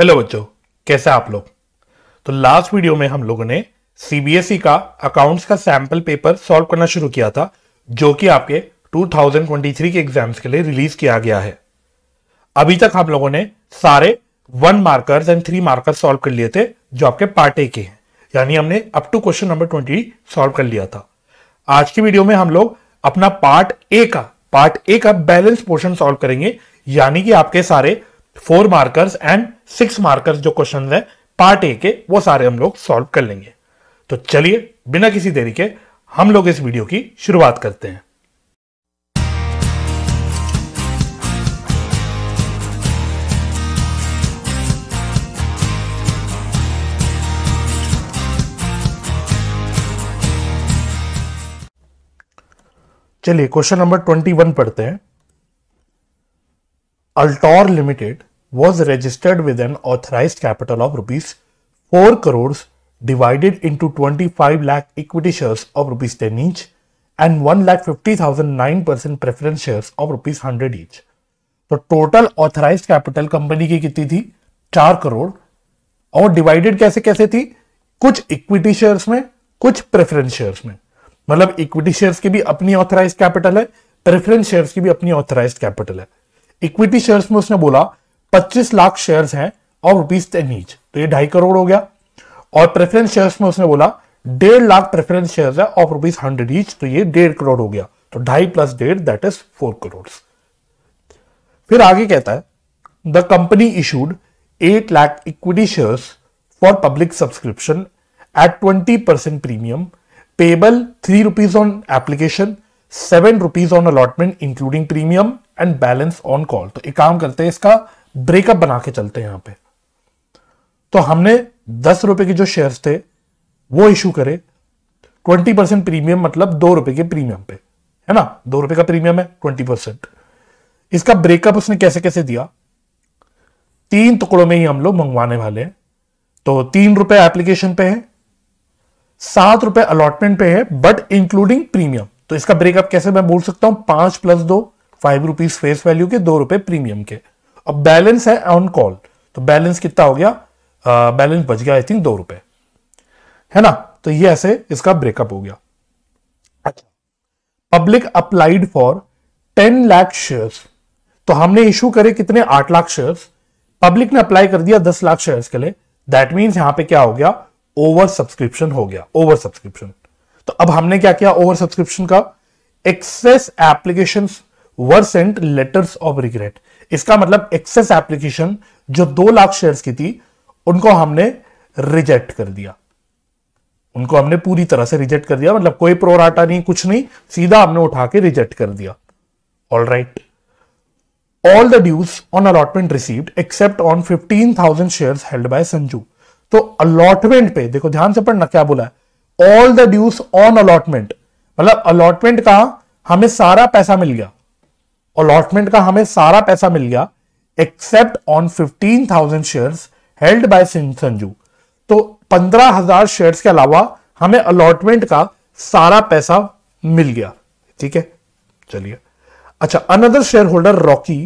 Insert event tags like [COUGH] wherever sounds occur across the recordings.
Hello बच्चों कैसे आप लोग तो लास्ट वीडियो में हम लोगों ने सीबीएसई e का अकाउंट्स का सैंपल पेपर सॉल्व करना शुरू किया था जो कि आपके 2023 के एग्जाम्स के लिए रिलीज किया गया है अभी तक हम लोगों ने सारे one markers and three marker solve कर लिए थे जो आपके पार्ट ए के हैं यानी हमने up to question number twenty solve कर लिया था आज की वीडियो में हम लोग अपना पार्ट ए का पार्ट ए का बैलेंस पोर्शन सॉल्व करेंगे यानी कि आपके सारे four markers and six markers जो क्वेश्चन है पार्ट ए के वो सारे हम लोग सॉल्व कर लेंगे तो चलिए बिना किसी देरी के हम लोग इस वीडियो की शुरुआत करते हैं चलिए क्वेश्चन नंबर ट्वेंटी वन पढ़ते हैं Altor limited was registered with an authorized capital of rupees 4 crores divided into 25 lakh equity shares of rupees 10 each and 1 lakh 50,000 9% preference shares of rupees 100 each. तो total authorise capital company की कितनी थी चार करोड़ और divided कैसे कैसे थी कुछ इक्विटी शेयर्स में कुछ प्रेफरेंस शेयर्स में मतलब इक्विटी शेयर्स की भी अपनी ऑथराइज कैपिटल है प्रेफरेंस शेयर्स की भी अपनी ऑथराइज कैपिटल है इक्विटी शेयर्स में उसने बोला पच्चीस लाख शेयर है और रुपीज टेन ईच तो ये ढाई करोड़ हो गया और प्रेफरेंस शेयर्स में उसने बोला डेढ़ लाख प्रेफरेंस शेयर्स है और रुपीज हंड्रेड ईच तो ये डेढ़ करोड़ हो गया तो ढाई प्लस डेढ़ दैट इज फोर करोड़ फिर आगे कहता है the company issued eight lakh equity shares for public subscription at twenty percent premium payable three rupees on application seven rupees on allotment including premium and balance on call तो एक काम करते हैं इसका ब्रेकअप बना के चलते हैं यहां पे तो हमने दस रुपए के जो शेयर्स थे वो इशू करे ट्वेंटी परसेंट प्रीमियम मतलब दो रुपए के प्रीमियम पे है ना दो रुपए का प्रीमियम है ट्वेंटी परसेंट इसका ब्रेकअप उसने कैसे कैसे दिया तीन टुकड़ों में ही हम लोग मंगवाने वाले हैं तो तीन रुपए एप्लीकेशन पे है सात रुपए अलॉटमेंट पे है बट इंक्लूडिंग प्रीमियम तो इसका ब्रेकअप कैसे मैं बोल सकता हूं पांच प्लस दो फाइव रुपीज फेस वैल्यू के दो रुपए प्रीमियम के अब बैलेंस है ऑन कॉल तो बैलेंस कितना हो गया बैलेंस बच गया आई थिंक दो रुपए है ना तो ये ऐसे इसका ब्रेकअप हो गया अच्छा public applied for ten lakh shares तो हमने इशू करे कितने आठ लाख शेयर्स पब्लिक ने अप्लाई कर दिया दस लाख शेयर्स के लिए दैट मीन्स यहां पे क्या हो गया ओवर सब्सक्रिप्शन हो गया ओवर सब्सक्रिप्शन तो अब हमने क्या किया ओवर सब्सक्रिप्शन का excess application were sent letters of regret इसका मतलब एक्सेस एप्लीकेशन जो दो लाख शेयर्स की थी उनको हमने रिजेक्ट कर दिया उनको हमने पूरी तरह से रिजेक्ट कर दिया मतलब कोई प्रोराटा नहीं कुछ नहीं सीधा हमने उठा के रिजेक्ट कर दिया all right all the dues on allotment received except on fifteen thousand share held by Sanju तो अलॉटमेंट पे देखो ध्यान से पढ़ना क्या बोला है all the dues on allotment मतलब अलॉटमेंट का हमें सारा पैसा मिल गया अलॉटमेंट का हमें सारा पैसा मिल गया except on fifteen thousand share held by Sanju तो हजार शेयर के अलावा हमें अलॉटमेंट का सारा पैसा मिल गया ठीक है चलिए अच्छा another share holder Rocky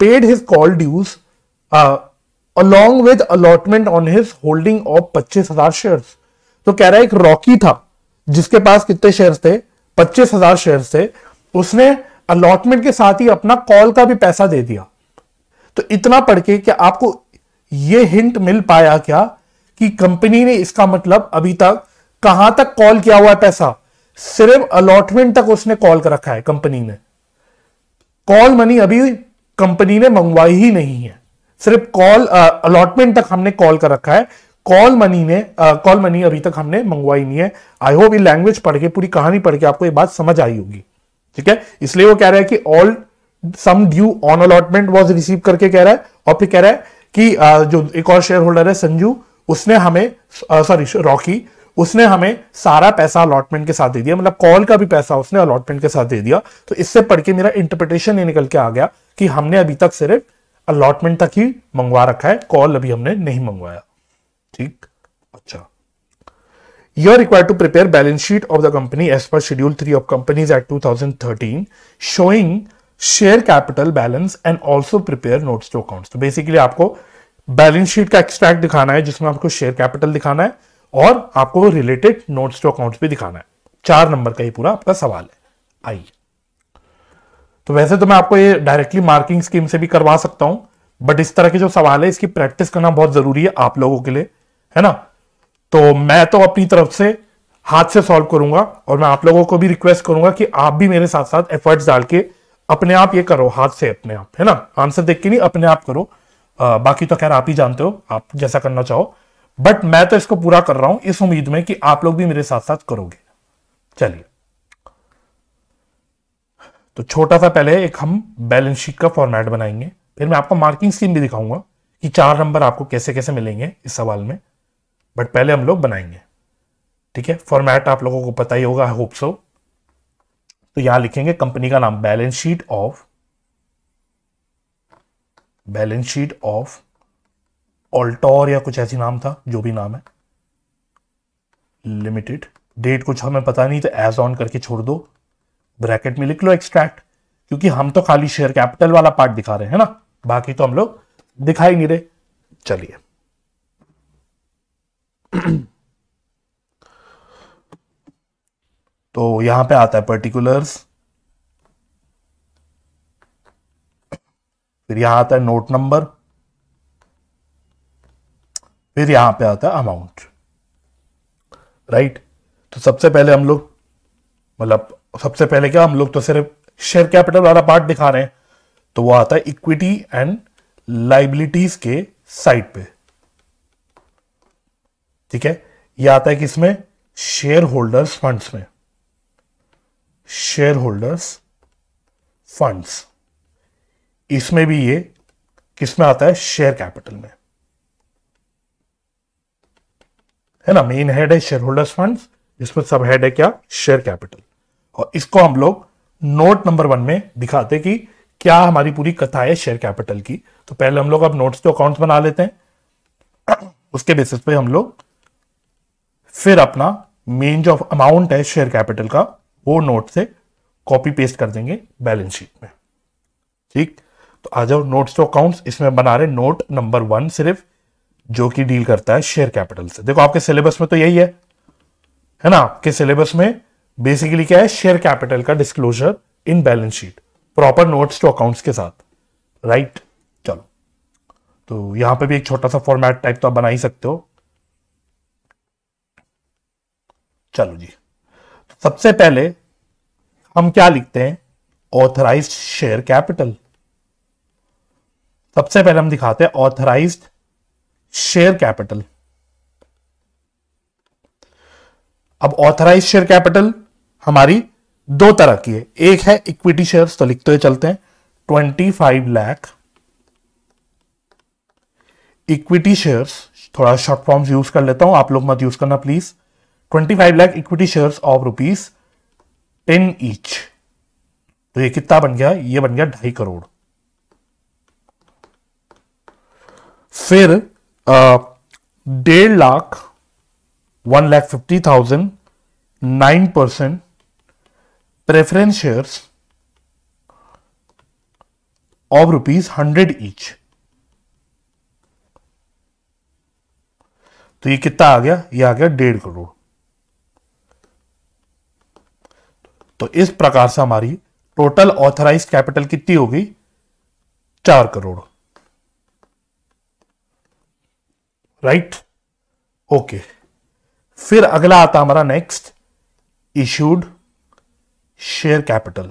paid his call dues along with allotment on his holding of पच्चीस हजार शेयर तो कह रहा है एक रॉकी था जिसके पास कितने शेयर थे पच्चीस हजार शेयर्स थे उसने अलॉटमेंट के साथ ही अपना कॉल का भी पैसा दे दिया तो इतना पढ़ के कि आपको यह हिंट मिल पाया क्या कि कंपनी ने इसका मतलब अभी तक कहां तक कॉल किया हुआ है पैसा सिर्फ अलॉटमेंट तक उसने कॉल कर रखा है कंपनी ने कॉल मनी अभी कंपनी ने मंगवाई ही नहीं है सिर्फ कॉल अलॉटमेंट तक हमने कॉल कर रखा है कॉल मनी ने कॉल मनी अभी तक हमने मंगवाई नहीं है आई होप ये लैंग्वेज पढ़ के पूरी कहानी पढ़ के आपको ये बात समझ आई होगी ठीक है इसलिए वो कह रहा है कि all sum due on allotment was receive करके कह रहा है और फिर कह रहा है कि जो एक और शेयर होल्डर है संजू उसने हमें सॉरी रॉकी उसने हमें सारा पैसा अलॉटमेंट के साथ दे दिया मतलब कॉल का भी पैसा उसने अलॉटमेंट के साथ दे दिया तो इससे पढ़ के मेरा इंटरप्रिटेशन ये निकल के आ गया कि हमने अभी तक सिर्फ अलॉटमेंट तक ही मंगवा रखा है कॉल अभी हमने नहीं मंगवाया ठीक अच्छा You are required to prepare balance sheet of the company as per Schedule 3 of Companies Act 2013 showing share capital balance and also prepare notes to accounts तो बेसिकली आपको बैलेंस शीट का एक्सट्रैक्ट दिखाना है जिसमें आपको शेयर कैपिटल दिखाना है और आपको रिलेटेड नोट्स टू अकाउंट्स भी दिखाना है चार नंबर का ही पूरा आपका सवाल है आइए तो वैसे तो मैं आपको ये डायरेक्टली मार्किंग स्कीम से भी करवा सकता हूं बट इस तरह के जो सवाल है इसकी प्रैक्टिस करना बहुत जरूरी है आप लोगों के लिए है ना तो मैं तो अपनी तरफ से हाथ से सॉल्व करूंगा और मैं आप लोगों को भी रिक्वेस्ट करूंगा कि आप भी मेरे साथ साथ एफर्ट्स डाल के अपने आप ये करो हाथ से अपने आप है ना आंसर देख के नहीं अपने आप करो आ, बाकी तो खैर आप ही जानते हो आप जैसा करना चाहो बट मैं तो इसको पूरा कर रहा हूं इस उम्मीद में कि आप लोग भी मेरे साथ साथ करोगे चलिए तो छोटा सा पहले एक हम बैलेंस शीट का फॉर्मेट बनाएंगे फिर मैं आपको मार्किंग स्कीम भी दिखाऊंगा कि चार नंबर आपको कैसे कैसे मिलेंगे इस सवाल में बट पहले हम लोग बनाएंगे ठीक है फॉर्मेट आप लोगों को पता ही होगा आई होप सो तो यहां लिखेंगे कंपनी का नाम balance sheet of balance sheet of ऑल्टोर या कुछ ऐसी नाम था जो भी नाम है लिमिटेड डेट कुछ हमें पता नहीं तो एज ऑन करके छोड़ दो ब्रैकेट में लिख लो एक्सट्रैक्ट क्योंकि हम तो खाली शेयर कैपिटल वाला पार्ट दिखा रहे हैं ना बाकी तो हम लोग दिखाई नहीं रहे चलिए [CLEARS THROAT] तो यहां पे आता है पर्टिकुलर्स फिर यहां आता है नोट नंबर फिर यहां पे आता है अमाउंट राइट तो सबसे पहले हम लोग मतलब सबसे पहले क्या हम लोग तो सिर्फ शेयर कैपिटल वाला पार्ट दिखा रहे हैं तो वो आता है इक्विटी एंड लाइबिलिटीज के साइड पे ठीक है ये आता है किसमें शेयर होल्डर्स फंड्स में शेयर होल्डर्स फंड्स इसमें भी ये किसमें आता है शेयर कैपिटल में है ना मेन हेड है शेयर होल्डर्स फंड्स जिसमें सब हेड है क्या शेयर कैपिटल और इसको हम लोग नोट नंबर वन में दिखाते कि क्या हमारी पूरी कथा है शेयर कैपिटल की तो पहले हम लोग अब नोट्स के अकाउंट्स बना लेते हैं [COUGHS] उसके बेसिस पे हम लोग फिर अपना मेन जो अमाउंट है शेयर कैपिटल का वो नोट से कॉपी पेस्ट कर देंगे बैलेंस शीट में ठीक तो आ जाओ नोट्स टू अकाउंट्स इसमें बना रहे नोट नंबर वन सिर्फ जो कि डील करता है शेयर कैपिटल से देखो आपके सिलेबस में तो यही है है ना आपके सिलेबस में बेसिकली क्या है शेयर कैपिटल का disclosure in balance sheet proper notes to accounts के साथ राइट चलो तो यहां पे भी एक छोटा सा फॉर्मेट टाइप तो आप बना ही सकते हो चलो जी तो सबसे पहले हम क्या लिखते हैं ऑथराइज शेयर कैपिटल सबसे पहले हम दिखाते हैं ऑथराइज शेयर कैपिटल अब ऑथराइज शेयर कैपिटल हमारी दो तरह की है एक है इक्विटी शेयर्स तो लिखते हुए चलते हैं twenty five lakh equity shares थोड़ा शॉर्ट फॉर्म्स यूज कर लेता हूं आप लोग मत यूज करना please 25 lakh equity shares of rupees ten each तो ये कितना बन गया ये बन गया ढाई करोड़ फिर डेढ़ lakh one lakh fifty thousand nine percent preference shares of rupees hundred each तो ये कितना आ गया ये आ गया डेढ़ करोड़ तो इस प्रकार से हमारी टोटल ऑथराइज कैपिटल कितनी होगी चार crore right right? Okay okay. फिर अगला आता हमारा नेक्स्ट इशूड शेयर कैपिटल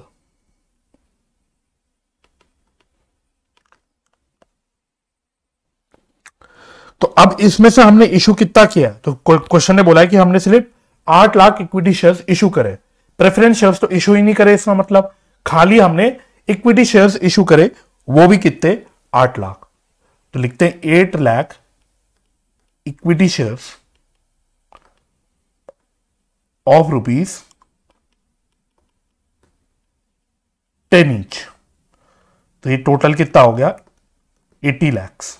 तो अब इसमें से हमने इशू कितना किया तो क्वेश्चन ने बोला है कि हमने सिर्फ आठ लाख इक्विटी शेयर्स इशू करे प्रेफरेंस शेयर्स तो इशू ही नहीं करे इसका मतलब खाली हमने इक्विटी शेयर्स इशू करे वो भी कितने आठ लाख तो लिखते हैं eight lakh equity shares of rupees ten each तो ये टोटल कितना हो गया एटी लैक्स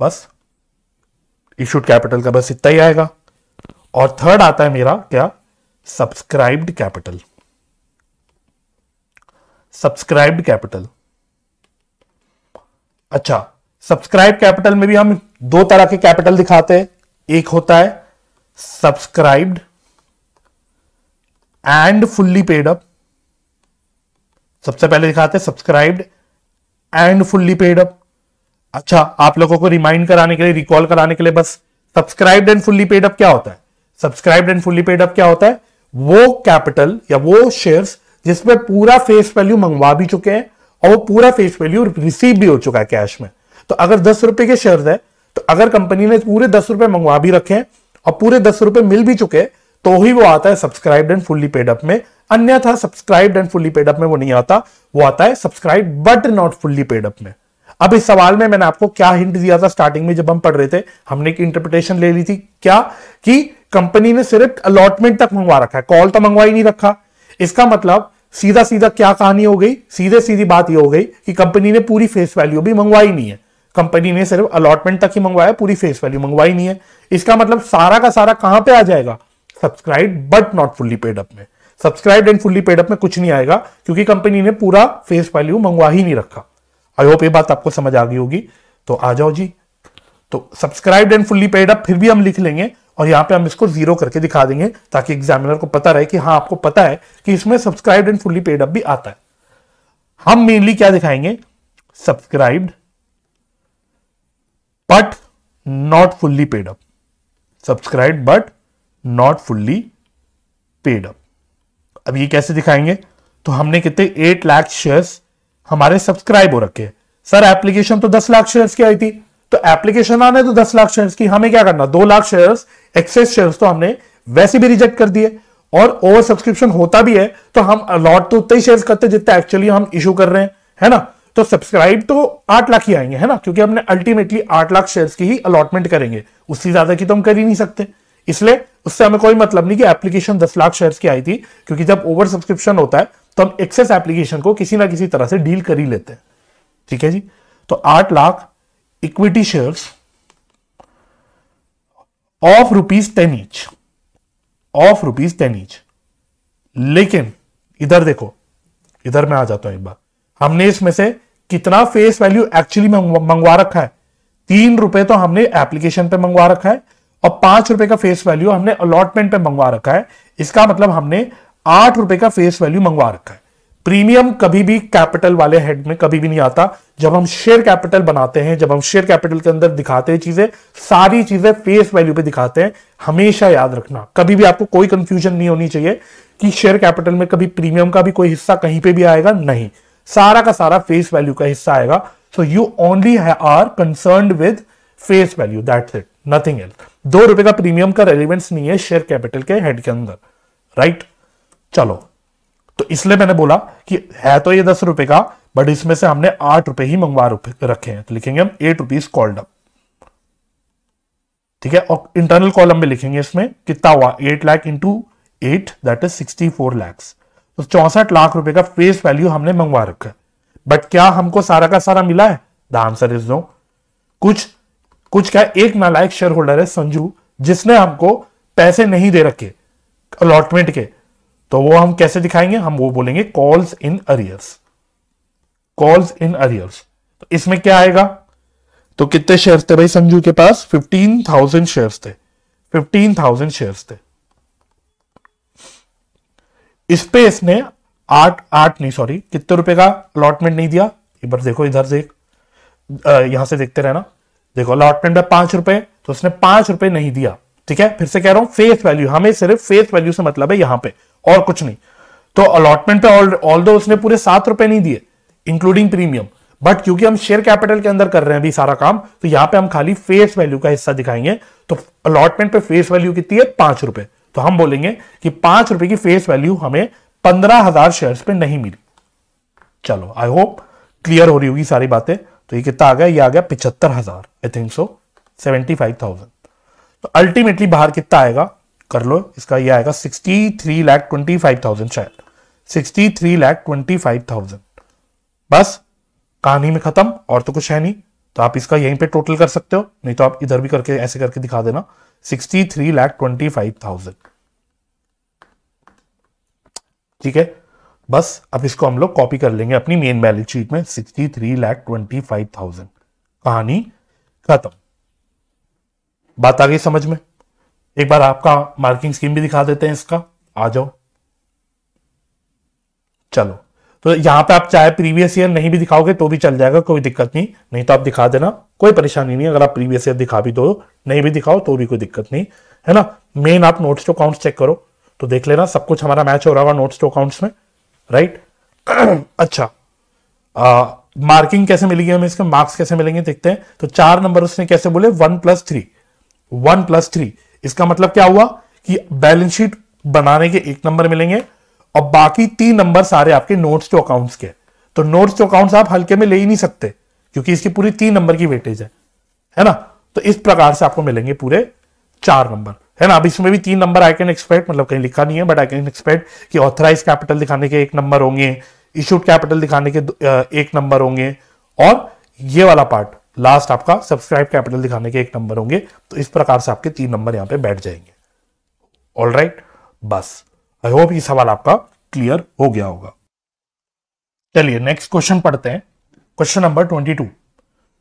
बस इशूड कैपिटल का बस इतना ही आएगा और थर्ड आता है मेरा क्या सब्सक्राइब्ड कैपिटल सब्सक्राइब्ड कैपिटल अच्छा सब्सक्राइब कैपिटल में भी हम दो तरह के कैपिटल दिखाते हैं एक होता है subscribed and fully paid up सबसे पहले दिखाते हैं subscribed and fully paid up अच्छा आप लोगों को रिमाइंड कराने के लिए रिकॉल कराने के लिए बस subscribed and fully paid up क्या होता है subscribed and fully paid up क्या होता है वो कैपिटल या वो शेयर्स जिसमें पूरा फेस वैल्यू मंगवा भी चुके हैं और वो पूरा फेस वैल्यू रिसीव भी हो चुका है कैश में तो अगर दस रुपए के शेयर है तो अगर कंपनी ने पूरे दस रुपए मंगवा भी रखे हैं और पूरे दस रुपए मिल भी चुके तो ही वो आता है subscribe and fully paid up में अन्यथा subscribe and fully paid up में वो नहीं आता वो आता है subscribe but not fully paid up में अब इस सवाल में मैंने आपको क्या हिंट दिया था स्टार्टिंग में जब हम पढ़ रहे थे हमने एक इंटरप्रिटेशन ले ली थी क्या कि कंपनी ने सिर्फ अलॉटमेंट तक मंगवा रखा है कॉल तो मंगवा ही नहीं रखा इसका मतलब सीधा सीधा क्या कहानी हो गई सीधे सीधी बात यह हो गई कि कंपनी ने पूरी फेस वैल्यू भी मंगवाई नहीं है कंपनी ने सिर्फ अलॉटमेंट तक ही मंगवाया पूरी फेस वैल्यू मंगवाई नहीं है इसका मतलब सारा का सारा कहां पे आ जाएगा subscribe but not fully paid up में subscribe and fully paid up में कुछ नहीं आएगा क्योंकि कंपनी ने पूरा फेस वैल्यू मंगवा ही नहीं रखा आई होप ये बात आपको समझ आ गई होगी तो आ जाओ जी तो subscribe and fully paid up फिर भी हम लिख लेंगे और यहाँ पे हम इसको जीरो करके दिखा देंगे ताकि एग्जामिनर को पता रहे कि हाँ आपको पता है कि इसमें subscribed and fully paid up भी आता है हम मेनली क्या दिखाएंगे subscribed but not fully paid up subscribe but not fully paid up अब ये कैसे दिखाएंगे तो हमने कितने एट लाख शेयर्स हमारे सब्सक्राइब हो रखे हैं सर एप्लीकेशन तो दस लाख शेयर्स की आई थी तो एप्लीकेशन आने तो दस लाख शेयर की हमें क्या करना दो लाख शेयर एक्सेस शेयर तो हमने वैसे भी रिजेक्ट कर दिए और ओवर सब्सक्रिप्शन होता भी है तो हम अलॉट तो उतना ही शेयर करते हैं जितने एक्चुअली हम इशू कर रहे हैं है ना तो सब्सक्राइब तो आठ लाख ही आएंगे है ना क्योंकि हमने अल्टीमेटली आठ लाख शेयर की ही अलॉटमेंट करेंगे उससे ज्यादा की तो हम कर ही नहीं सकते इसलिए उससे हमें कोई मतलब नहीं कि एप्लीकेशन दस लाख शेयर की आई थी क्योंकि जब ओवर सब्सक्रिप्शन होता है तो हम एक्सेस एप्लीकेशन को किसी ना किसी तरह से डील कर ही लेते हैं ठीक है जी तो आठ lakh equity share of rupees ten each of rupees ten each लेकिन इधर देखो इधर मैं आ जाता हूं एक बार हमने इसमें से कितना फेस वैल्यू एक्चुअली मंगवा रखा है तीन रुपए तो हमने एप्लीकेशन पे मंगवा रखा है और पांच रुपए का फेस वैल्यू हमने अलॉटमेंट पे मंगवा रखा है इसका मतलब हमने आठ रुपए का फेस वैल्यू मंगवा रखा है प्रीमियम कभी भी कैपिटल वाले हेड में कभी भी नहीं आता जब हम शेयर कैपिटल बनाते हैं जब हम शेयर कैपिटल के अंदर दिखाते हैं चीजें सारी चीजें फेस वैल्यू पे दिखाते हैं हमेशा याद रखना कभी भी आपको कोई कंफ्यूजन नहीं होनी चाहिए कि शेयर कैपिटल में कभी प्रीमियम का भी कोई हिस्सा कहीं पे भी आएगा नहीं सारा का सारा फेस वैल्यू का हिस्सा आएगा so you only are concern with face value that's it nothing else दो रुपए का प्रीमियम का रेलिवेंस नहीं है शेयर कैपिटल के हेड के अंदर राइट right? चलो तो इसलिए मैंने बोला कि है तो ये दस रुपए का बट इसमें से हमने आठ रुपए ही मंगवा रखे हैं तो लिखेंगे हम एट रुपीज कॉल्ड अप ठीक है और इंटरनल कॉलम में लिखेंगे इसमें कितना हुआ eight lakh into eight that is sixty four lakhs तो चौसठ लाख रुपए का फेस वैल्यू हमने मंगवा रखा है बट क्या हमको सारा का सारा मिला है द आंसर इज नो कुछ कुछ क्या एक नालायक शेयर होल्डर है संजू जिसने हमको पैसे नहीं दे रखे अलॉटमेंट के तो वो हम कैसे दिखाएंगे हम वो बोलेंगे calls in arrears calls in arrears तो इसमें क्या आएगा तो कितने शेयर्स थे भाई संजू के पास फिफ्टीन थाउजेंड शेयर्स थे फिफ्टीन थाउजेंड शेयर्स थे इस पे इसने आठ आठ नहीं सॉरी कितने रुपए का अलॉटमेंट नहीं दिया एक बार देखो इधर से यहां से देखते रहना देखो अलॉटमेंट है पांच रुपए तो उसने पांच रुपए नहीं दिया ठीक है फिर से कह रहा हूं फेस वैल्यू हमें सिर्फ फेस वैल्यू से मतलब है यहां पे और कुछ नहीं तो अलॉटमेंट पे ऑल दो उसने पूरे सात रुपए नहीं दिए इंक्लूडिंग प्रीमियम बट क्योंकि हम शेयर कैपिटल के अंदर कर रहे हैं अभी सारा काम तो यहां पे हम खाली फेस वैल्यू का हिस्सा दिखाएंगे तो अलॉटमेंट पे फेस वैल्यू कितनी है पांच रुपए तो हम बोलेंगे कि पांच रुपए की फेस वैल्यू हमें पंद्रह हजार शेयर पे नहीं मिली चलो आई होप क्लियर हो रही होगी सारी बातें तो ये कितना आ गया ये आ गया पिछहत्तर हजार I think so seventy five thousand तो अल्टीमेटली बाहर कितना आएगा कर लो इसका ये आएगा sixty three lakh twenty five thousand शायद sixty three lakh twenty five thousand बस कहानी में खत्म और तो कुछ है नहीं तो आप इसका यहीं पे टोटल कर सकते हो नहीं तो आप इधर भी करके ऐसे करके दिखा देना sixty three lakh twenty five thousand ठीक है बस अब इसको हम लोग कॉपी कर लेंगे अपनी मेन बैलेंस शीट में sixty three lakh twenty five thousand कहानी खत्म बात आ गई समझ में एक बार आपका मार्किंग स्कीम भी दिखा देते हैं इसका आ जाओ चलो तो यहां पे आप चाहे प्रीवियस ईयर नहीं भी दिखाओगे तो भी चल जाएगा कोई दिक्कत नहीं नहीं तो आप दिखा देना कोई परेशानी नहीं अगर आप प्रीवियस ईयर दिखा भी दो नहीं भी दिखाओ तो भी कोई दिक्कत नहीं है ना मेन आप नोट्स टू अकाउंट्स चेक करो तो देख लेना सब कुछ हमारा मैच हो रहा होगा नोट्स टू अकाउंट्स में राइट [CLEARS THROAT] अच्छा आ, मार्किंग कैसे मिलेगी हमें इसके मार्क्स कैसे मिलेंगे देखते हैं तो चार नंबर उसने कैसे बोले one plus three one plus three इसका मतलब क्या हुआ कि बैलेंस शीट बनाने के एक नंबर मिलेंगे और बाकी तीन नंबर सारे आपके नोट्स टू अकाउंट्स के तो नोट्स टू अकाउंट्स आप हल्के में ले ही नहीं सकते क्योंकि इसकी पूरी तीन नंबर की वेटेज है है ना तो इस प्रकार से आपको मिलेंगे पूरे चार नंबर है ना अब इसमें भी तीन नंबर आई कैन एक्सपेक्ट मतलब कहीं लिखा नहीं है बट आई कैन एक्सपेक्ट कि ऑथराइज कैपिटल दिखाने के एक नंबर होंगे इशूड कैपिटल दिखाने के एक नंबर होंगे और ये वाला पार्ट लास्ट आपका सब्सक्राइब कैपिटल दिखाने के एक नंबर होंगे तो इस प्रकार से आपके तीन नंबर यहां पे बैठ जाएंगे ऑल राइट बस आई होप ये सवाल आपका क्लियर हो गया होगा चलिए नेक्स्ट क्वेश्चन पढ़ते हैं क्वेश्चन नंबर ट्वेंटी टू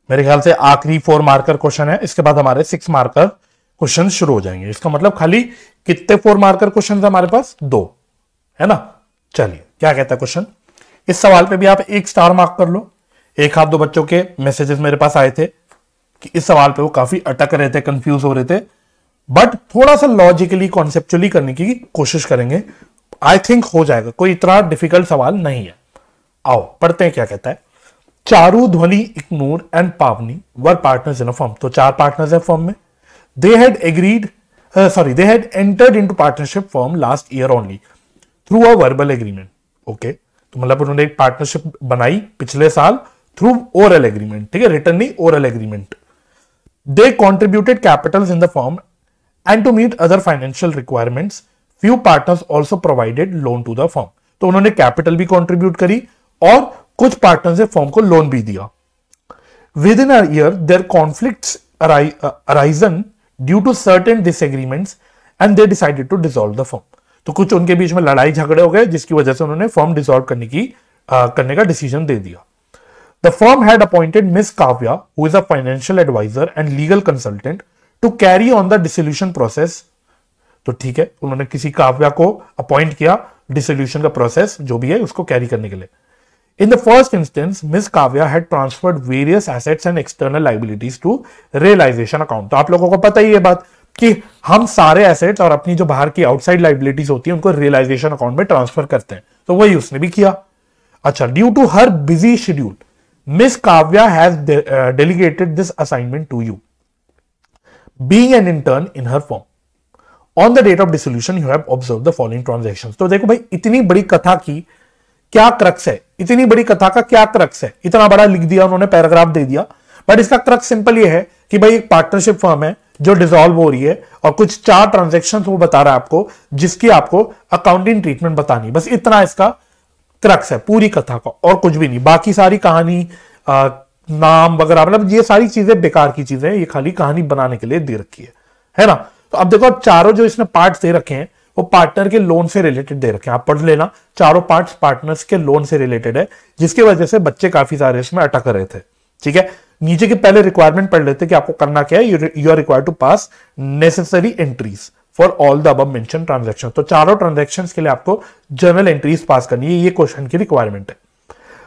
मेरे ख्याल से आखिरी फोर मार्कर क्वेश्चन है इसके बाद हमारे सिक्स मार्कर क्वेश्चन शुरू हो जाएंगे इसका मतलब खाली कितने फोर मार्कर क्वेश्चन है हमारे पास दो है ना चलिए क्या कहता है क्वेश्चन इस सवाल पे भी आप एक स्टार मार्क कर लो एक हाथ दो बच्चों के मैसेजेस मेरे पास आए थे कि इस सवाल पे वो काफी अटक रहे थे कंफ्यूज हो रहे थे बट थोड़ा सा लॉजिकली कॉन्सेप्चुअली करने की कोशिश करेंगे आई थिंक हो जाएगा कोई इतना डिफिकल्ट सवाल नहीं है आओ पढ़ते हैं क्या कहता है चारू ध्वनि इकनूर एंड पावनी वर पार्टनर्स इन अ फर्म तो चार पार्टनर्स है फर्म में they had agreed sorry they had entered into partnership firm last year only through a verbal agreement okay तो मतलब उन्होंने एक पार्टनरशिप बनाई पिछले साल थ्रू ओरल एग्रीमेंट ठीक है रिटर्न नहीं oral agreement they contributed capital in the firm and to meet other financial requirement few partners also provided loan to the firm तो उन्होंने कैपिटल भी कॉन्ट्रीब्यूट करी और कुछ पार्टनर्स ने फॉर्म को लोन भी दिया within a year there conflict arisen due to certain disagreements and they decided to dissolve the firm तो कुछ उनके बीच में लड़ाई झगड़े हो गए जिसकी वजह से उन्होंने फॉर्म डिजोल्व करने की आ, करने का डिसीजन दे दिया The firm had appointed Ms. Kavya, who is a financial advisor and legal consultant, to carry on the dissolution process. तो ठीक है उन्होंने किसी काव्या को अपॉइंट किया डिसोल्यूशन का प्रोसेस जो भी है उसको कैरी करने के लिए In the first instance, Ms. Kavya had transferred various assets and external liabilities to realization account. तो आप लोगों को पता ही है बात कि हम सारे एसेट्स और अपनी जो बाहर की आउटसाइड लाइबिलिटीज होती है उनको रियलाइजेशन अकाउंट में ट्रांसफर करते हैं तो वही उसने भी किया अच्छा due to her busy schedule miss Kavya has delegated this assignment to you being an intern in her firm on the date of dissolution you have observe the following transaction तो देखो भाई इतनी बड़ी कथा की क्या क्रक्स है इतनी बड़ी कथा का क्या क्रक्स है इतना बड़ा लिख दिया उन्होंने पैराग्राफ दे दिया बट इसका क्रक्स सिंपल ये है कि भाई एक पार्टनरशिप फर्म है जो डिजोल्व हो रही है और कुछ चार ट्रांजेक्शन वो बता रहा है आपको जिसकी आपको अकाउंटिंग ट्रीटमेंट बतानी बस इतना इसका क्रक्स है पूरी कथा का और कुछ भी नहीं बाकी सारी कहानी आ, नाम वगैरह मतलब ये सारी चीजें बेकार की चीजें हैं ये खाली कहानी बनाने के लिए दे रखी है है ना तो अब देखो अब चारों जो इसने पार्ट दे रखे हैं वो पार्टनर के लोन से रिलेटेड दे रखे हैं आप पढ़ लेना चारों पार्ट पार्टनर्स के लोन से रिलेटेड है जिसकी वजह से बच्चे काफी सारे इसमें अटक रहे थे ठीक है नीचे के पहले रिक्वायरमेंट पढ़ लेते कि आपको करना क्या है you are require to pass necessary entries for all the above mention transaction तो चारों ट्रांजेक्शन के लिए आपको जर्नल एंट्रीज पास करनी है ये क्वेश्चन की रिक्वायरमेंट है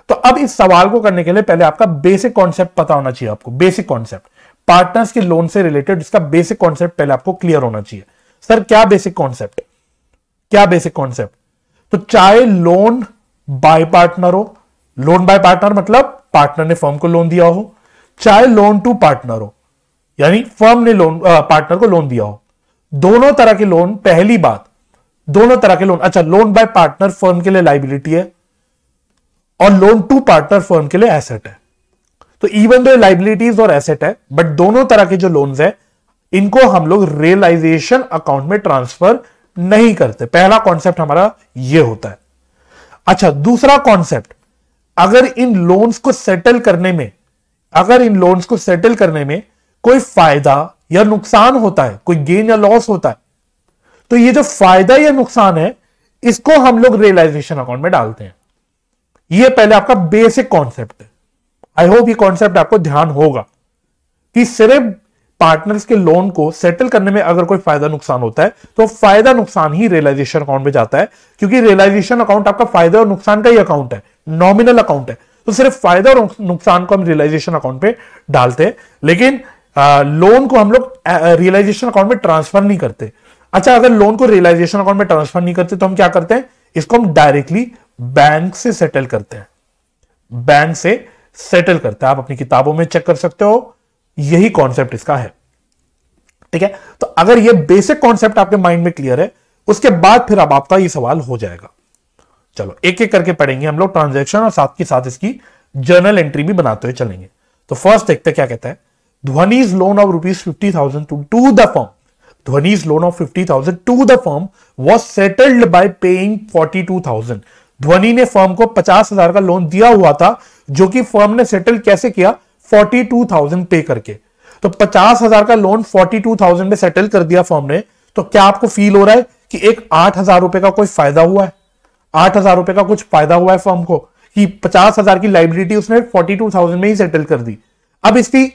तो अब इस सवाल को करने के लिए पहले आपका बेसिक कॉन्सेप्ट पता होना चाहिए आपको बेसिक कॉन्सेप्ट पार्टनर्स के लोन से रिलेटेड इसका बेसिक कॉन्सेप्ट पहले आपको क्लियर होना चाहिए सर क्या बेसिक कॉन्सेप्ट क्या बेसिक कॉन्सेप्ट तो चाहे लोन बाय पार्टनर हो लोन बाय पार्टनर मतलब पार्टनर ने फर्म को लोन दिया हो चाहे लोन टू पार्टनर हो यानी फर्म ने लोन पार्टनर को लोन दिया हो दोनों तरह के लोन पहली बात दोनों तरह के लोन अच्छा लोन बाय पार्टनर फर्म के लिए लाइबिलिटी है और लोन टू पार्टनर फर्म के लिए एसेट है तो इवन दो लाइबिलिटीज और एसेट है बट दोनों तरह के जो लोन है इनको हम लोग रियलाइजेशन अकाउंट में ट्रांसफर नहीं करते पहला कॉन्सेप्ट हमारा यह होता है अच्छा दूसरा कॉन्सेप्ट अगर इन लोन्स को सेटल करने में अगर इन लोन्स को सेटल करने में कोई फायदा या नुकसान होता है कोई गेन या लॉस होता है तो ये जो फायदा या नुकसान है इसको हम लोग रियलाइजेशन अकाउंट में डालते हैं ये पहले आपका बेसिक कॉन्सेप्ट है आई होप ये कॉन्सेप्ट आपको ध्यान होगा कि सिर्फ पार्टनर्स के लोन को सेटल करने में अगर कोई फायदा नुकसान होता है तो फायदा नुकसान ही रियलाइजेशन अकाउंट में जाता है क्योंकि रियलाइजेशन अकाउंट आपका फायदा और नुकसान का ही अकाउंट है नॉमिनल अकाउंट है तो सिर्फ फायदा और नुकसान को हम रियलाइजेशन अकाउंट पे डालते हैं लेकिन लोन को हम लोग रियलाइजेशन अकाउंट में ट्रांसफर नहीं करते अच्छा अगर लोन को रियलाइजेशन अकाउंट में ट्रांसफर नहीं करते तो हम क्या करते हैं इसको हम डायरेक्टली बैंक से सेटल करते हैं बैंक से सेटल करते हैं आप अपनी किताबों में चेक कर सकते हो यही कॉन्सेप्ट इसका है ठीक है तो अगर ये बेसिक कॉन्सेप्ट आपके माइंड में क्लियर है उसके बाद फिर अब आपका ये सवाल हो जाएगा चलो एक एक करके पढ़ेंगे हम लोग ट्रांजेक्शन और साथ के साथ इसकी जर्नल एंट्री भी बनाते हुए चलेंगे तो फर्स्ट देखते क्या कहता है Dhwani's loan of rupees 50,000 to, to the firm, Dhwani's loan of 50,000 to the firm was settled by paying 42,000. ध्वनि ने फर्म को पचास का लोन दिया हुआ था जो कि फर्म ने सेटल कैसे किया फोर्टी पे करके तो पचास का लोन फोर्टी में सेटल कर दिया फर्म ने तो क्या आपको फील हो रहा है कि एक आठ हजार रुपए का कोई फायदा हुआ है आठ हजार रुपए का कुछ फायदा हुआ है फर्म को कि पचास हजार की लाइबिलिटी उसने फोर्टी टू थाउजेंड में ही सेटल कर दी अब इसकी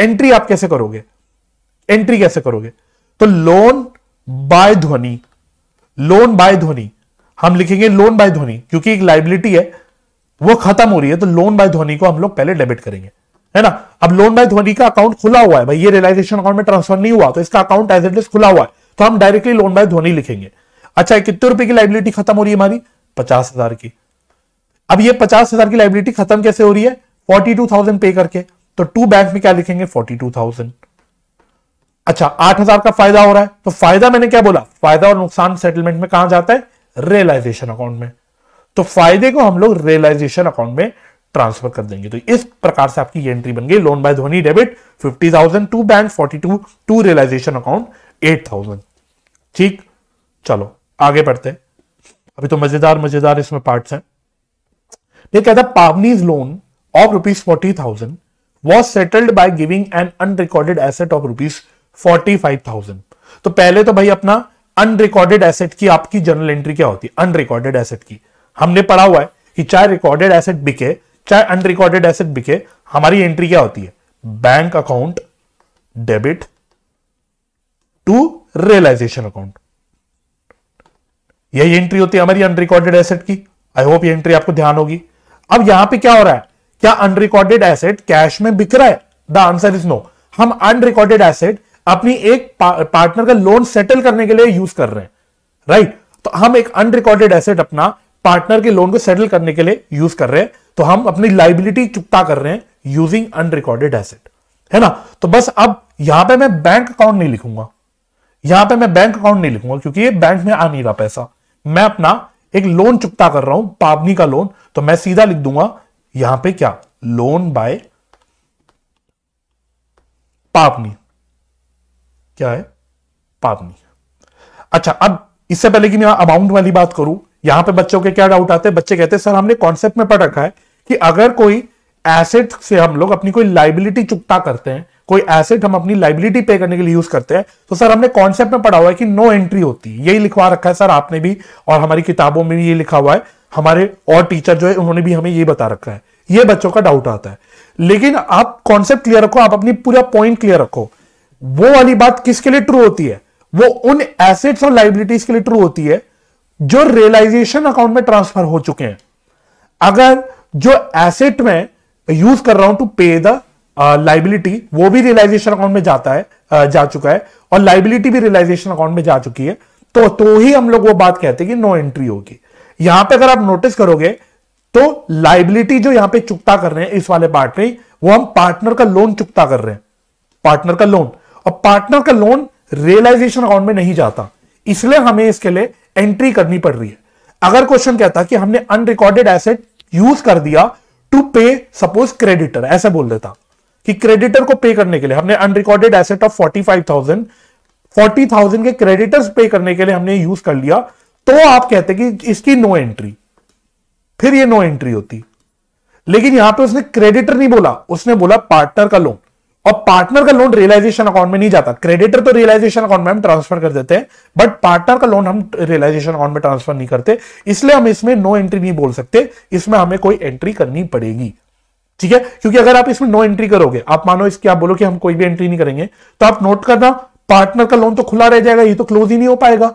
एंट्री आप कैसे करोगे एंट्री कैसे करोगे तो loan by Dhwani loan by Dhwani हम लिखेंगे लोन बाय ध्वनि क्योंकि एक लाइबिलिटी है वो खत्म हो रही है तो लोन बाय ध्वनि को हम लोग पहले डेबिट करेंगे है ना अब लोन बाय ध्वनि का अकाउंट खुला हुआ है भाई ये रियलाइजेशन अकाउंट में ट्रांसफर नहीं हुआ तो इसका अकाउंट एज इट खुला हुआ है तो हम डायरेक्टली लोन बाय ध्वनि लिखेंगे अच्छा कितने रुपए की लाइबिलिटी खत्म हो रही है हमारी पचास की अब ये पचास की लाइबिलिटी खत्म कैसे हो रही है फोर्टी पे करके तो टू बैंक में क्या लिखेंगे फोर्टी टू थाउजेंड अच्छा आठ हजार का फायदा हो रहा है तो फायदा मैंने क्या बोला फायदा और नुकसान सेटलमेंट में कहा जाता है रियलाइजेशन अकाउंट में तो फायदे को हम लोग रियलाइजेशन अकाउंट में ट्रांसफर कर देंगे तो इस प्रकार से आपकी एंट्री बन गई loan by Dhoni debit fifty thousand to bank forty two to realisation account eight thousand ठीक चलो आगे बढ़ते हैं अभी तो मजेदार मजेदार इसमें पार्ट्स हैं ये कहता Pavni's loan of rupees forty thousand was settled by giving an unrecorded asset of rupees forty five thousand तो पहले तो भाई अपना अनरिकॉर्डेड एसेट की आपकी जर्नल एंट्री क्या होती है अनरिकॉर्डेड एसेट की हमने पढ़ा हुआ है कि चाहे रिकॉर्डेड एसेट बिके चाहे अनरिकॉर्डेड एसेट बिके हमारी एंट्री क्या होती है bank account debit to realisation account यही एंट्री होती है हमारी अनरिकॉर्डेड एसेट की आई होप ये एंट्री आपको ध्यान होगी अब यहां पे क्या हो रहा है क्या अनरिकॉर्डेड एसेट कैश में बिक रहा है द आंसर इज नो हम अनरिकॉर्डेड एसेट अपनी एक पा, पार्टनर का लोन सेटल करने के लिए यूज कर रहे हैं राइट right? तो हम एक अनरिकॉर्डेड एसेट अपना पार्टनर के लोन को सेटल करने के लिए यूज कर रहे हैं तो हम अपनी लाइबिलिटी चुकता कर रहे हैं यूजिंग अनरिकॉर्डेड एसेट है ना तो बस अब यहां पे मैं बैंक अकाउंट नहीं लिखूंगा यहां पे मैं बैंक अकाउंट नहीं लिखूंगा क्योंकि ये बैंक में आ नहीं रहा पैसा मैं अपना एक लोन चुकता कर रहा हूं पावनी का लोन तो मैं सीधा लिख दूंगा यहां पे क्या लोन बाय पापनी क्या है पापनी अच्छा अब इससे पहले कि मैं अमाउंट वाली बात करूं यहां पे बच्चों के क्या डाउट आते हैं बच्चे कहते हैं सर हमने कॉन्सेप्ट में पढ़ रखा है कि अगर कोई एसेट से हम लोग अपनी कोई लाइबिलिटी चुकता करते हैं कोई एसेट हम अपनी लाइबिलिटी पे करने के लिए यूज करते हैं तो सर हमने कॉन्सेप्ट में पढ़ा हुआ है कि नो एंट्री होती है यही लिखवा रखा है सर आपने भी और हमारी किताबों में भी ये लिखा हुआ है हमारे और टीचर जो है उन्होंने भी हमें ये बता रखा है ये बच्चों का डाउट आता है लेकिन आप कॉन्सेप्ट क्लियर रखो आप अपनी पूरा पॉइंट क्लियर रखो वो वाली बात किसके लिए ट्रू होती है वो उन एसेट्स और लाइबिलिटीज के लिए ट्रू होती है जो रियलाइजेशन अकाउंट में ट्रांसफर हो चुके हैं अगर जो एसेट में यूज कर रहा हूं टू पे द लाइबिलिटी वो भी रियलाइजेशन अकाउंट में जाता है uh, जा चुका है और लाइबिलिटी भी रियलाइजेशन अकाउंट में जा चुकी है तो तो ही हम लोग वो बात कहते हैं कि नो एंट्री होगी यहां पे अगर आप नोटिस करोगे तो लाइबिलिटी जो यहां पे चुकता कर रहे हैं इस वाले पार्ट में वो हम पार्टनर का लोन चुकता कर रहे हैं पार्टनर का लोन और पार्टनर का लोन रियलाइजेशन अकाउंट में नहीं जाता इसलिए हमें इसके लिए एंट्री करनी पड़ रही है अगर क्वेश्चन कहता कि हमने अनरिकॉर्डेड एसेट यूज कर दिया टू पे सपोज क्रेडिटर ऐसे बोल देता कि क्रेडिटर को पे करने के लिए हमने unrecorded asset of forty five thousand forty thousand के क्रेडिटर्स पे करने के लिए हमने यूज कर लिया तो आप कहते कि इसकी नो एंट्री फिर ये नो एंट्री होती लेकिन यहां पे उसने क्रेडिटर नहीं बोला उसने बोला पार्टनर का लोन और पार्टनर का लोन रियलाइजेशन अकाउंट में नहीं जाता क्रेडिटर तो रियलाइजेशन अकाउंट में हम ट्रांसफर कर देते हैं बट पार्टनर का लोन हम रियलाइजेशन अकाउंट में ट्रांसफर नहीं करते इसलिए हम इसमें नो एंट्री नहीं बोल सकते इसमें हमें कोई एंट्री करनी पड़ेगी ठीक है क्योंकि अगर आप इसमें नो एंट्री करोगे आप मानो इसके आप बोलो कि हम कोई भी एंट्री नहीं करेंगे तो आप नोट करना पार्टनर का लोन तो खुला रह जाएगा ये तो क्लोज ही नहीं हो पाएगा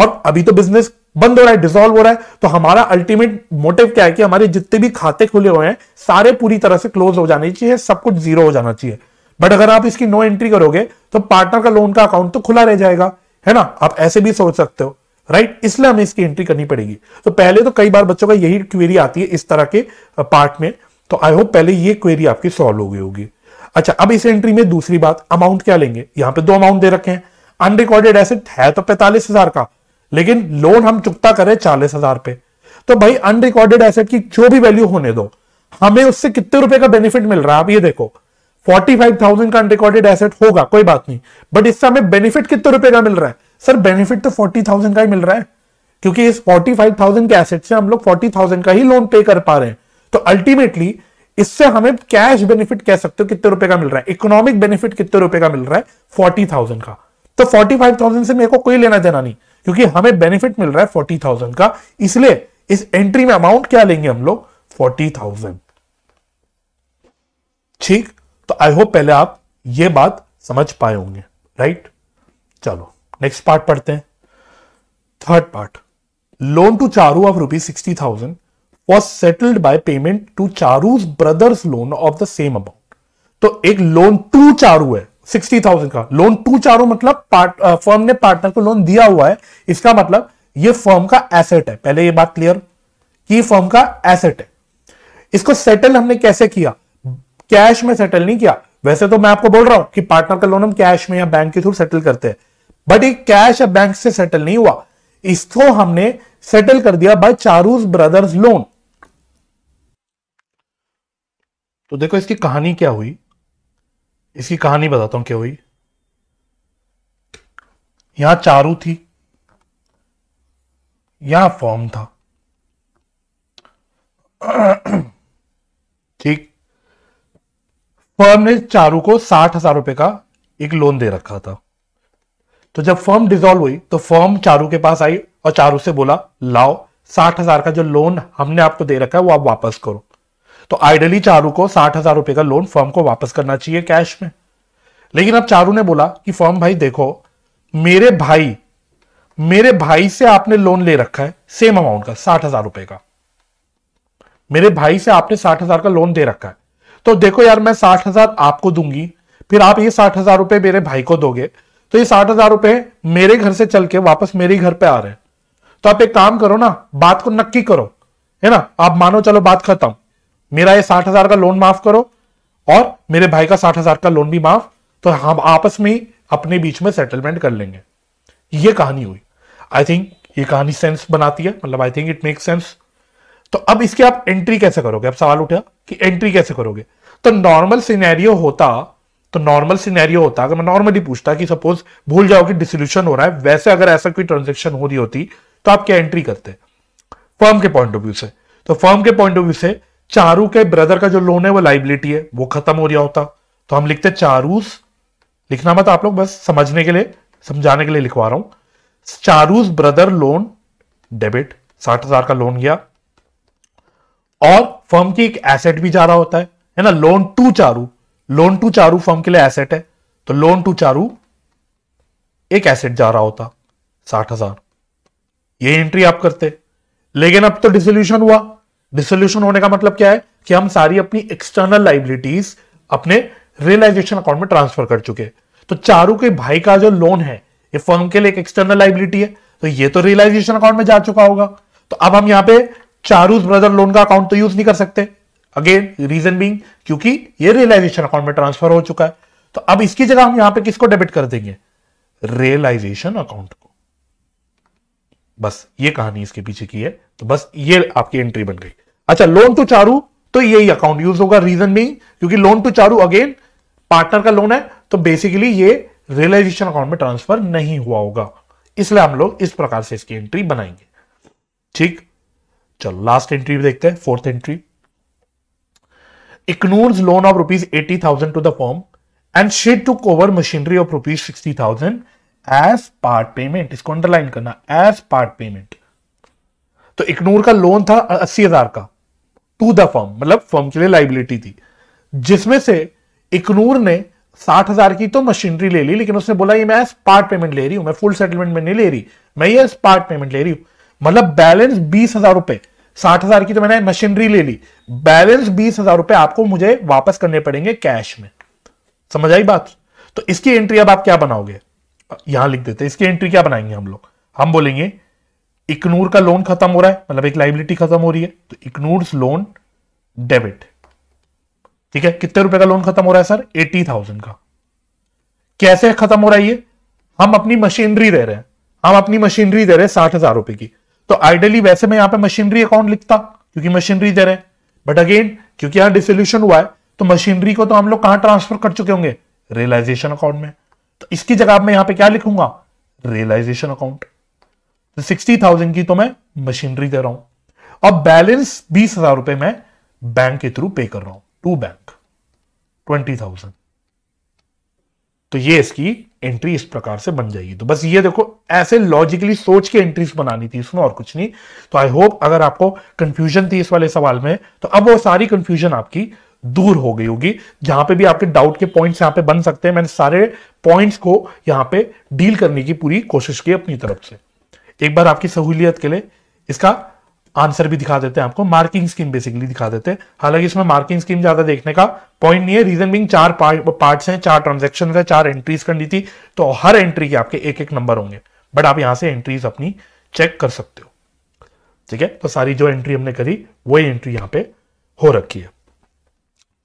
और अभी तो बिजनेस बंद हो रहा है डिसॉल्व हो रहा है तो हमारा अल्टीमेट मोटिव क्या है कि हमारे जितने भी खाते खुले हुए हैं सारे पूरी तरह से क्लोज हो जाने चाहिए सब कुछ जीरो हो जाना चाहिए बट अगर आप इसकी नो एंट्री करोगे तो पार्टनर का लोन का अकाउंट तो खुला रह जाएगा है ना आप ऐसे भी सोच सकते हो राइट इसलिए हमें इसकी एंट्री करनी पड़ेगी तो पहले तो कई बार बच्चों का यही क्वेरी आती है इस तरह के पार्ट में तो आई होप पहले ये क्वेरी आपकी सॉल्व हो गई होगी अच्छा अब इस एंट्री में दूसरी बात अमाउंट क्या लेंगे यहां पे दो अमाउंट दे रखे हैं अनरिकॉर्डेड एसेट है तो पैंतालीस हजार का लेकिन लोन हम चुकता करें चालीस हजार पे तो भाई अनरिकॉर्डेड एसेट की जो भी वैल्यू होने दो हमें उससे कितने रुपए का बेनिफिट मिल रहा है आप ये देखो फोर्टी फाइव थाउजेंड का अनरिकॉर्डेड एसेट होगा कोई बात नहीं बट इससे हमें बेनिफिट कितने रुपए का मिल रहा है सर बेनिफिट तो फोर्टी थाउजेंड का ही मिल रहा है क्योंकि इस फोर्टी फाइव थाउजेंड के एसेट से हम लोग फोर्टी थाउजेंड का ही लोन पे कर पा रहे हैं तो अल्टीमेटली इससे हमें कैश बेनिफिट कह सकते हो कितने रुपए का मिल रहा है इकोनॉमिक बेनिफिट कितने रुपए का मिल रहा है फोर्टी थाउजेंड का तो फोर्टी फाइव थाउजेंड से मेरे को कोई लेना देना नहीं क्योंकि हमें बेनिफिट मिल रहा है फोर्टी थाउजेंड का इसलिए इस एंट्री में अमाउंट क्या लेंगे हम लोग फोर्टी थाउजेंड ठीक तो आई होप पहले आप ये बात समझ पाए होंगे राइट चलो नेक्स्ट पार्ट पढ़ते हैं third part loan to Charu of rupees sixty thousand was settled by payment to Charu's brothers loan of the same amount तो एक लोन टू चारू है सिक्सटी थाउजेंड का लोन टू चारों मतलब पार्ट फर्म ने पार्टनर को लोन दिया हुआ है इसका मतलब ये फर्म का एसेट है पहले ये बात क्लियर कि फर्म का एसेट है इसको सेटल हमने कैसे किया कैश में सेटल नहीं किया वैसे तो मैं आपको बोल रहा हूं कि पार्टनर का लोन हम कैश में या बैंक के थ्रू सेटल करते हैं बट ये कैश या बैंक से सेटल नहीं हुआ इसको हमने सेटल कर दिया बाय चारूज ब्रदर्स लोन तो देखो इसकी कहानी क्या हुई इसकी कहानी बताता हूं क्या हुई यहां चारू थी यहां फॉर्म था [CLEARS THROAT] ठीक फर्म ने चारू को साठ हजार रुपए का एक लोन दे रखा था तो जब फर्म डिजोल्व हुई तो फर्म चारू के पास आई और चारू से बोला लाओ साठ हजार का जो लोन हमने आपको दे रखा है वो आप वापस करो तो आइडली चारू को साठ हजार रुपए का लोन फर्म को वापस करना चाहिए कैश में लेकिन अब चारू ने बोला कि फर्म भाई देखो मेरे भाई मेरे भाई से आपने लोन ले रखा है सेम अमाउंट का साठ हजार रुपए का मेरे भाई से आपने साठ हजार का लोन दे रखा है तो देखो यार मैं साठ हजार आपको दूंगी फिर आप ये साठ हजार रुपए मेरे भाई को दोगे तो ये साठ हजार रुपए मेरे घर से चल के वापस मेरे घर पे आ रहे हैं तो आप एक काम करो ना बात को नक्की करो है ना आप मानो चलो बात खत्म मेरा ये साठ हजार का लोन माफ करो और मेरे भाई का साठ हजार का लोन भी माफ तो हम आपस में अपने बीच में सेटलमेंट कर लेंगे ये कहानी हुई आई थिंक ये कहानी सेंस बनाती है मतलब I think it make sense तो अब इसकी आप एंट्री कैसे करोगे अब सवाल उठा कि एंट्री कैसे करोगे तो नॉर्मल सिनेरियो होता तो नॉर्मल सिनेरियो होता अगर मैं नॉर्मली पूछता कि सपोज भूल जाओ कि डिसोल्यूशन हो रहा है वैसे अगर ऐसा कोई ट्रांजेक्शन हो रही होती तो आप क्या एंट्री करते फर्म के पॉइंट ऑफ व्यू से तो फर्म के पॉइंट ऑफ व्यू से चारू के ब्रदर का जो लोन है वो लाइबिलिटी है वो खत्म हो रहा होता तो हम लिखते चारूस लिखना मत आप लोग बस समझने के लिए समझाने के लिए लिखवा रहा हूं चारूस ब्रदर लोन डेबिट साठ हजार का लोन गया और फर्म की एक एसेट भी जा रहा होता है है ना loan to Charu loan to Charu firm के लिए एसेट है तो लोन टू चारू एक एसेट जा रहा होता साठ हजार ये एंट्री आप करते लेकिन अब तो डिसोल्यूशन हुआ डिसोल्यूशन होने का मतलब क्या है कि हम सारी अपनी एक्सटर्नल लाइबिलिटीज अपने रियलाइजेशन अकाउंट में ट्रांसफर कर चुके हैं तो चारू के भाई का जो लोन है ये फर्म के लिए एक एक्सटर्नल लाइबिलिटी है तो ये तो रियलाइजेशन अकाउंट में जा चुका होगा तो अब हम यहां पे चारूज ब्रदर लोन का अकाउंट तो यूज नहीं कर सकते अगेन रीजन बींग क्योंकि ये रियलाइजेशन अकाउंट में ट्रांसफर हो चुका है तो अब इसकी जगह हम यहां पे किसको डेबिट कर देंगे रियलाइजेशन अकाउंट को बस ये कहानी इसके पीछे की है तो बस ये आपकी एंट्री बन गई अच्छा लोन टू चारू तो यही अकाउंट यूज होगा रीजन में क्योंकि loan to Charu again partner का लोन है तो बेसिकली ये रियलाइजेशन अकाउंट में ट्रांसफर नहीं हुआ होगा इसलिए हम लोग इस प्रकार से इसकी एंट्री बनाएंगे ठीक चलो लास्ट एंट्री भी देखते हैं fourth entry ignores loan of rupees eighty thousand to the firm and shed to cover machinery of rupees sixty thousand as part payment इसको अंडरलाइन करना एज पार्ट पेमेंट तो इकनूर का लोन था अस्सी हजार का टू द फर्म मतलब firm के लिए लाइबिलिटी थी जिसमें से इकनूर ने साठ हजार की तो मशीनरी ले ली लेकिन उसने बोला ये मैं पार्ट पेमेंट ले रही हूं मैं फुल सेटलमेंट में नहीं ले रही मैं ये पार्ट पेमेंट ले रही हूं मतलब बैलेंस बीस हजार रुपए साठ हजार की तो मैंने मशीनरी ले ली बैलेंस बीस हजार रुपए आपको मुझे वापस करने पड़ेंगे कैश में समझ आई बात तो इसकी एंट्री अब आप क्या बनाओगे यहां लिख देते इसकी एंट्री क्या बनाएंगे हम लोग हम बोलेंगे इकनूर का लोन खत्म हो रहा है मतलब एक लाइबिलिटी खत्म हो रही है तो इकनूर लोन डेबिट ठीक है कितने रुपए का लोन खत्म हो रहा है सर एटी थाउजेंड का कैसे खत्म हो रहा है ये हम अपनी मशीनरी दे रहे हैं हम अपनी मशीनरी दे रहे हैं साठ हजार रुपए की तो आइडियली वैसे मैं यहां पे मशीनरी अकाउंट लिखता क्योंकि मशीनरी दे रहे हैं बट अगेन क्योंकि यहां डिसोल्यूशन हुआ है तो मशीनरी को तो हम लोग कहां ट्रांसफर कर चुके होंगे रियलाइजेशन अकाउंट में तो इसकी जगह मैं यहां पे क्या लिखूंगा रियलाइजेशन अकाउंट तो सिक्सटी थाउजेंड की तो मैं मशीनरी दे रहा हूं अब बैलेंस बीस हजार रुपए मैं बैंक के थ्रू पे कर रहा हूं टू बैंक ट्वेंटी थाउजेंड तो ये इसकी एंट्री इस प्रकार से बन जाएगी तो बस ये देखो ऐसे लॉजिकली सोच के एंट्रीज बनानी थी इसमें और कुछ नहीं तो आई होप अगर आपको कंफ्यूजन थी इस वाले सवाल में तो अब वो सारी कंफ्यूजन आपकी दूर हो गई होगी जहां पे भी आपके डाउट के पॉइंट्स यहां पे बन सकते हैं मैंने सारे पॉइंट्स को यहां पे डील करने की पूरी कोशिश की अपनी तरफ से एक बार आपकी सहूलियत के लिए इसका आंसर भी दिखा देते हैं आपको मार्किंग स्कीम बेसिकली दिखा देते हैं हालांकि इसमें मार्किंग स्कीम ज्यादा देखने का पॉइंट नहीं है रीजन बिंग चार पार्ट्स हैं चार ट्रांजेक्शन है चार एंट्रीज करनी थी तो हर एंट्री के आपके एक एक नंबर होंगे बट आप यहां से एंट्रीज अपनी चेक कर सकते हो ठीक है तो सारी जो एंट्री हमने करी वही एंट्री यहां पर हो रखी है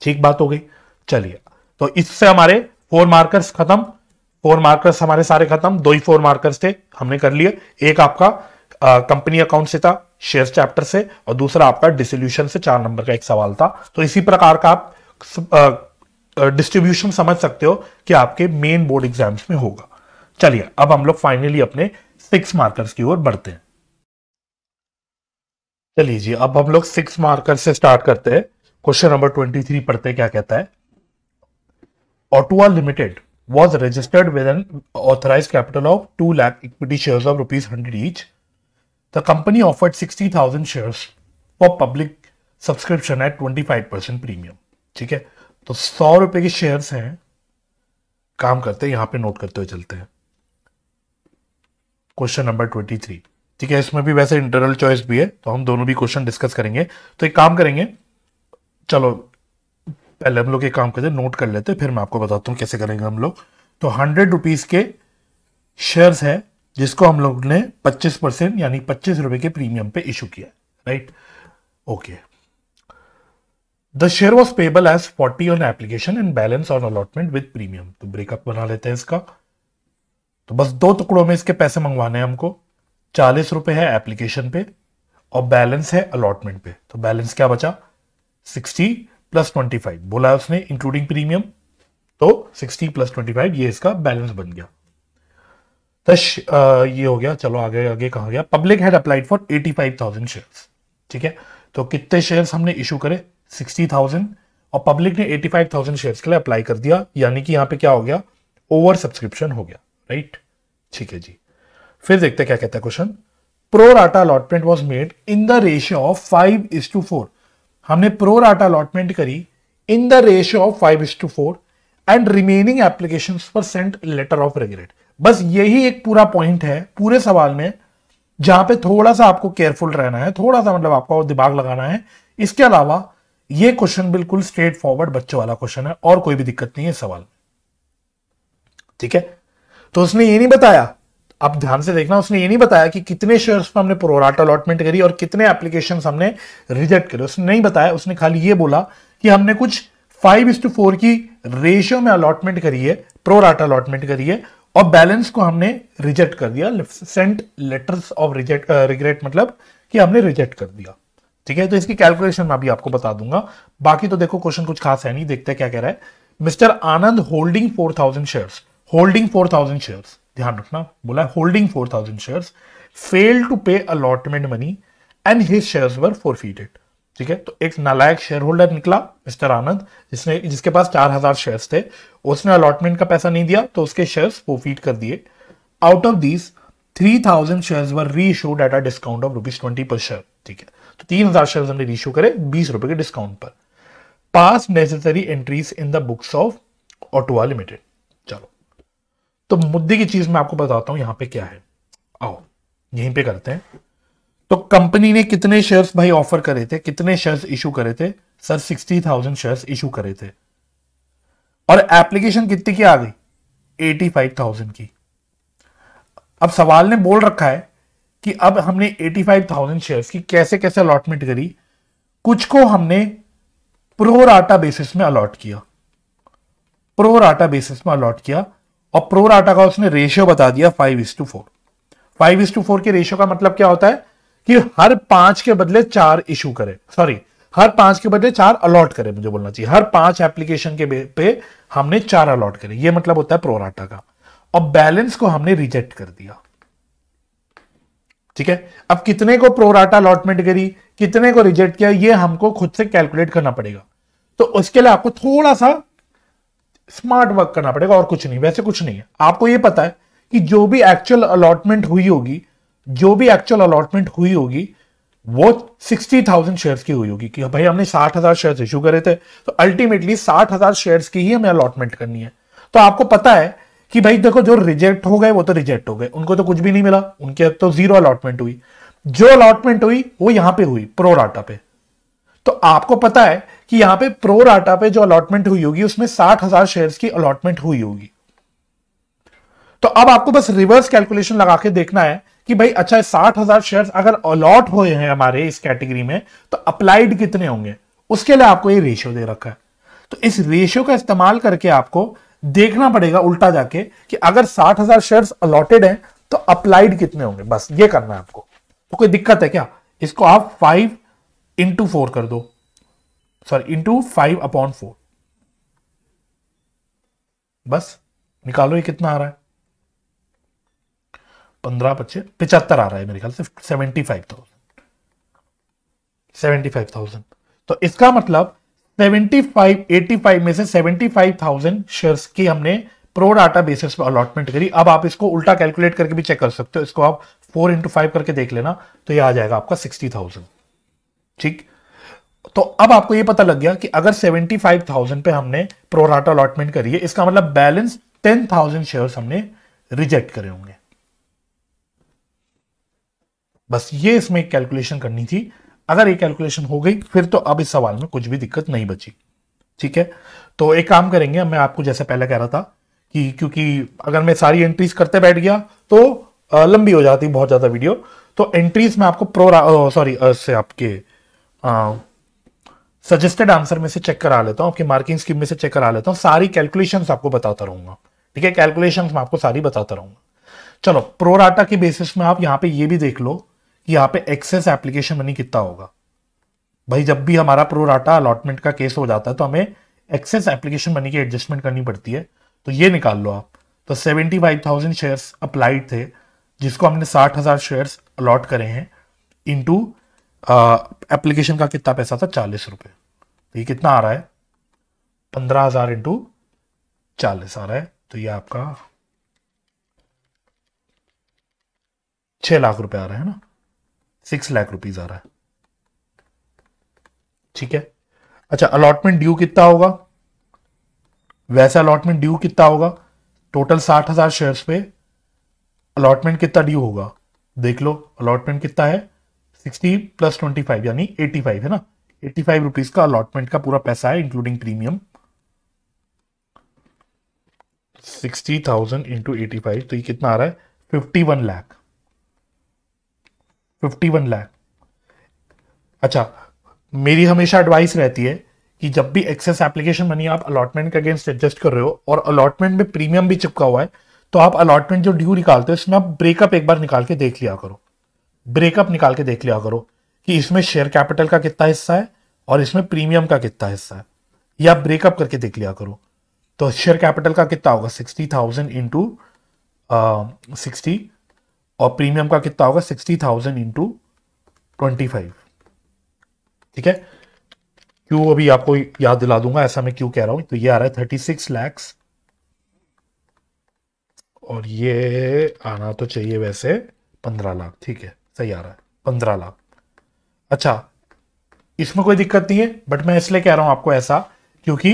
ठीक बात हो गई चलिए तो इससे हमारे फोर मार्कर्स खत्म फोर मार्कर्स हमारे सारे खत्म दो ही फोर मार्कर्स थे हमने कर लिए एक आपका कंपनी अकाउंट से था शेयर चैप्टर से और दूसरा आपका डिसोल्यूशन से चार नंबर का एक सवाल था तो इसी प्रकार का आप डिस्ट्रीब्यूशन समझ सकते हो कि आपके मेन बोर्ड एग्जाम्स में होगा चलिए अब हम लोग फाइनली अपने सिक्स मार्कर्स की ओर बढ़ते हैं चलिए जी अब हम लोग सिक्स मार्कर से स्टार्ट करते हैं क्वेश्चन नंबर ट्वेंटी थ्री पढ़ते क्या कहता है Autowa Limited was registered with an authorized capital of 2 lakh equity shares of rupees 100 each. The company offered 60,000 shares for public subscription है 25 परसेंट प्रीमियम ठीक है तो सौ रुपए के शेयर्स हैं काम करते हैं यहाँ पे नोट करते हुए चलते हैं क्वेश्चन नंबर 23 ठीक है इसमें भी वैसे इंटरनल चॉइस भी है तो हम दोनों भी क्वेश्चन डिस्कस करेंगे तो एक काम करेंगे चलो पहले हम लोग एक काम करते हैं नोट कर लेते हैं फिर मैं आपको बताता हूँ कैसे करेंगे हम लोग तो हंड्रेड रुपीज़ के शेयर्स है जिसको हम लोग ने पच्चीस परसेंट यानी पच्चीस रुपए के प्रीमियम पे इशू किया right okay the share was payable as forty on application and balance on allotment with premium तो ब्रेकअप बना लेते हैं इसका तो बस दो टुकड़ों में इसके पैसे मंगवाने हैं हमको चालीस रुपए है एप्लीकेशन पे और बैलेंस है अलॉटमेंट पे तो बैलेंस क्या बचा सिक्सटी प्लस ट्वेंटी फाइव बोला उसने इंक्लूडिंग प्रीमियम तो सिक्सटी प्लस ट्वेंटी फाइव ये इसका बैलेंस बन गया तश ये हो गया चलो आगे आगे कहा गया public had applied for eighty five thousand share ठीक है तो कितने शेयर हमने इशू करे सिक्सटी थाउजेंड और पब्लिक ने एटी फाइव थाउजेंड शेयर के लिए अप्लाई कर दिया यानी कि यहां पे क्या हो गया ओवर सब्सक्रिप्शन हो गया राइट ठीक है जी फिर देखते क्या कहता है question pro rata allotment was made in the ratio of five is to four हमने प्रो राटा अलॉटमेंट करी in the ratio of five is to four and remaining application per sent letter of regret बस यही एक पूरा point है पूरे सवाल में जहां पे थोड़ा सा आपको केयरफुल रहना है थोड़ा सा मतलब आपको दिमाग लगाना है इसके अलावा ये क्वेश्चन बिल्कुल स्ट्रेट फॉरवर्ड बच्चों वाला क्वेश्चन है और कोई भी दिक्कत नहीं है सवाल ठीक है तो उसने ये नहीं बताया अब ध्यान से देखना उसने ये नहीं बताया कि कितने शेयर्स पर हमने प्रोराट अलॉटमेंट करी और कितने एप्लीकेशन हमने रिजेक्ट करे उसने नहीं बताया उसने खाली ये बोला कि हमने कुछ फाइव इज टू फोर की रेशियो में अलॉटमेंट करी है प्रोराट अलॉटमेंट करी है और बैलेंस को हमने रिजेक्ट कर दिया sent letters of reject regret मतलब कि हमने रिजेक्ट कर दिया ठीक है तो इसकी कैलकुलेशन मैं अभी आपको बता दूंगा बाकी तो देखो क्वेश्चन कुछ खास है नहीं देखते क्या कह रहा है mister Anand holding four thousand share holding four thousand shares ध्यान रखना बोला holding four thousand share fail to pay allotment money and his share were forfeited ठीक है तो एक नालायक शेयर होल्डर निकला मिस्टर आनंद जिसने जिसके पास चार हजार शेयर थे उसने अलॉटमेंट का पैसा नहीं दिया तो उसके शेयर्स फोफीट कर दिए out of these three thousand share were reissued at a discount of rupees twenty per share ठीक है तो तीन हजार शेयर हमने रीशू करे बीस रुपए के डिस्काउंट पर pass necessary entries in the books of Autowa Limited तो मुद्दे की चीज मैं आपको बताता हूं यहां पे क्या है आओ यहीं पे करते हैं तो कंपनी ने कितने शेयर्स भाई ऑफर करे थे कितने शेयर्स इशू करे थे sir sixty thousand shares issue करे थे और एप्लीकेशन कितनी की आ गई एटी फाइव थाउजेंड की अब सवाल ने बोल रखा है कि अब हमने एटी फाइव थाउजेंड शेयर्स की कैसे कैसे अलॉटमेंट करी कुछ को हमने प्रोराटा बेसिस में अलॉट किया प्रोराटा बेसिस में अलॉट किया और प्रो राटा का उसने रेशियो बता दिया five is to four five is to four के रेशियो का मतलब क्या होता है कि हर पांच के बदले चार इशू करे सॉरी हर पांच के बदले चार अलॉट करे मुझे बोलना चाहिए हर पांच एप्लीकेशन के पे हमने चार अलॉट करे ये मतलब होता है प्रोराटा का और बैलेंस को हमने रिजेक्ट कर दिया ठीक है अब कितने को प्रोराटा अलॉटमेंट करी कितने को रिजेक्ट किया ये हमको खुद से कैलकुलेट करना पड़ेगा तो उसके लिए आपको थोड़ा सा स्मार्ट वर्क करना पड़ेगा और कुछ नहीं वैसे कुछ नहीं है आपको ये पता है कि जो भी एक्चुअल अलॉटमेंट हुई होगी जो भी एक्चुअल अलॉटमेंट हुई होगी वो सिक्सटी थाउजेंड शेयर की हुई होगी कि भाई हमने साठ हजार शेयर इशू करे थे तो अल्टीमेटली साठ हजार शेयर की ही हमें अलॉटमेंट करनी है तो आपको पता है कि भाई देखो जो रिजेक्ट हो गए वो तो रिजेक्ट हो गए उनको तो कुछ भी नहीं मिला उनके तो जीरो अलॉटमेंट हुई जो अलॉटमेंट हुई वो यहां पे हुई प्रोराटा पे तो आपको पता है कि यहां पे प्रो राटा पे जो अलॉटमेंट हुई होगी उसमें साठ हजार शेयर की अलॉटमेंट हुई होगी तो अब आपको बस रिवर्स कैलकुलेशन लगा के देखना है कि भाई अच्छा साठ हजार शेयर अगर अलॉट हुए हैं हमारे इस कैटेगरी में तो अप्लाइड कितने होंगे उसके लिए आपको ये रेशियो दे रखा है तो इस रेशियो का इस्तेमाल करके आपको देखना पड़ेगा उल्टा जाके कि अगर साठ हजार शेयर अलॉटेड है तो अप्लाइड कितने होंगे बस ये करना है आपको तो कोई दिक्कत है क्या इसको आप फाइव इंटू फोर कर दो sorry into five upon four बस निकालो ये कितना आ रहा है पंद्रह पच्चीस पिचहत्तर आ रहा है मेरे ख्याल से seventy five thousand seventy five thousand तो इसका मतलब सेवेंटी फाइव एटी फाइव में से सेवेंटी फाइव थाउजेंड शेयर्स की हमने प्रो डाटा बेसिस पर अलॉटमेंट करी अब आप इसको उल्टा कैलकुलेट करके भी चेक कर सकते हो इसको आप फोर इंटू फाइव करके देख लेना तो ये आ जाएगा आपका सिक्सटी थाउजेंड ठीक तो अब आपको ये पता लग गया कि अगर 75,000 पे हमने प्रोराटा अलॉटमेंट करी है इसका मतलब बैलेंस 10,000 शेयर्स हमने रिजेक्ट करे होंगे बस ये इसमें कैलकुलेशन करनी थी अगर ये कैलकुलेशन हो गई फिर तो अब इस सवाल में कुछ भी दिक्कत नहीं बची ठीक है तो एक काम करेंगे मैं आपको जैसे पहले कह रहा था कि क्योंकि अगर मैं सारी एंट्रीज करते बैठ गया तो लंबी हो जाती बहुत ज़्यादा वीडियो तो एंट्रीज में आपको प्रो सॉरी से आपके सजेस्टेड आंसर में से चेक करा लेता हूँ आपकी मार्किंग स्कीम में से चेक करा लेता हूँ सारी कैलकुलेशन आपको बताता रहूंगा ठीक है कैलकुलेशन मैं आपको सारी बताता रहूंगा चलो प्रोराटा के बेसिस में आप यहाँ पे ये भी देख लो कि यहाँ पे एक्सेस एप्लीकेशन मनी कितना होगा भाई जब भी हमारा प्रोराटा अलॉटमेंट का केस हो जाता है तो हमें एक्सेस एप्लीकेशन मनी की एडजस्टमेंट करनी पड़ती है तो ये निकाल लो आप तो 75,000 शेयर्स अप्लाइड थे जिसको हमने 60,000 शेयर्स अलॉट करे हैं इनटू एप्लीकेशन का कितना पैसा था चालीस रुपये ये कितना आ रहा है पंद्रह हज़ार इंटू चालीस आ रहा है तो ये आपका छह लाख रुपए आ रहा है ना सिक्स लाख रुपीज़ आ रहा है ठीक है अच्छा अलॉटमेंट ड्यू कितना होगा वैसा अलॉटमेंट ड्यू कितना होगा टोटल साठ हज़ार शेयर्स पे अलॉटमेंट कितना ड्यू होगा देख लो अलॉटमेंट कितना है सिक्सटी प्लस ट्वेंटी यानी एटी है ना एट्टी फाइव रुपीज का अलॉटमेंट का पूरा पैसा है including premium sixty thousand into eighty five तो ये कितना आ रहा है fifty one lakh fifty one lakh अच्छा मेरी हमेशा एडवाइस रहती है कि जब भी एक्सेस एप्लीकेशन मनी आप अलॉटमेंट के अगेंस्ट एडजस्ट कर रहे हो और अलॉटमेंट में प्रीमियम भी चिपका हुआ है तो आप अलॉटमेंट जो ड्यू निकालते हो उसमें आप ब्रेकअप एक बार निकाल के देख लिया करो ब्रेकअप निकाल के देख लिया करो कि इसमें शेयर कैपिटल का कितना हिस्सा है और इसमें प्रीमियम का कितना हिस्सा है या ब्रेकअप करके देख लिया करो तो शेयर कैपिटल का कितना होगा सिक्सटी थाउजेंड इंटू सिक्सटी और प्रीमियम का कितना होगा sixty thousand into twenty five ठीक है क्यों अभी आपको याद दिला दूंगा ऐसा मैं क्यों कह रहा हूं तो ये आ रहा है थर्टी सिक्स लैक्स और ये आना तो चाहिए वैसे पंद्रह लाख ठीक है सही आ रहा है पंद्रह लाख अच्छा इसमें कोई दिक्कत नहीं है बट मैं इसलिए कह रहा हूं आपको ऐसा क्योंकि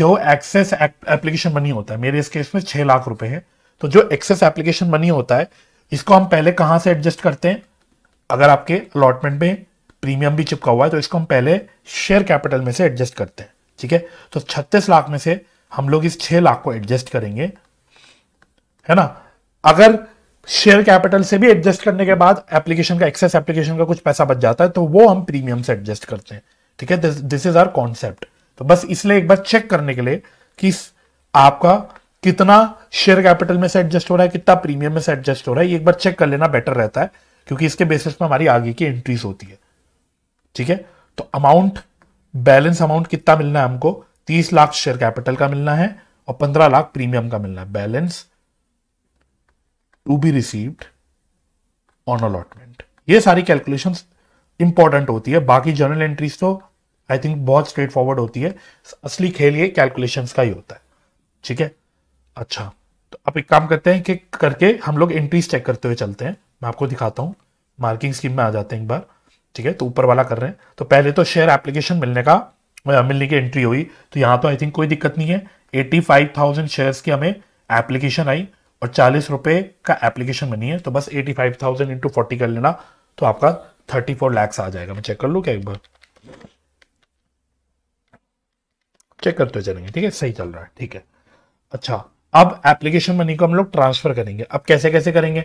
जो एक्सेस एप्लीकेशन मनी होता है मेरे इस केस में छह लाख रुपए है तो जो एक्सेस एप्लीकेशन मनी होता है इसको हम पहले कहां से एडजस्ट करते हैं अगर आपके अलॉटमेंट में प्रीमियम भी चिपका हुआ है तो इसको हम पहले शेयर कैपिटल में से एडजस्ट करते हैं ठीक है तो छत्तीस लाख में से हम लोग इस छह लाख को एडजस्ट करेंगे है ना अगर शेयर कैपिटल से भी एडजस्ट करने के बाद एप्लीकेशन का एक्सेस एप्लीकेशन का कुछ पैसा बच जाता है तो वो हम प्रीमियम से एडजस्ट करते हैं ठीक है दिस इज आर कॉन्सेप्ट तो बस इसलिए एक बार चेक करने के लिए कि आपका कितना शेयर कैपिटल में से एडजस्ट हो रहा है कितना प्रीमियम में से एडजस्ट हो रहा है ये एक बार चेक कर लेना बेटर रहता है क्योंकि इसके बेसिस पर हमारी आगे की एंट्रीज होती है ठीक है तो अमाउंट बैलेंस अमाउंट कितना मिलना है हमको तीस लाख शेयर कैपिटल का मिलना है और पंद्रह लाख प्रीमियम का मिलना है balance to be received on allotment ये सारी कैलकुलेशंस इंपॉर्टेंट होती है बाकी जर्नल एंट्रीज तो आई थिंक बहुत स्ट्रेट फॉरवर्ड होती है असली खेल ये कैलकुलेशन का ही होता है ठीक है अच्छा तो अब एक काम करते हैं कि करके हम लोग एंट्रीज चेक करते हुए चलते हैं मैं आपको दिखाता हूँ मार्किंग स्कीम में आ जाते हैं एक बार ठीक है तो ऊपर वाला कर रहे हैं तो पहले तो शेयर एप्लीकेशन मिलने का मिलने की एंट्री हुई तो यहाँ तो आई थिंक कोई दिक्कत नहीं है एटी फाइव थाउजेंड शेयर की हमें एप्लीकेशन आई और चालीस रुपए का एप्लीकेशन बनी है तो बस eighty five thousand into forty कर लेना तो आपका थर्टी फोर लैक्स आ जाएगा मैं चेक कर लू क्या एक बार चेक करते चलेंगे ठीक है सही चल रहा है ठीक है अच्छा अब एप्लीकेशन मनी को हम लोग ट्रांसफर करेंगे अब कैसे कैसे करेंगे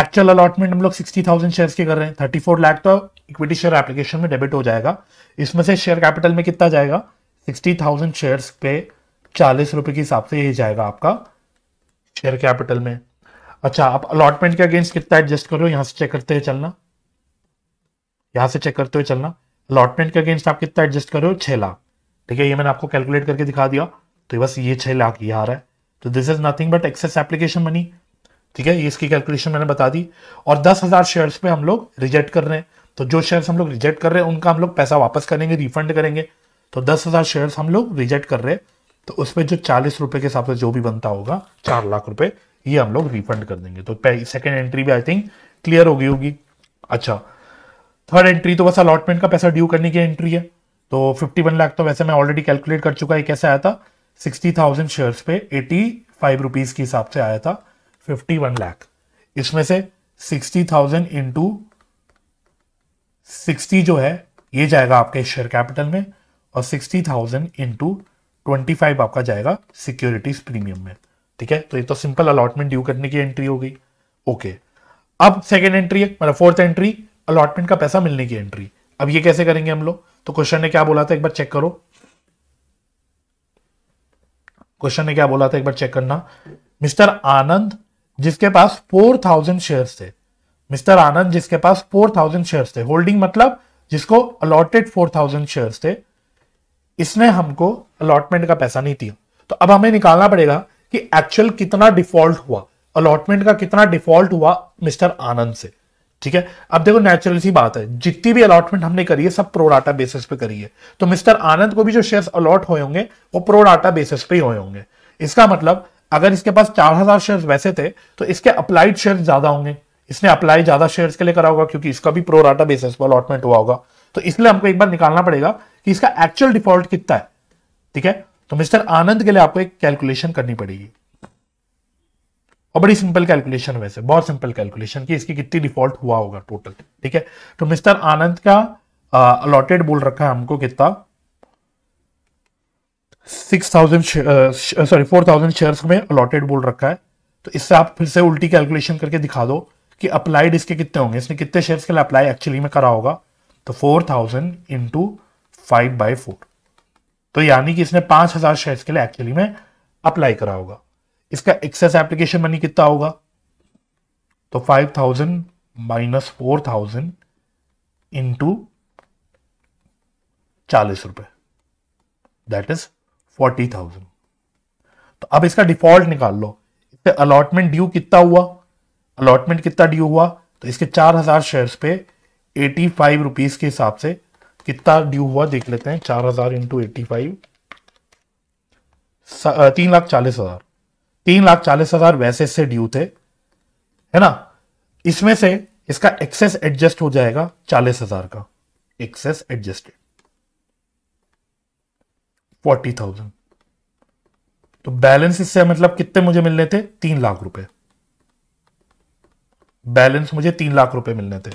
एक्चुअल अलॉटमेंट हम लोग सिक्सटी थाउजेंड शेयर के कर रहे हैं थर्टी फोर लैख तो इक्विटी शेयर एप्लीकेशन में डेबिट हो जाएगा इसमें से शेयर कैपिटल में कितना जाएगा सिक्सटी थाउजेंड शेयर पे चालीस रुपए के हिसाब से ये जाएगा आपका शेयर कैपिटल में अच्छा आप अलॉटमेंट के अगेंस्ट कितना एडजस्ट करो यहाँ से चेक करते हुए चलना यहाँ से चेक करते हुए चलना अलॉटमेंट के अगेंस्ट आप कितना एडजस्ट करो छह लाख ठीक है ये मैंने आपको कैलकुलेट करके दिखा दिया तो बस ये छह लाख ये आ रहा है तो this is nothing but excess application money ठीक है ये इसकी कैलकुलेशन मैंने बता दी और दस हज़ार शेयर पे हम लोग रिजेक्ट कर रहे हैं तो जो शेयर हम लोग रिजेक्ट कर रहे हैं उनका हम लोग पैसा वापस करेंगे रिफंड करेंगे तो दस हज़ार शेयर हम लोग रिजेक्ट कर रहे हैं तो उसमें जो चालीस रुपए के हिसाब से जो भी बनता होगा चार लाख रुपए ये हम लोग रिफंड कर देंगे तो सेकेंड एंट्री भी आई थिंक क्लियर हो गई होगी अच्छा थर्ड एंट्री तो बस अलॉटमेंट का पैसा ड्यू करने की एंट्री है तो फिफ्टी वन लाख तो वैसे मैं ऑलरेडी कैलकुलेट कर चुका है कैसे आया था सिक्सटी थाउजेंड शेयर्स पे एटी फाइव रुपीज़ के हिसाब से आया था फिफ्टी वन लाख इसमें से सिक्सटी थाउजेंड इंटू सिक्सटी जो है ये जाएगा आपके शेयर कैपिटल में और sixty thousand into twenty five आपका जाएगा सिक्योरिटीज प्रीमियम में ठीक है तो ये तो सिंपल अलॉटमेंट ड्यू करने की एंट्री हो गई ओके अब सेकेंड एंट्री है मतलब फोर्थ एंट्री अलॉटमेंट का पैसा मिलने की एंट्री अब ये कैसे करेंगे हम लोग तो क्वेश्चन ने क्या बोला था एक बार चेक करो क्वेश्चन ने क्या बोला था एक बार चेक करना मिस्टर आनंद जिसके पास फोर थाउजेंड शेयर थे मिस्टर आनंद जिसके पास फोर थाउजेंड शेयर थे होल्डिंग मतलब जिसको अलॉटेड फोर थाउजेंड शेयर थे इसने हमको अलॉटमेंट का पैसा नहीं दिया तो अब हमें निकालना पड़ेगा कि एक्चुअल कितना डिफॉल्ट हुआ अलॉटमेंट का कितना डिफॉल्ट हुआ मिस्टर आनंद से ठीक है अब देखो नेचुरल सी बात है जितनी भी अलॉटमेंट हमने करी है सब प्रोडाटा बेसिस पे करी है तो मिस्टर आनंद को भी जो शेयर्स अलॉट हुए होंगे वो प्रोडाटा बेसिस पे ही हुए होंगे इसका मतलब अगर इसके पास चार हजार शेयर वैसे थे तो इसके अप्लाइड शेयर ज्यादा होंगे इसने अप्लाई ज्यादा शेयर्स के लिए करा होगा क्योंकि इसका भी प्रोराटा बेसिस पर अलॉटमेंट हुआ होगा तो इसलिए हमको एक बार निकालना पड़ेगा कि इसका एक्चुअल डिफॉल्ट कितना है ठीक है तो मिस्टर आनंद के लिए आपको एक कैलकुलेशन करनी पड़ेगी और बड़ी सिंपल कैलकुलेशन वैसे बहुत सिंपल कैलकुलेशन कि इसकी कितनी डिफॉल्ट हुआ होगा टोटल ठीक है तो मिस्टर आनंद का अलॉटेड बोल रखा है हमको कितना six thousand sorry four thousand share में अलॉटेड बोल रखा है तो इससे आप फिर से उल्टी कैलकुलेशन करके दिखा दो कि अप्लाइड इसके कितने होंगे इसने कितने शेयर्स के लिए अप्लाई एक्चुअली में करा होगा तो four thousand into five by four तो यानी कि इसने पांच हजार शेयर के लिए एक्चुअली में अप्लाई करा होगा इसका एक्सेस एप्लीकेशन मनी कितना होगा तो five thousand minus four thousand into चालीस रुपए दैट इज फोर्टी थाउजेंड तो अब इसका डिफॉल्ट निकाल लो अलॉटमेंट ड्यू कितना हुआ अलॉटमेंट कितना ड्यू हुआ तो इसके चार हजार शेयर पे एटी फाइव रुपीज़ के हिसाब से कितना ड्यू हुआ देख लेते हैं चार हज़ार इंटू एटी फाइव तीन लाख चालीस हज़ार तीन लाख चालीस हज़ार वैसे से ड्यू थे है ना इसमें से इसका एक्सेस एडजस्ट हो जाएगा चालीस हज़ार का एक्सेस एडजस्टेड फोर्टी थाउजेंड तो बैलेंस इससे मतलब कितने मुझे मिलने थे तीन लाख रुपए बैलेंस मुझे तीन लाख रुपए मिलने थे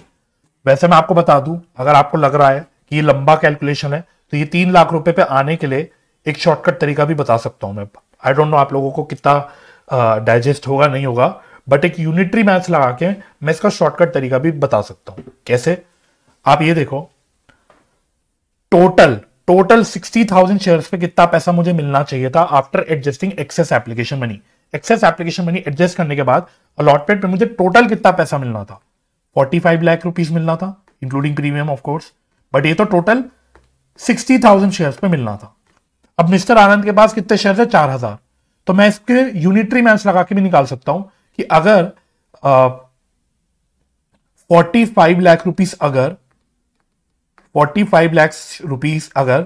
वैसे मैं आपको बता दूं अगर आपको लग रहा है कि ये लंबा कैलकुलेशन है तो ये तीन लाख रुपए पे आने के लिए एक शॉर्टकट तरीका भी बता सकता हूं मैं आई डोंट नो आप लोगों को कितना डाइजेस्ट होगा नहीं होगा बट एक यूनिटरी मैथ्स लगा के मैं इसका शॉर्टकट तरीका भी बता सकता हूं कैसे आप ये देखो total total sixty thousand share पे कितना पैसा मुझे मिलना चाहिए था after adjusting excess application money excess application money adjust करने के बाद अलॉटमेंट पे मुझे टोटल कितना पैसा मिलना था फोर्टी फाइव लाख रुपीज मिलना था including premium of course but ये तो टोटल सिक्सटी थाउजेंड शेयर पे मिलना था अब मिस्टर आनंद के पास कितने शेयर है चार हजार तो मैं इसके यूनिटरी मैच लगा के भी निकाल सकता हूं कि अगर फोर्टी फाइव लाख रुपीज अगर फोर्टी फाइव लाख रुपीज अगर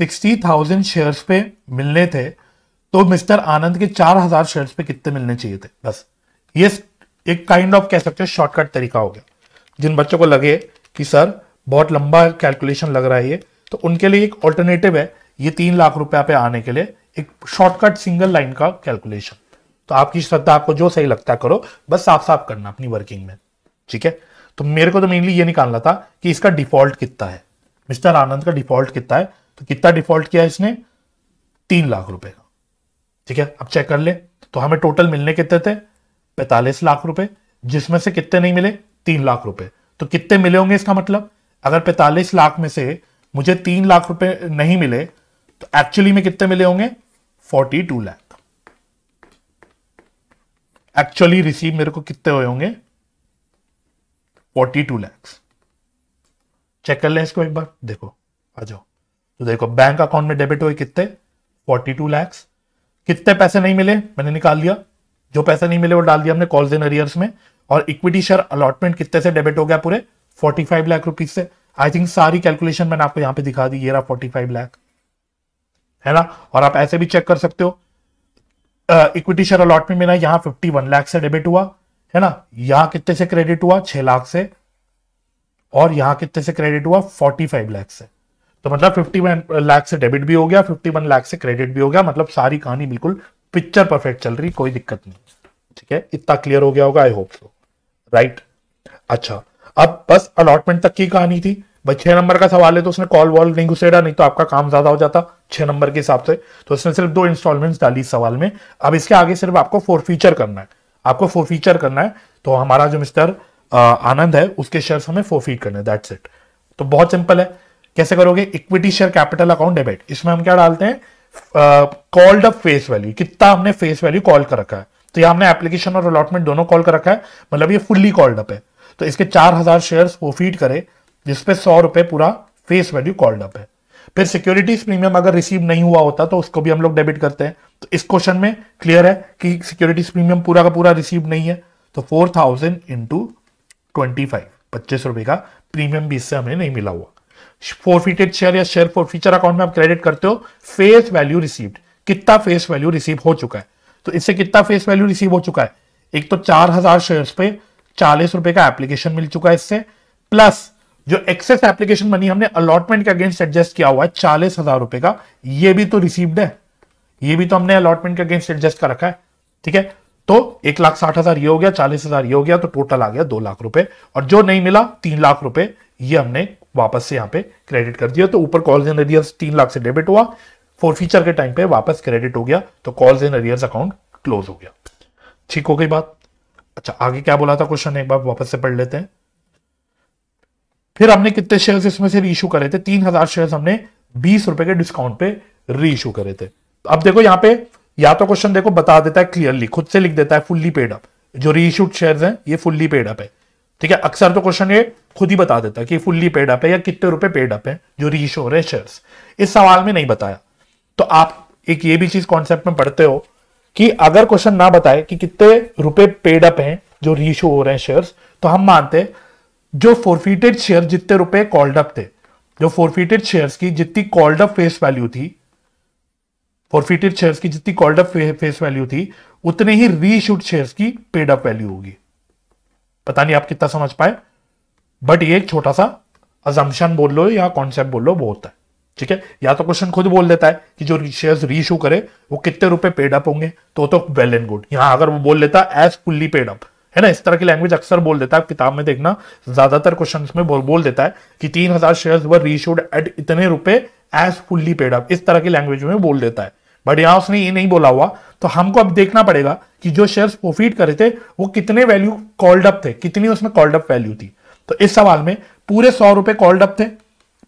सिक्सटी थाउजेंड शेयर्स पे मिलने थे तो मिस्टर आनंद के चार हजार शेयर्स पे कितने मिलने चाहिए थे बस ये एक काइंड ऑफ कह सकते हो शॉर्टकट तरीका हो गया जिन बच्चों को लगे कि सर बहुत लंबा कैलकुलेशन लग रहा है ये तो उनके लिए एक ऑल्टरनेटिव है ये तीन लाख रुपया पे आने के लिए एक शॉर्टकट सिंगल लाइन का कैलकुलेशन तो आपकी श्रद्धा आपको जो सही लगता है करो बस साफ साफ करना अपनी वर्किंग में ठीक है तो मेरे को तो मेनली ये निकालना था कि इसका डिफॉल्ट कितना है मिस्टर आनंद का डिफॉल्ट कितना है तो कितना डिफॉल्ट किया इसने तीन लाख रुपए का ठीक है अब चेक कर ले तो हमें टोटल मिलने कितने थे पैंतालीस लाख रुपए जिसमें से कितने नहीं मिले तीन लाख रुपए तो कितने मिले होंगे इसका मतलब अगर पैंतालीस लाख में से मुझे तीन लाख रुपए नहीं मिले तो एक्चुअली में कितने मिले होंगे forty two lakh actually receive मेरे को कितने हुए होंगे फोर्टी टू लैक्स चेक कर ले इसको एक बार देखो आ जाओ तो देखो बैंक अकाउंट में डेबिट हुए कितने फोर्टी टू लैक्स कितने पैसे नहीं मिले मैंने निकाल लिया जो पैसा नहीं मिले वो डाल दिया हमने कॉल्स इन अरियर्स में और इक्विटी शेयर अलॉटमेंट कितने से डेबिट हो गया पूरे 45 लाख रुपीज से आई थिंक सारी कैलकुलेशन मैंने आपको यहां पे दिखा दी ये रहा 45 लाख है ना और आप ऐसे भी चेक कर सकते हो इक्विटी शेयर अलॉटमेंट मेरा यहाँ वन लाख से डेबिट हुआ है ना यहाँ कितने से क्रेडिट हुआ छह लाख से और यहाँ कितने से क्रेडिट हुआ फाइव लाख से तो मतलब 51 लाख से डेबिट भी हो गया 51 लाख से क्रेडिट भी हो गया मतलब सारी कहानी बिल्कुल पिक्चर परफेक्ट चल रही कोई दिक्कत नहीं ठीक है इतना क्लियर हो गया होगा आई होप सो राइट अच्छा अब बस अलॉटमेंट तक की कहानी थी भाई छह नंबर का सवाल है तो उसने कॉल वॉल नहीं घुसेड़ा नहीं तो आपका काम ज्यादा हो जाता छह नंबर के हिसाब से तो उसने सिर्फ दो इंस्टॉलमेंट डाली इस सवाल में अब इसके आगे सिर्फ आपको फोर फीचर करना है आपको फोर फीचर करना है तो हमारा जो मिस्टर आनंद है उसके शेयर हमें फोर फीट करने दैट्स इट तो बहुत सिंपल है कैसे करोगे equity share capital account debit इसमें हम क्या डालते हैं कॉल्ड अप फेस वैल्यू कितना हमने फेस वैल्यू कॉल कर रखा है तो यहां हमने एप्लीकेशन और अलॉटमेंट दोनों कॉल कर रखा है मतलब ये फुल्ली कॉल्ड अप है तो इसके चार हजार शेयर वो फीड करे जिसपे सौ रुपए पूरा फेस वैल्यू कॉल्ड अप है फिर सिक्योरिटीज प्रीमियम अगर रिसीव नहीं हुआ होता तो उसको भी हम लोग डेबिट करते हैं तो इस क्वेश्चन में क्लियर है कि सिक्योरिटीज प्रीमियम पूरा का पूरा रिसीव नहीं है तो four thousand into twenty five पच्चीस रुपए का प्रीमियम भी इससे हमें नहीं मिला हुआ फोरफिटेड शेयर या शेयर फॉर फ्यूचर अकाउंट में आप क्रेडिट करते हो फेस वैल्यू रिसीव्ड कितना फेस वैल्यू रिसीव हो चुका है तो इससे कितना फेस वैल्यू रिसीव हो चुका है एक तो चार हजार शेयर पे चालीस रुपए का एप्लीकेशन मिल चुका है इससे प्लस जो एक्सेस एप्लीकेशन मनी हमने अलॉटमेंट के अगेंस्ट एडजस्ट किया हुआ है चालीस हजार रुपए का ये भी तो रिसीव्ड है ये भी तो हमने अलॉटमेंट के अगेंस्ट एडजस्ट कर रखा है ठीक है तो एक लाख साठ हजार ये हो गया चालीस हजार ये हो गया तो टोटल आ गया दो लाख रुपए और जो नहीं मिला तीन लाख रुपए ये हमने वापस से यहाँ पे क्रेडिट कर दिया तो ऊपर कॉल्स एंड अरियर्स तीन लाख से डेबिट हुआ फोर फीचर के टाइम पे वापस क्रेडिट हो गया तो calls and arrears account close हो गया ठीक हो गई बात अच्छा आगे क्या बोला था क्वेश्चन एक बार वापस से पढ़ लेते हैं फिर हमने कितने शेयर्स इसमें से रीइू करे थे तीन हजार शेयर हमने बीस रुपए के डिस्काउंट पे रीइू करे थे अब देखो यहां पे या तो क्वेश्चन देखो बता देता है क्लियरली खुद से लिख देता है फुल्ली पेड अप जो रीइूड शेयर्स हैं ये फुल्ली पेड अप है ठीक है अक्सर तो क्वेश्चन ये खुद ही बता देता है कि फुल्ली पेड अप है या कितने रुपए पेड अप है जो रीश हो रहे हैं इस सवाल में नहीं बताया तो आप एक ये भी चीज कॉन्सेप्ट में पढ़ते हो कि अगर क्वेश्चन ना बताए कि कितने रुपए पेड अप हैं जो रीशो हो रहे हैं शेयर्स तो हम मानते जो फोरफीटेड शेयर जितने रुपए कॉल्ड अप थे जो फोरफीटेड शेयर्स की जितनी कॉल्ड अप फेस वैल्यू थी फोरफीटेड शेयर्स की जितनी कॉल्ड अप फेस वैल्यू थी उतने ही रीशूट शेयर्स की पेड अप वैल्यू होगी पता नहीं आप कितना समझ पाए बट ये एक छोटा सा अजम्पन बोल लो या कॉन्सेप्ट बोल लो वो होता है ठीक है या तो क्वेश्चन खुद बोल देता है कि जो शेयर रीशू करे वो कितने रुपए पेड अप होंगे तो तो वेल एंड गुड यहां अगर वो बोल लेता एज फुल्ली पेड अप है ना इस तरह की लैंग्वेज अक्सर बोल देता है किताब में देखना ज्यादातर क्वेश्चन में बोल, बोल देता है कि तीन हजार शेयर वर रीशूड एट इतने रुपए एज फुल्ली पेड अप इस तरह की लैंग्वेज में बोल देता है बट यहां उसने ये नहीं बोला हुआ तो हमको अब देखना पड़ेगा कि जो शेयर्स प्रॉफिट करे थे वो कितने वैल्यू कॉल्ड अप थे कितनी उसमें कॉल्ड अप वैल्यू थी तो इस सवाल में पूरे सौ रुपए कॉल्ड अप थे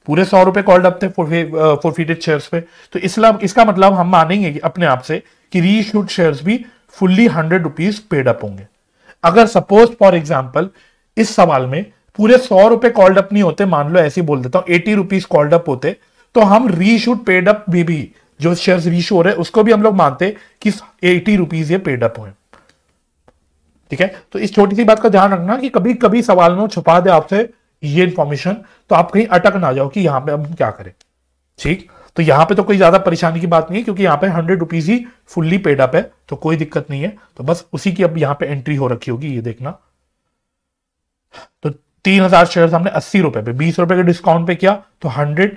पूरे सौ रुपए कॉल्ड अप थे फोरफीटेड शेयर्स पे तो इसलिए इसका मतलब हम मानेंगे कि अपने आप से कि रीशूट शेयर्स भी fully hundred rupees paid up होंगे अगर सपोज फॉर एग्जाम्पल इस सवाल में पूरे सौ रुपए कॉल्ड अप नहीं होते मान लो ऐसे बोल देता हूँ एटी रुपीज कॉल्ड अप होते तो हम रीशूट पेड अप भी, भी जो शेयर इशू हो रहे हैं उसको भी हम लोग मानते कि एटी रुपीज ये पेड अप हुए ठीक है तो इस छोटी सी बात का ध्यान रखना कि कभी कभी सवाल में छुपा दे आपसे ये इंफॉर्मेशन तो आप कहीं अटक ना जाओ कि यहां पे हम क्या करें ठीक तो यहाँ पे तो कोई ज्यादा परेशानी की बात नहीं है क्योंकि यहाँ पे हंड्रेड रुपीज ही फुल्ली पेड अप है तो कोई दिक्कत नहीं है तो बस उसी की अब यहाँ पे एंट्री हो रखी होगी ये देखना तो तीन हजार शेयर हमने अस्सी रुपए पे बीस रुपए के डिस्काउंट पे किया तो हंड्रेड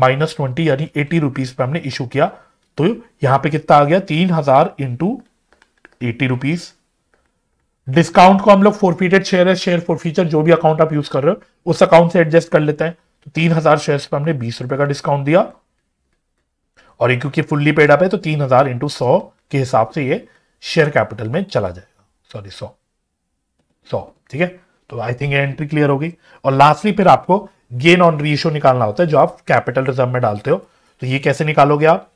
माइनस ट्वेंटी यानी एटी रुपीज पे हमने इशू किया तो यहां पे कितना आ गया तीन हजार इंटू एटी रुपीज डिस्काउंट को हम लोग फोरफीटेड शेयर है शेयर फोरफीचर जो भी अकाउंट आप यूज कर रहे हो उस अकाउंट से एडजस्ट कर लेते हैं तो तीन हजार शेयर पर हमने बीस रुपए का डिस्काउंट दिया और ये क्योंकि फुल्ली पेड अप है तो तीन हजार इंटू सौ के हिसाब से ये शेयर कैपिटल में चला जाएगा सॉरी सौ सौ ठीक है तो आई थिंक ये एंट्री क्लियर होगी और लास्टली फिर आपको गेन ऑन रीशो निकालना होता है जो आप कैपिटल रिजर्व में डालते हो तो ये कैसे निकालोगे आप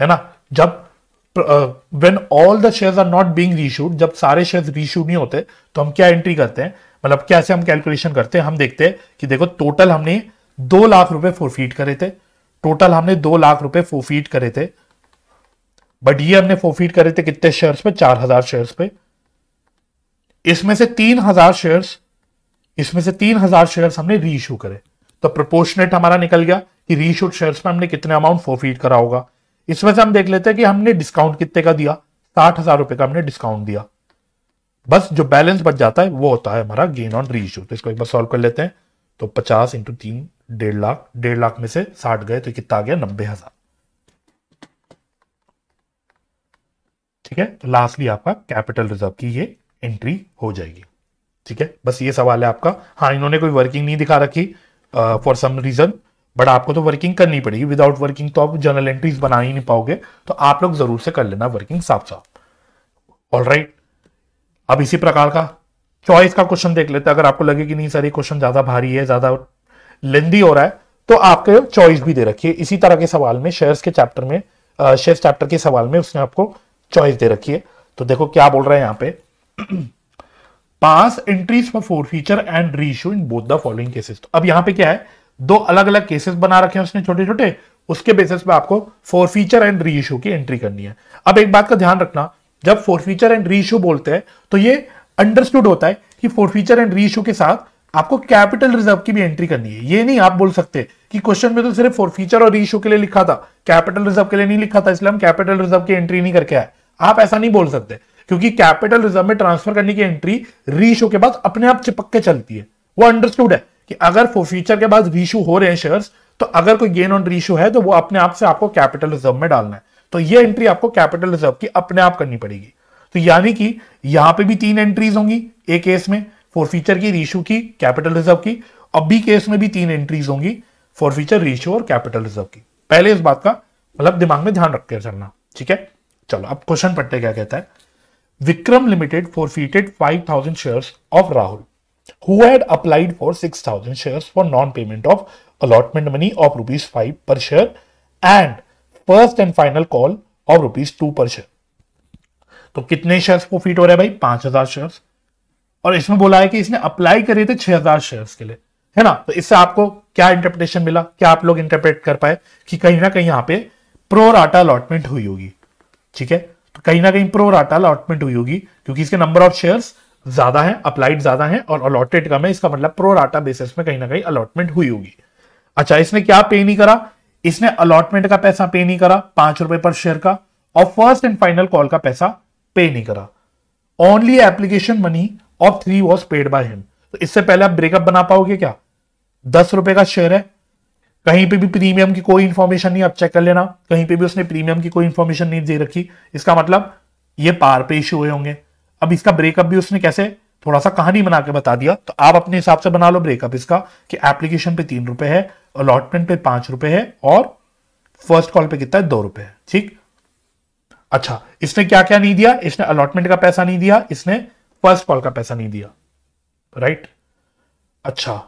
है ना जब when all the share are not being reissued जब सारे शेयर रीशू नहीं होते तो हम क्या एंट्री करते हैं मतलब कैसे हम कैलकुलेशन करते हैं हम देखते हैं कि देखो टोटल हमने दो लाख रुपए फोरफीट करे थे टोटल हमने दो लाख रुपए फोरफीट करे थे बट ये हमने फोरफीट करे थे कितने शेयर्स पे चार हजार शेयर्स पे इसमें से तीन हजार शेयर्स इसमें से तीन हजार शेयर हमने री इशू करे तो प्रोपोर्शनेट हमारा निकल गया कि री इशूड में हमने कितने अमाउंट फोफीड करा होगा इसमें से हम देख लेते हैं कि हमने डिस्काउंट कितने का दिया साठ हजार रुपए का हमने डिस्काउंट दिया बस जो बैलेंस बच जाता है वो होता है हमारा गेन ऑन री इशू तो इसको एक बार सॉल्व कर लेते हैं तो पचास इंटू तीन डेढ़ लाख डेढ़ लाख में से साठ गए तो कितना आ गया नब्बे हजार ठीक है तो लास्टली आपका कैपिटल रिजर्व की ये एंट्री हो जाएगी ठीक है बस ये सवाल है आपका हाँ इन्होंने कोई वर्किंग नहीं दिखा रखी फॉर सम रीजन बट आपको तो वर्किंग करनी पड़ेगी विदाउट वर्किंग तो आप जर्नल एंट्रीज बना ही नहीं पाओगे तो आप लोग जरूर से कर लेना वर्किंग साफ साफ ऑल राइट अब इसी प्रकार का चॉइस का क्वेश्चन देख लेते अगर आपको लगे कि नहीं सर ये क्वेश्चन ज्यादा भारी है ज्यादा लेंदी हो रहा है तो आपके चॉइस भी दे रखिए इसी तरह के सवाल में शेयर्स के चैप्टर में शेयर्स uh, चैप्टर के सवाल में उसने आपको चॉइस दे रखी है तो देखो क्या बोल रहा है यहाँ पे [CLEARS THROAT] pass entries forfeiture and reissue in both the following cases अब यहां पे क्या है दो अलग अलग केसेस बना रखे हैं उसने छोटे छोटे उसके बेसिस पे आपको फीचर एंड रीइश्यू की एंट्री करनी है अब एक बात का ध्यान रखना जब फीचर एंड रीइश्यू बोलते हैं तो ये अंडरस्टूड होता है कि फोर फीचर एंड रीइश्यू के साथ आपको कैपिटल रिजर्व की भी एंट्री करनी है ये नहीं आप बोल सकते कि क्वेश्चन में तो सिर्फ फोर फीचर और रीइश्यू के लिए लिखा था कैपिटल रिजर्व के लिए नहीं लिखा था इसलिए हम कैपिटल रिजर्व की एंट्री नहीं करके आए आप ऐसा नहीं बोल सकते क्योंकि कैपिटल रिजर्व में ट्रांसफर करने की एंट्री रीशो के बाद अपने आप चिपक के चलती है वो अंडरस्टूड है कि अगर फ्यूचर के बाद रीशू हो रहे हैं शेयर तो अगर कोई गेन ऑन रीशू है तो वो अपने आप से आपको कैपिटल रिजर्व में डालना है तो ये एंट्री आपको कैपिटल रिजर्व की अपने आप करनी पड़ेगी तो यानी कि यहां पे भी तीन एंट्रीज होंगी ए केस में फोर फ्यूचर की रीशू की कैपिटल रिजर्व की और बी केस में भी तीन एंट्रीज होंगी फॉर फ्यूचर रीशू और कैपिटल रिजर्व की पहले इस बात का मतलब दिमाग में ध्यान रखकर चलना ठीक है चलो अब क्वेश्चन पट्टे क्या कहता है Vikram Limited forfeited 5,000 shares of Rahul, who had applied for 6,000 shares for non-payment of allotment money of rupees 5 per share and first and final call of rupees 2 per share. तो कितने शेयर्स प्रोफिट हो रहे हैं भाई पांच हजार shares और इसमें बोला है कि इसने अप्लाई करे थे छह हजार शेयर्स के लिए है ना तो इससे आपको क्या इंटरप्रिटेशन मिला क्या आप लोग इंटरप्रेट कर पाए कि कहीं ना कहीं यहां पे प्रोराटा अलॉटमेंट हुई होगी ठीक है कहीं ना कहीं प्रो राटा अलॉटमेंट हुई होगी क्योंकि इसके नंबर ऑफ शेयर ज्यादा है अप्लाइड ज्यादा है और अलॉटेड कम है इसका मतलब प्रो राटा बेसिस में कहीं ना कहीं अलॉटमेंट हुई होगी अच्छा इसने क्या पे नहीं करा इसने अलॉटमेंट का पैसा पे नहीं करा पांच रुपए पर शेयर का और फर्स्ट एंड फाइनल कॉल का पैसा पे नहीं करा only application money of three was paid by him तो इससे पहले आप ब्रेकअप बना पाओगे क्या दस रुपए का शेयर है कहीं पे भी प्रीमियम की कोई इंफॉर्मेशन नहीं आप चेक कर लेना कहीं पे भी उसने प्रीमियम की कोई इंफॉर्मेशन नहीं दे रखी इसका मतलब ये पार पे इश्यू हुए होंगे अब इसका ब्रेकअप भी उसने कैसे थोड़ा सा कहानी बना के बता दिया तो आप अपने हिसाब से बना लो ब्रेकअप इसका कि एप्लीकेशन पे तीन रुपए है अलॉटमेंट पे पांच रुपए है और फर्स्ट कॉल पे कितना है दो रुपए है ठीक अच्छा इसने क्या क्या नहीं दिया इसने अलॉटमेंट का पैसा नहीं दिया इसने फर्स्ट कॉल का पैसा नहीं दिया राइट अच्छा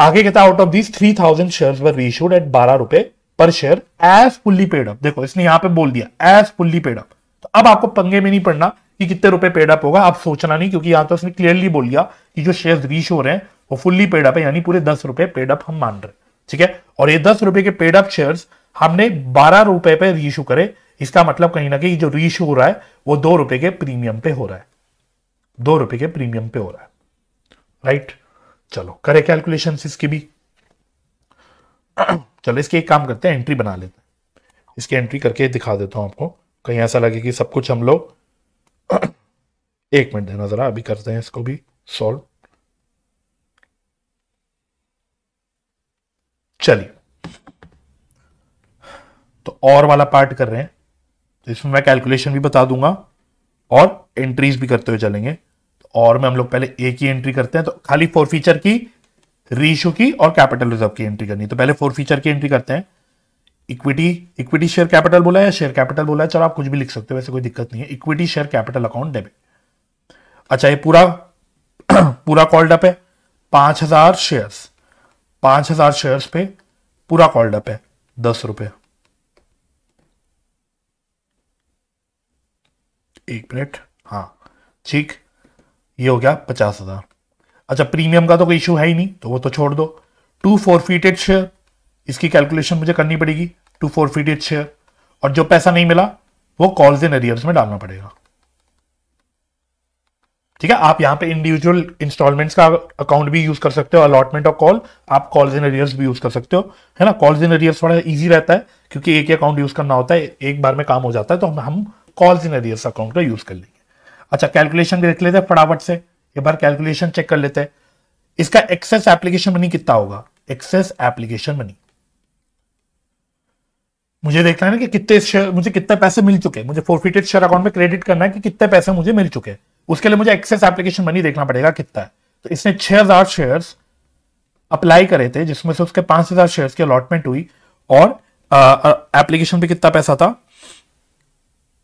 आगे कहता out of this three thousand share were reissued at बारह रुपए पर share as fully paid up देखो इसने यहां पे बोल दिया एज फुल्ली पेड अप तो अब आपको पंगे में नहीं पड़ना कि कितने रुपए पेड अप होगा आप सोचना नहीं क्योंकि यहां तो उसने क्लियरली बोल दिया कि जो शेयर रीश हो रहे हैं वो फुल्ली पेड अप है यानी पूरे दस रुपए पेड अप हम मान रहे हैं ठीक है और ये दस रुपए के पेड अप शेयर हमने बारह रुपए पे रीशू करे इसका मतलब कहीं ना कहीं जो रीश हो रहा है वो दो रुपए के प्रीमियम पे हो रहा है दो रुपए के प्रीमियम पे हो रहा है राइट right? चलो करें कैलकुलेशन इसकी भी [CLEARS THROAT] चलो इसके एक काम करते हैं एंट्री बना लेते हैं इसकी एंट्री करके दिखा देता हूं आपको कहीं ऐसा लगे कि सब कुछ हम लोग [CLEARS THROAT] एक मिनट देना ज़रा अभी करते हैं इसको भी सॉल्व चलिए तो और वाला पार्ट कर रहे हैं तो इसमें मैं कैलकुलेशन भी बता दूंगा और एंट्रीज भी करते हुए चलेंगे और में हम लोग पहले ए की एंट्री करते हैं तो खाली फोर फीचर की रीशू की और कैपिटल रिजर्व की एंट्री करनी तो पहले फोर फीचर की एंट्री करते हैं इक्विटी इक्विटी शेयर कैपिटल बोला है शेयर कैपिटल बोला है चलो आप कुछ भी लिख सकते हो वैसे कोई दिक्कत नहीं है equity share capital account debit अच्छा ये पूरा [CLEARS THROAT] पूरा कॉल्ड अप है पांच हजार शेयर पांच हजार शेयर पे पूरा कॉल्ड अप है दस रुपये एक मिनट हाँ ठीक ये हो गया पचास हज़ार अच्छा प्रीमियम का तो कोई इशू है ही नहीं तो वो तो छोड़ दो टू फोर फीटेड शेयर इसकी कैलकुलेशन मुझे करनी पड़ेगी टू फोर फीटेड शेयर और जो पैसा नहीं मिला वो कॉल्स इन एरियर्स में डालना पड़ेगा ठीक है आप यहां पे इंडिविजुअल इंस्टॉलमेंट्स का अकाउंट भी यूज कर सकते हो अलॉटमेंट ऑफ कॉल आप कॉल्स इन एरियर्स भी यूज कर सकते हो है ना कॉल्स इन एरियर्स थोड़ा इजी रहता है क्योंकि एक ही अकाउंट यूज करना होता है एक बार में काम हो जाता है तो हम कॉल्स इन एरियर्स अकाउंट का यूज कर लेंगे अच्छा कैलकुलेशन देख लेते हैं फटाफट से एक बार कैलकुलेशन चेक कर लेते हैं इसका एक्सेस एप्लीकेशन मनी कितना होगा एक्सेस एप्लीकेशन मनी मुझे देखना है ना कि कितने शेयर मुझे कितने पैसे मिल चुके मुझे फोरफिटेड शेयर अकाउंट में क्रेडिट करना है कि कितने पैसे मुझे मिल चुके उसके लिए मुझे एक्सेस एप्लीकेशन मनी देखना पड़ेगा कितना है तो इसने छह हजार शेयर अप्लाई करे थे जिसमें से उसके पांच हजार शेयर की अलॉटमेंट हुई और एप्लीकेशन पे कितना पैसा था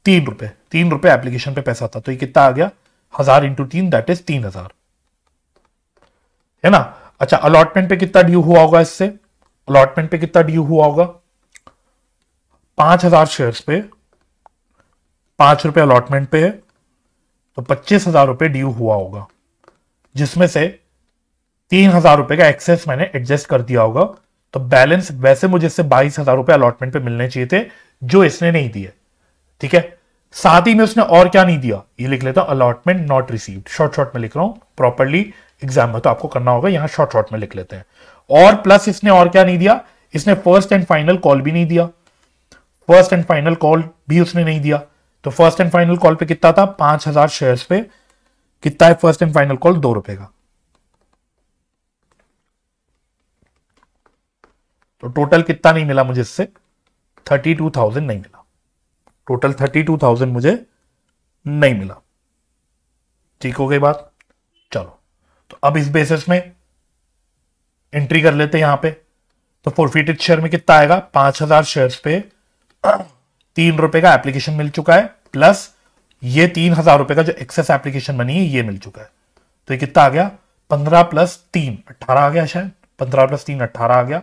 तीन रुपए तीन रुपए एप्लीकेशन पे पैसा था तो ये कितना आ गया हजार इंटू तीन दैट इज तीन हजार है ना अच्छा अलॉटमेंट पे कितना ड्यू हुआ होगा इससे अलॉटमेंट पे कितना ड्यू हुआ होगा पांच हजार शेयर पे पांच रुपए अलॉटमेंट पे है तो पच्चीस हजार रुपए ड्यू हुआ होगा जिसमें से तीन हजार रुपए का एक्सेस मैंने एडजस्ट कर दिया होगा तो बैलेंस वैसे मुझे इससे बाईस हजार रुपए अलॉटमेंट पे मिलने चाहिए थे जो इसने नहीं दिए ठीक है साथ ही में उसने और क्या नहीं दिया ये लिख लेता allotment not received short short में लिख रहा हूं प्रॉपरली एग्जाम में तो आपको करना होगा यहां शॉर्ट शॉर्ट में लिख लेते हैं और प्लस इसने और क्या नहीं दिया इसने फर्स्ट एंड फाइनल कॉल भी नहीं दिया फर्स्ट एंड फाइनल कॉल भी उसने नहीं दिया तो फर्स्ट एंड फाइनल कॉल पे कितना था पांच हजार शेयर पे कितना है फर्स्ट एंड फाइनल कॉल दो रुपए का तो टोटल कितना नहीं मिला मुझे इससे थर्टी टू थाउजेंड नहीं मिला टोटल थर्टी टू थाउजेंड मुझे नहीं मिला ठीक हो गई बात चलो तो अब इस बेसिस में एंट्री कर लेते हैं यहां पे तो फोरफिटेड शेयर में कितना आएगा पांच हजार शेयर पे [CLEARS THROAT] तीन रुपए का एप्लीकेशन मिल चुका है प्लस ये तीन हजार रुपए का जो एक्सेस एप्लीकेशन बनी है ये मिल चुका है तो ये कितना आ गया पंद्रह प्लस तीन अट्ठारह आ गया शायद पंद्रह प्लस तीन अट्ठारह आ गया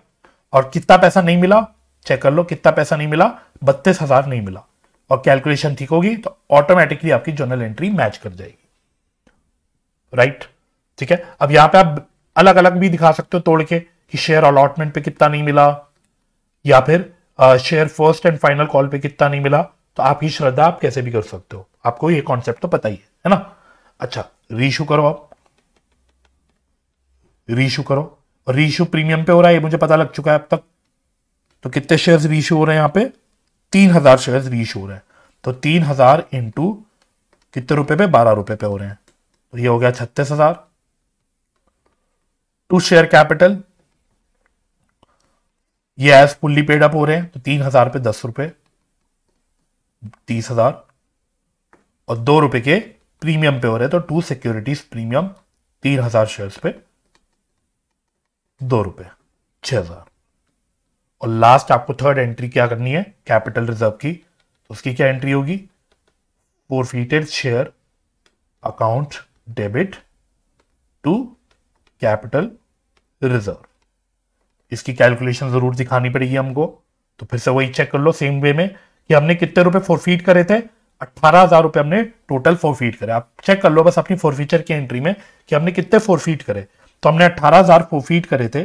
और कितना पैसा नहीं मिला चेक कर लो कितना पैसा नहीं मिला बत्तीस हजार नहीं मिला और कैलकुलेशन ठीक होगी तो ऑटोमेटिकली आपकी जर्नल एंट्री मैच कर जाएगी राइट ठीक है अब यहां पे आप अलग अलग भी दिखा सकते हो तोड़ के कि शेयर अलॉटमेंट पे कितना नहीं मिला या फिर share first and final call पे कितना नहीं मिला तो आपकी श्रद्धा आप कैसे भी कर सकते हो आपको ये कॉन्सेप्ट तो पता ही है है ना अच्छा रीशू करो आप रीशू करो रीशू प्रीमियम पे हो रहा है ये मुझे पता लग चुका है अब तक तो कितने शेयर्स रीशू हो रहे हैं यहां पे तीन हजार शेयर रहे है तो तीन हजार इंटू कितने रुपए पे बारह रुपए पे हो रहे हैं तो ये हो गया छत्तीस हजार टू शेयर कैपिटल ये एज फुल्ली पेड अप हो रहे हैं तो तीन हजार पे दस रुपए तीस हजार और दो रुपए के प्रीमियम पे हो रहे हैं तो टू सिक्योरिटीज प्रीमियम तीन हजार शेयर्स पे दो रुपए छह हजार और लास्ट आपको थर्ड एंट्री क्या करनी है कैपिटल रिजर्व की उसकी क्या एंट्री होगी forfeited share account debit to capital reserve इसकी कैलकुलेशन जरूर दिखानी पड़ेगी हमको तो फिर से वही चेक कर लो सेम वे में कि हमने कितने रुपए फोरफीट करे थे अट्ठारह हजार रुपए हमने टोटल फोरफीट करे आप चेक कर लो बस अपनी फोरफीचर की एंट्री में कि हमने कितने फोरफीट करे तो हमने अट्ठारह हजार फोरफीट करे थे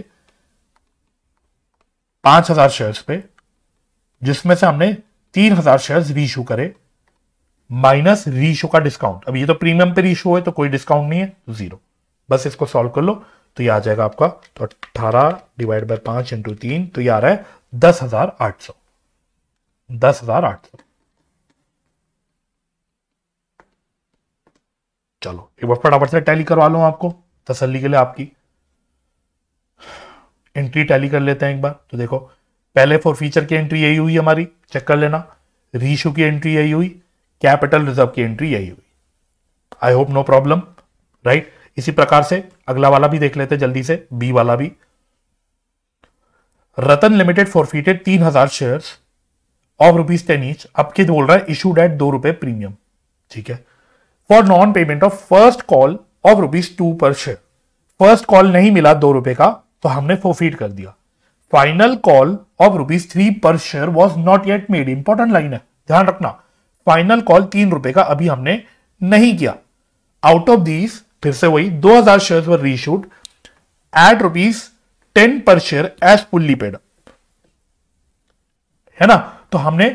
पांच हजार शेयर्स पे जिसमें से हमने तीन हजार शेयर्स रीशू करे माइनस रीशू का डिस्काउंट अब ये तो प्रीमियम पे रीशू है तो कोई डिस्काउंट नहीं है जीरो बस इसको सॉल्व कर लो तो ये आ जाएगा आपका तो अट्ठारह डिवाइड बाय पांच इंटू तीन तो ये आ रहा है दस हजार आठ सौ दस हजार आठ सौ चलो एक बार फटाफट से टैली करवा लो आपको तसल्ली के लिए आपकी एंट्री टैली कर लेते हैं एक बार तो देखो पहले फॉर फीचर की एंट्री यही हुई हमारी चेक कर लेना रीशू की एंट्री यही हुई कैपिटल रिजर्व की एंट्री यही हुई I hope no problem right इसी प्रकार से अगला वाला भी देख लेते जल्दी से बी वाला भी रतन लिमिटेड फॉरफीटेड तीन हजार share of rupees ten each अब किद बोल रहा है इशूड एट दो रुपए प्रीमियम ठीक है for non payment of first call of rupees two per share first call नहीं मिला दो रुपए का तो हमने फोफीट कर दिया final call of rupees three per share was not yet made important line है ध्यान रखना फाइनल कॉल तीन रुपए का अभी हमने नहीं किया आउट ऑफ दीज फिर से वही 2000 हजार शेयर पर reissued at rupees ten per share as fully paid है ना तो हमने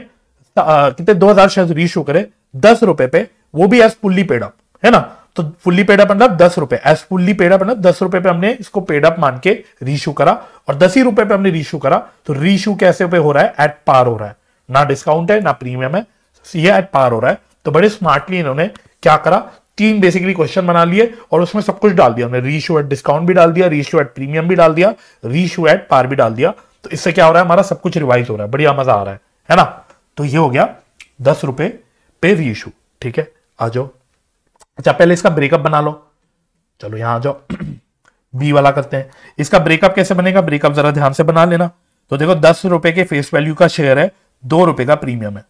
कितने 2000 हजार शेयर रीशू करे दस रुपए पे वो भी एज फुल्ली पेड अप है ना तो फुल्ली पेडअप मतलब दस रुपए एज फुल्ली पेडअप मतलब दस रुपए पे हमने इसको पेडअप मान के रीशू करा और दस ही रुपए पे हमने रीशू करा तो रीशू कैसे पे हो रहा है एट पार हो रहा है ना डिस्काउंट है ना प्रीमियम है ये एट पार हो रहा है तो बड़े स्मार्टली इन्होंने क्या करा तीन बेसिकली क्वेश्चन बना लिए और उसमें सब कुछ डाल दिया हमने रीशू एट डिस्काउंट भी डाल दिया रीशू एट प्रीमियम भी डाल दिया रीशू एट पार भी डाल दिया तो इससे क्या हो रहा है हमारा सब कुछ रिवाइज हो रहा है बढ़िया मजा आ रहा है है ना तो ये हो गया दस रुपए पे रीशू ठीक है आ जाओ अच्छा पहले इसका ब्रेकअप बना लो चलो यहां आ जाओ बी [CLEARS THROAT] वाला करते हैं इसका ब्रेकअप कैसे बनेगा ब्रेकअप जरा ध्यान से बना लेना तो देखो दस रुपए के फेस वैल्यू का शेयर है दो रुपए का प्रीमियम है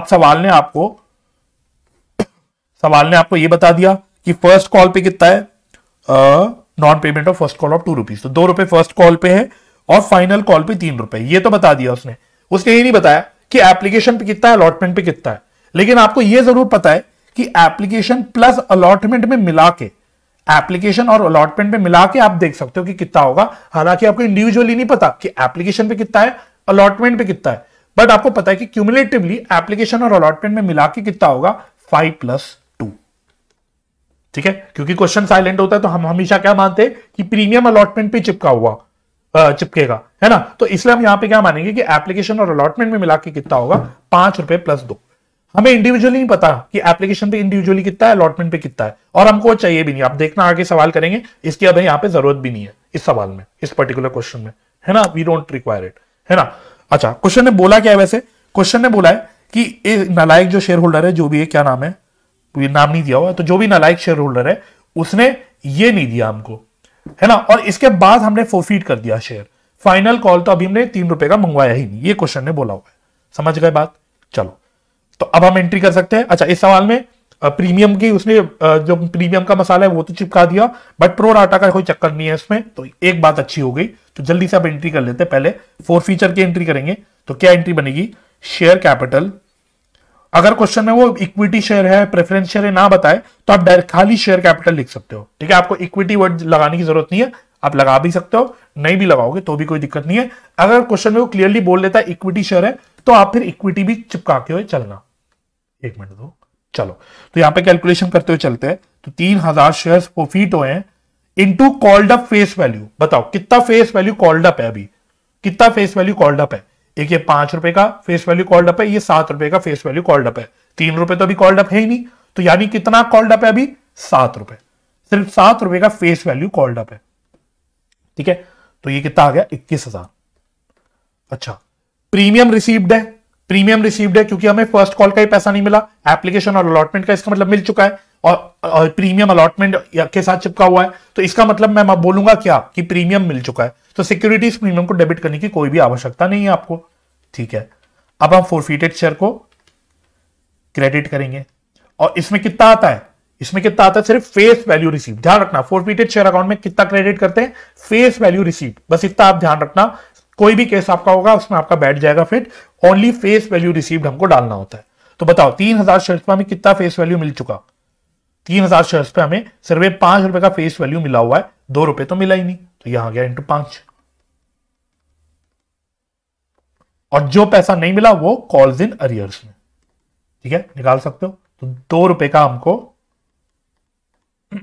अब सवाल ने आपको सवाल ने आपको यह बता दिया कि फर्स्ट कॉल पे कितना है non payment of first call of two rupees तो दो रुपए फर्स्ट कॉल पे है और फाइनल कॉल पे तीन रुपए ये तो बता दिया उसने उसने ये नहीं बताया कि एप्लीकेशन पे कितना है अलॉटमेंट पे कितना है लेकिन आपको यह जरूर पता है कि एप्लीकेशन प्लस अलॉटमेंट में मिला के एप्लीकेशन और अलॉटमेंट में मिला के आप देख सकते हो कि कितना होगा हालांकि आपको इंडिविजुअली नहीं पता कि एप्लीकेशन पे कितना है अलॉटमेंट पे कितना है बट आपको पता है कि क्यूमुलेटिवली एप्लीकेशन और अलॉटमेंट में मिला के कितना होगा फाइव प्लस टू ठीक है क्योंकि क्वेश्चन साइलेंट होता है तो हम हमेशा क्या मानते हैं कि प्रीमियम अलॉटमेंट पे चिपका हुआ चिपकेगा है ना तो इसलिए हम यहां पे क्या मानेंगे कि एप्लीकेशन और अलॉटमेंट में मिला के कितना होगा पांच रुपए प्लस दो हमें इंडिविजुअली नहीं पता कि एप्लीकेशन पे इंडिविजुअली कितना है अलॉटमेंट पे कितना है और हमको चाहिए भी नहीं आप देखना आगे सवाल करेंगे इसकी अब यहाँ पे जरूरत भी नहीं है इस सवाल में इस पर्टिकुलर क्वेश्चन में है ना वी डोंट रिक्वायर इट है ना अच्छा क्वेश्चन ने बोला क्या है वैसे क्वेश्चन ने बोला है कि नलायक जो शेयर होल्डर है जो भी है क्या नाम है नाम नहीं दिया हुआ तो जो भी नलायक शेयर होल्डर है उसने ये नहीं दिया हमको है ना और इसके बाद हमने फोरफीट कर दिया शेयर फाइनल कॉल तो अभी हमने तीन रुपए का मंगवाया ही नहीं ये क्वेश्चन ने बोला हुआ है समझ गए बात चलो तो अब हम एंट्री कर सकते हैं अच्छा इस सवाल में प्रीमियम की उसने जो प्रीमियम का मसाला है वो तो चिपका दिया बट प्रो राटा का कोई चक्कर नहीं है इसमें तो एक बात अच्छी हो गई तो जल्दी से आप एंट्री कर लेते हैं पहले फोर फीचर की एंट्री करेंगे तो क्या एंट्री बनेगी शेयर कैपिटल अगर क्वेश्चन में वो इक्विटी शेयर है प्रेफरेंस शेयर है ना बताए तो आप डायरेक्ट खाली शेयर कैपिटल लिख सकते हो ठीक है आपको इक्विटी वर्ड लगाने की जरूरत नहीं है आप लगा भी सकते हो नहीं भी लगाओगे तो भी कोई दिक्कत नहीं है अगर क्वेश्चन में वो क्लियरली बोल लेता है इक्विटी शेयर है तो आप फिर इक्विटी भी चिपका के हुए चलना एक मिनट दो चलो तो यहां पे कैलकुलेशन करते हुए चलते हैं तो तीन हजार शेयर प्रोफिट हुए हैं into called up face value बताओ कितना फेस वैल्यू कॉल्ड अप है अभी कितना फेस वैल्यू कॉल्ड अप है एक ये पांच रुपए का फेस वैल्यू कॉल्ड अप है ये सात रुपए का फेस वैल्यू कॉल्ड अप है तीन रुपए तो अभी कॉल्ड अप है ही नहीं तो यानी कितना कॉल्ड अप है अभी सात रुपए सिर्फ सात रुपए का फेस वैल्यू कॉल्ड अप है ठीक है तो ये कितना आ गया इक्कीस हजार अच्छा प्रीमियम रिसीव्ड है प्रीमियम रिसीव्ड है क्योंकि हमें फर्स्ट कॉल का ही पैसा नहीं मिला एप्लीकेशन और अलॉटमेंट का इसका मतलब मिल चुका है और, और प्रीमियम अलॉटमेंट के साथ चिपका हुआ है तो इसका मतलब मैं बोलूंगा क्या कि प्रीमियम मिल चुका है तो सिक्योरिटीज प्रीमियम को डेबिट करने की कोई भी आवश्यकता नहीं है आपको ठीक है अब हम फोरफीटेड शेयर को क्रेडिट करेंगे और इसमें कितना आता है इसमें कितना आता है सिर्फ फेस वैल्यू रिसीव ध्यान रखना फोरफीटेड शेयर अकाउंट में कितना क्रेडिट करते हैं फेस वैल्यू रिसीव बस इतना आप ध्यान रखना कोई भी केस आपका होगा उसमें आपका बैठ जाएगा फिट ओनली फेस वैल्यू रिसीव्ड हमको डालना होता है तो बताओ तीन हजार शेयर्स पर हमें कितना फेस वैल्यू मिल चुका तीन हजार शेयर पर हमें सिर्फ पांच रुपए का फेस वैल्यू मिला हुआ है दो रुपए तो मिला ही नहीं तो यहां आ गया इंटू पांच और जो पैसा नहीं मिला वो कॉल्स इन अरियर्स में ठीक है निकाल सकते हो तो दो रुपए का हमको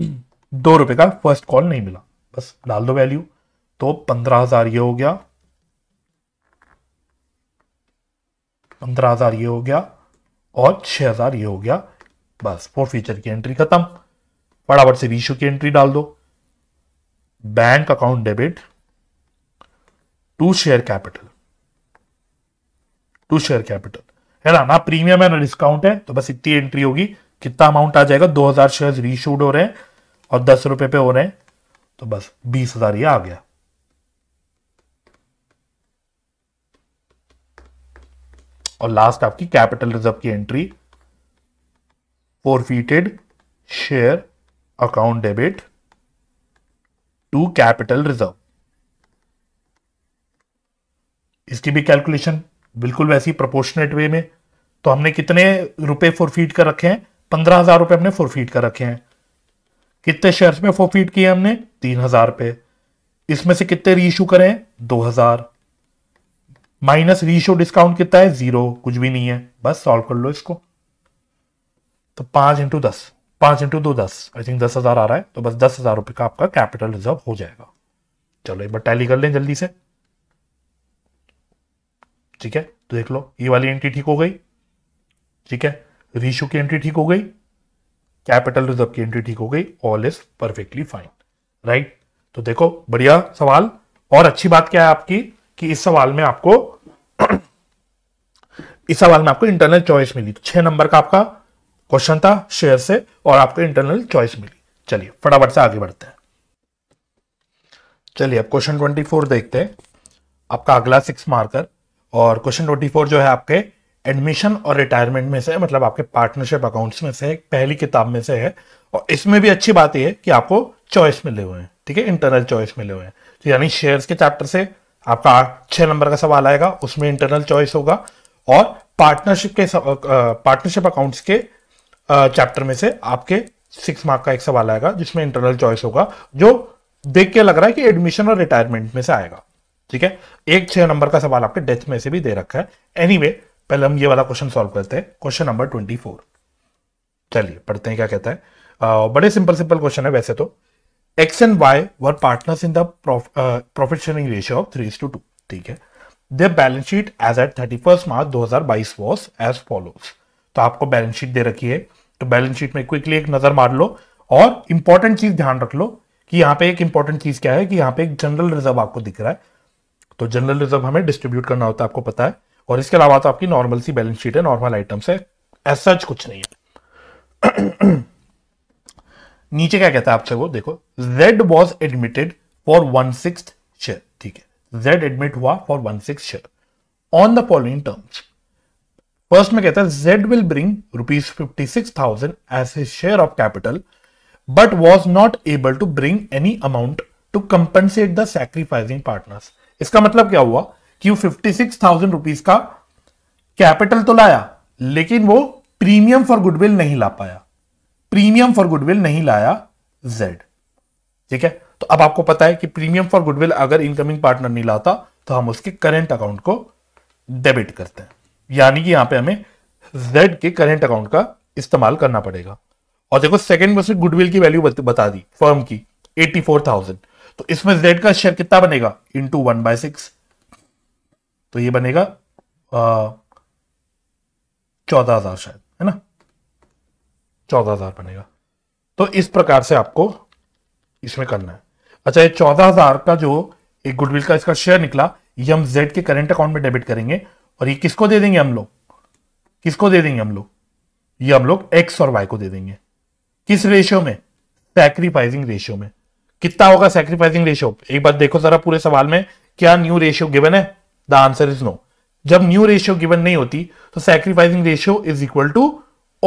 दो रुपए का फर्स्ट कॉल नहीं मिला बस डाल दो वैल्यू तो पंद्रह हजार ये हो गया पंद्रह हज़ार ये हो गया और छह हज़ार ये हो गया बस फोर फीचर की एंट्री ख़त्म फटाफट से वीशो की एंट्री डाल दो bank account debit to share capital to share capital है ना ना प्रीमियम है ना डिस्काउंट है तो बस इतनी एंट्री होगी कितना अमाउंट आ जाएगा दो हज़ार शेयर रीशूड हो रहे हैं और दस रुपए पे हो रहे हैं तो बस बीस हज़ार ये आ गया और लास्ट आपकी कैपिटल रिजर्व की entry forfeited share account debit to capital reserve इसकी भी कैलकुलेशन बिल्कुल वैसी प्रोपोर्शनेट वे में तो हमने कितने रुपए फोरफीट कर रखे हैं पंद्रह हजार रुपए हमने फोरफीट कर रखे हैं कितने शेयर्स में फोरफीट किए हमने तीन हजार रुपए इसमें से कितने रीइशू करें दो हजार माइनस रीशो डिस्काउंट कितना है जीरो कुछ भी नहीं है बस सॉल्व कर लो इसको तो पांच इंटू दस पांच इंटू दो दस आई थिंक दस हजार आ रहा है तो बस दस हजार रुपए का आपका कैपिटल रिजर्व हो जाएगा चलो एक बार टैली कर लें जल्दी से ठीक है तो देख लो ये वाली एंट्री ठीक हो गई ठीक है रीशो की एंट्री ठीक हो गई कैपिटल रिजर्व की एंट्री ठीक हो गई all is perfectly fine right तो देखो बढ़िया सवाल और अच्छी बात क्या है आपकी कि इस सवाल में आपको [CLEARS THROAT] इस सवाल में आपको इंटरनल चॉइस मिली तो छह नंबर का आपका क्वेश्चन था शेयर से और आपको इंटरनल चॉइस मिली चलिए फटाफट से आगे बढ़ते हैं चलिए अब क्वेश्चन ट्वेंटी फोर देखते हैं आपका अगला सिक्स मार्कर और क्वेश्चन ट्वेंटी फोर जो है आपके एडमिशन और रिटायरमेंट में से मतलब आपके पार्टनरशिप अकाउंट्स में से पहली किताब में से है और इसमें भी अच्छी बात यह है कि आपको चॉइस मिले हुए हैं ठीक है इंटरनल चॉइस मिले हुए हैं तो यानी शेयर्स के चैप्टर से आपका छह नंबर का सवाल आएगा उसमें इंटरनल चॉइस होगा और पार्टनरशिप के पार्टनरशिप अकाउंट्स के चैप्टर में से आपके सिक्स मार्क का एक सवाल आएगा जिसमें इंटरनल चॉइस होगा जो देख के लग रहा है कि एडमिशन और रिटायरमेंट में से आएगा ठीक है एक छह नंबर का सवाल आपके डेथ में से भी दे रखा है एनी anyway, पहले हम ये वाला क्वेश्चन सॉल्व करते हैं क्वेश्चन नंबर ट्वेंटी फोर चलिए पढ़ते हैं क्या कहता है आ, बड़े सिंपल सिंपल क्वेश्चन है वैसे तो x and y were partners in the prof, uh, profit sharing ratio of 3 to 2 ठीक है their balance sheet as at 31st first March दो हजार follows तो आपको बैलेंस शीट दे रखी है तो बैलेंस शीट में क्विकली एक नजर मार लो और इंपॉर्टेंट चीज ध्यान रख लो कि यहां पे एक इंपॉर्टेंट चीज क्या है कि यहां पे एक जनरल रिजर्व आपको दिख रहा है तो जनरल रिजर्व हमें डिस्ट्रीब्यूट करना होता है आपको पता है और इसके अलावा तो आपकी नॉर्मल सी बैलेंस शीट है नॉर्मल आइटम्स है एज सच कुछ नहीं है नीचे क्या कहता है आपसे वो देखो Z was admitted for one six share ठीक है Z एडमिट हुआ for one six share on the following terms first में कहता है Z will bring rupees fifty six thousand as a share of capital but was not able to bring any amount to compensate the sacrificing partners इसका मतलब क्या हुआ कि वो fifty six thousand rupees का कैपिटल तो लाया लेकिन वो प्रीमियम फॉर गुडविल नहीं ला पाया प्रीमियम फॉर गुडविल नहीं लाया जेड ठीक है तो अब आपको पता है कि प्रीमियम फॉर गुडविल अगर इनकमिंग पार्टनर नहीं लाता तो हम उसके करेंट अकाउंट को डेबिट करते हैं यानी कि यहां पे हमें जेड के करेंट अकाउंट का इस्तेमाल करना पड़ेगा और देखो सेकेंड में गुडविल की वैल्यू बता दी फर्म की एटी फोर थाउजेंड तो इसमें जेड का शेयर कितना बनेगा टू वन सिक्स तो ये बनेगा चौदह हजार शायद है ना चौदह हजार बनेगा तो इस प्रकार से आपको इसमें करना है अच्छा ये चौदह हजार का जो एक गुडविल का इसका शेयर निकला ये हम जेड के करेंट अकाउंट में डेबिट करेंगे और ये किसको दे देंगे हम लोग किसको दे देंगे हम लोग ये हम लोग एक्स और वाई को दे देंगे किस रेशियो में सैक्रीफाइसिंग रेशियो में कितना होगा सैक्रीफाइसिंग रेशियो एक बार देखो जरा पूरे सवाल में क्या न्यू रेशियो गिवन है द आंसर इज नो जब न्यू रेशियो गिवन नहीं होती तो sacrificing ratio is equal to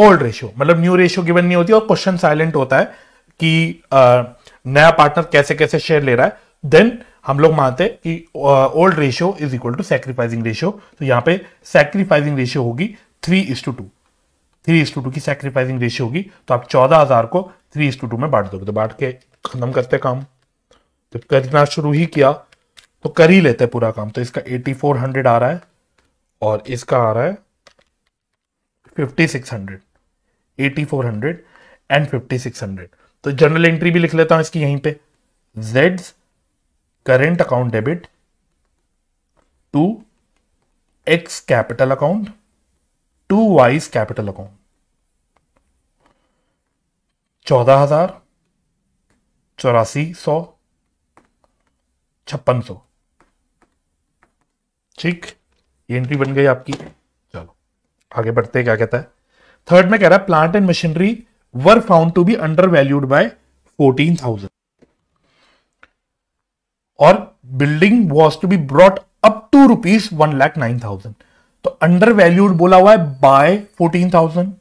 old ratio मतलब न्यू रेशियो गिवन नहीं होती और क्वेश्चन साइलेंट होता है कि आ, नया पार्टनर कैसे कैसे शेयर ले रहा है देन हम लोग मानते हैं कि old ratio is equal to sacrificing ratio तो यहां पे सेक्रीफाइसिंग रेशियो होगी three is to two three is to two की सेक्रीफाइसिंग रेशियो होगी तो आप चौदह हजार को थ्री इज टू टू में बांट दोगे तो बांट के खत्म करते काम जब करना शुरू ही किया तो कर ही लेते पूरा काम तो इसका एटी फोर हंड्रेड आ रहा है और इसका आ रहा है fifty six hundred eighty four hundred and fifty six hundred तो जनरल एंट्री भी लिख लेता हूं इसकी यहीं पे Z current account debit to X capital account to Y's capital account चौदह हजार चौरासी सौ छप्पन सौ ठीक ये एंट्री बन गई आपकी चलो आगे बढ़ते क्या कहता है थर्ड में कह रहा है plant and machinery were found to be under valued by fourteen thousand और building was to be brought up to rupees one lakh nine thousand तो अंडर वैल्यूड बोला हुआ है बाय फोर्टीन थाउजेंड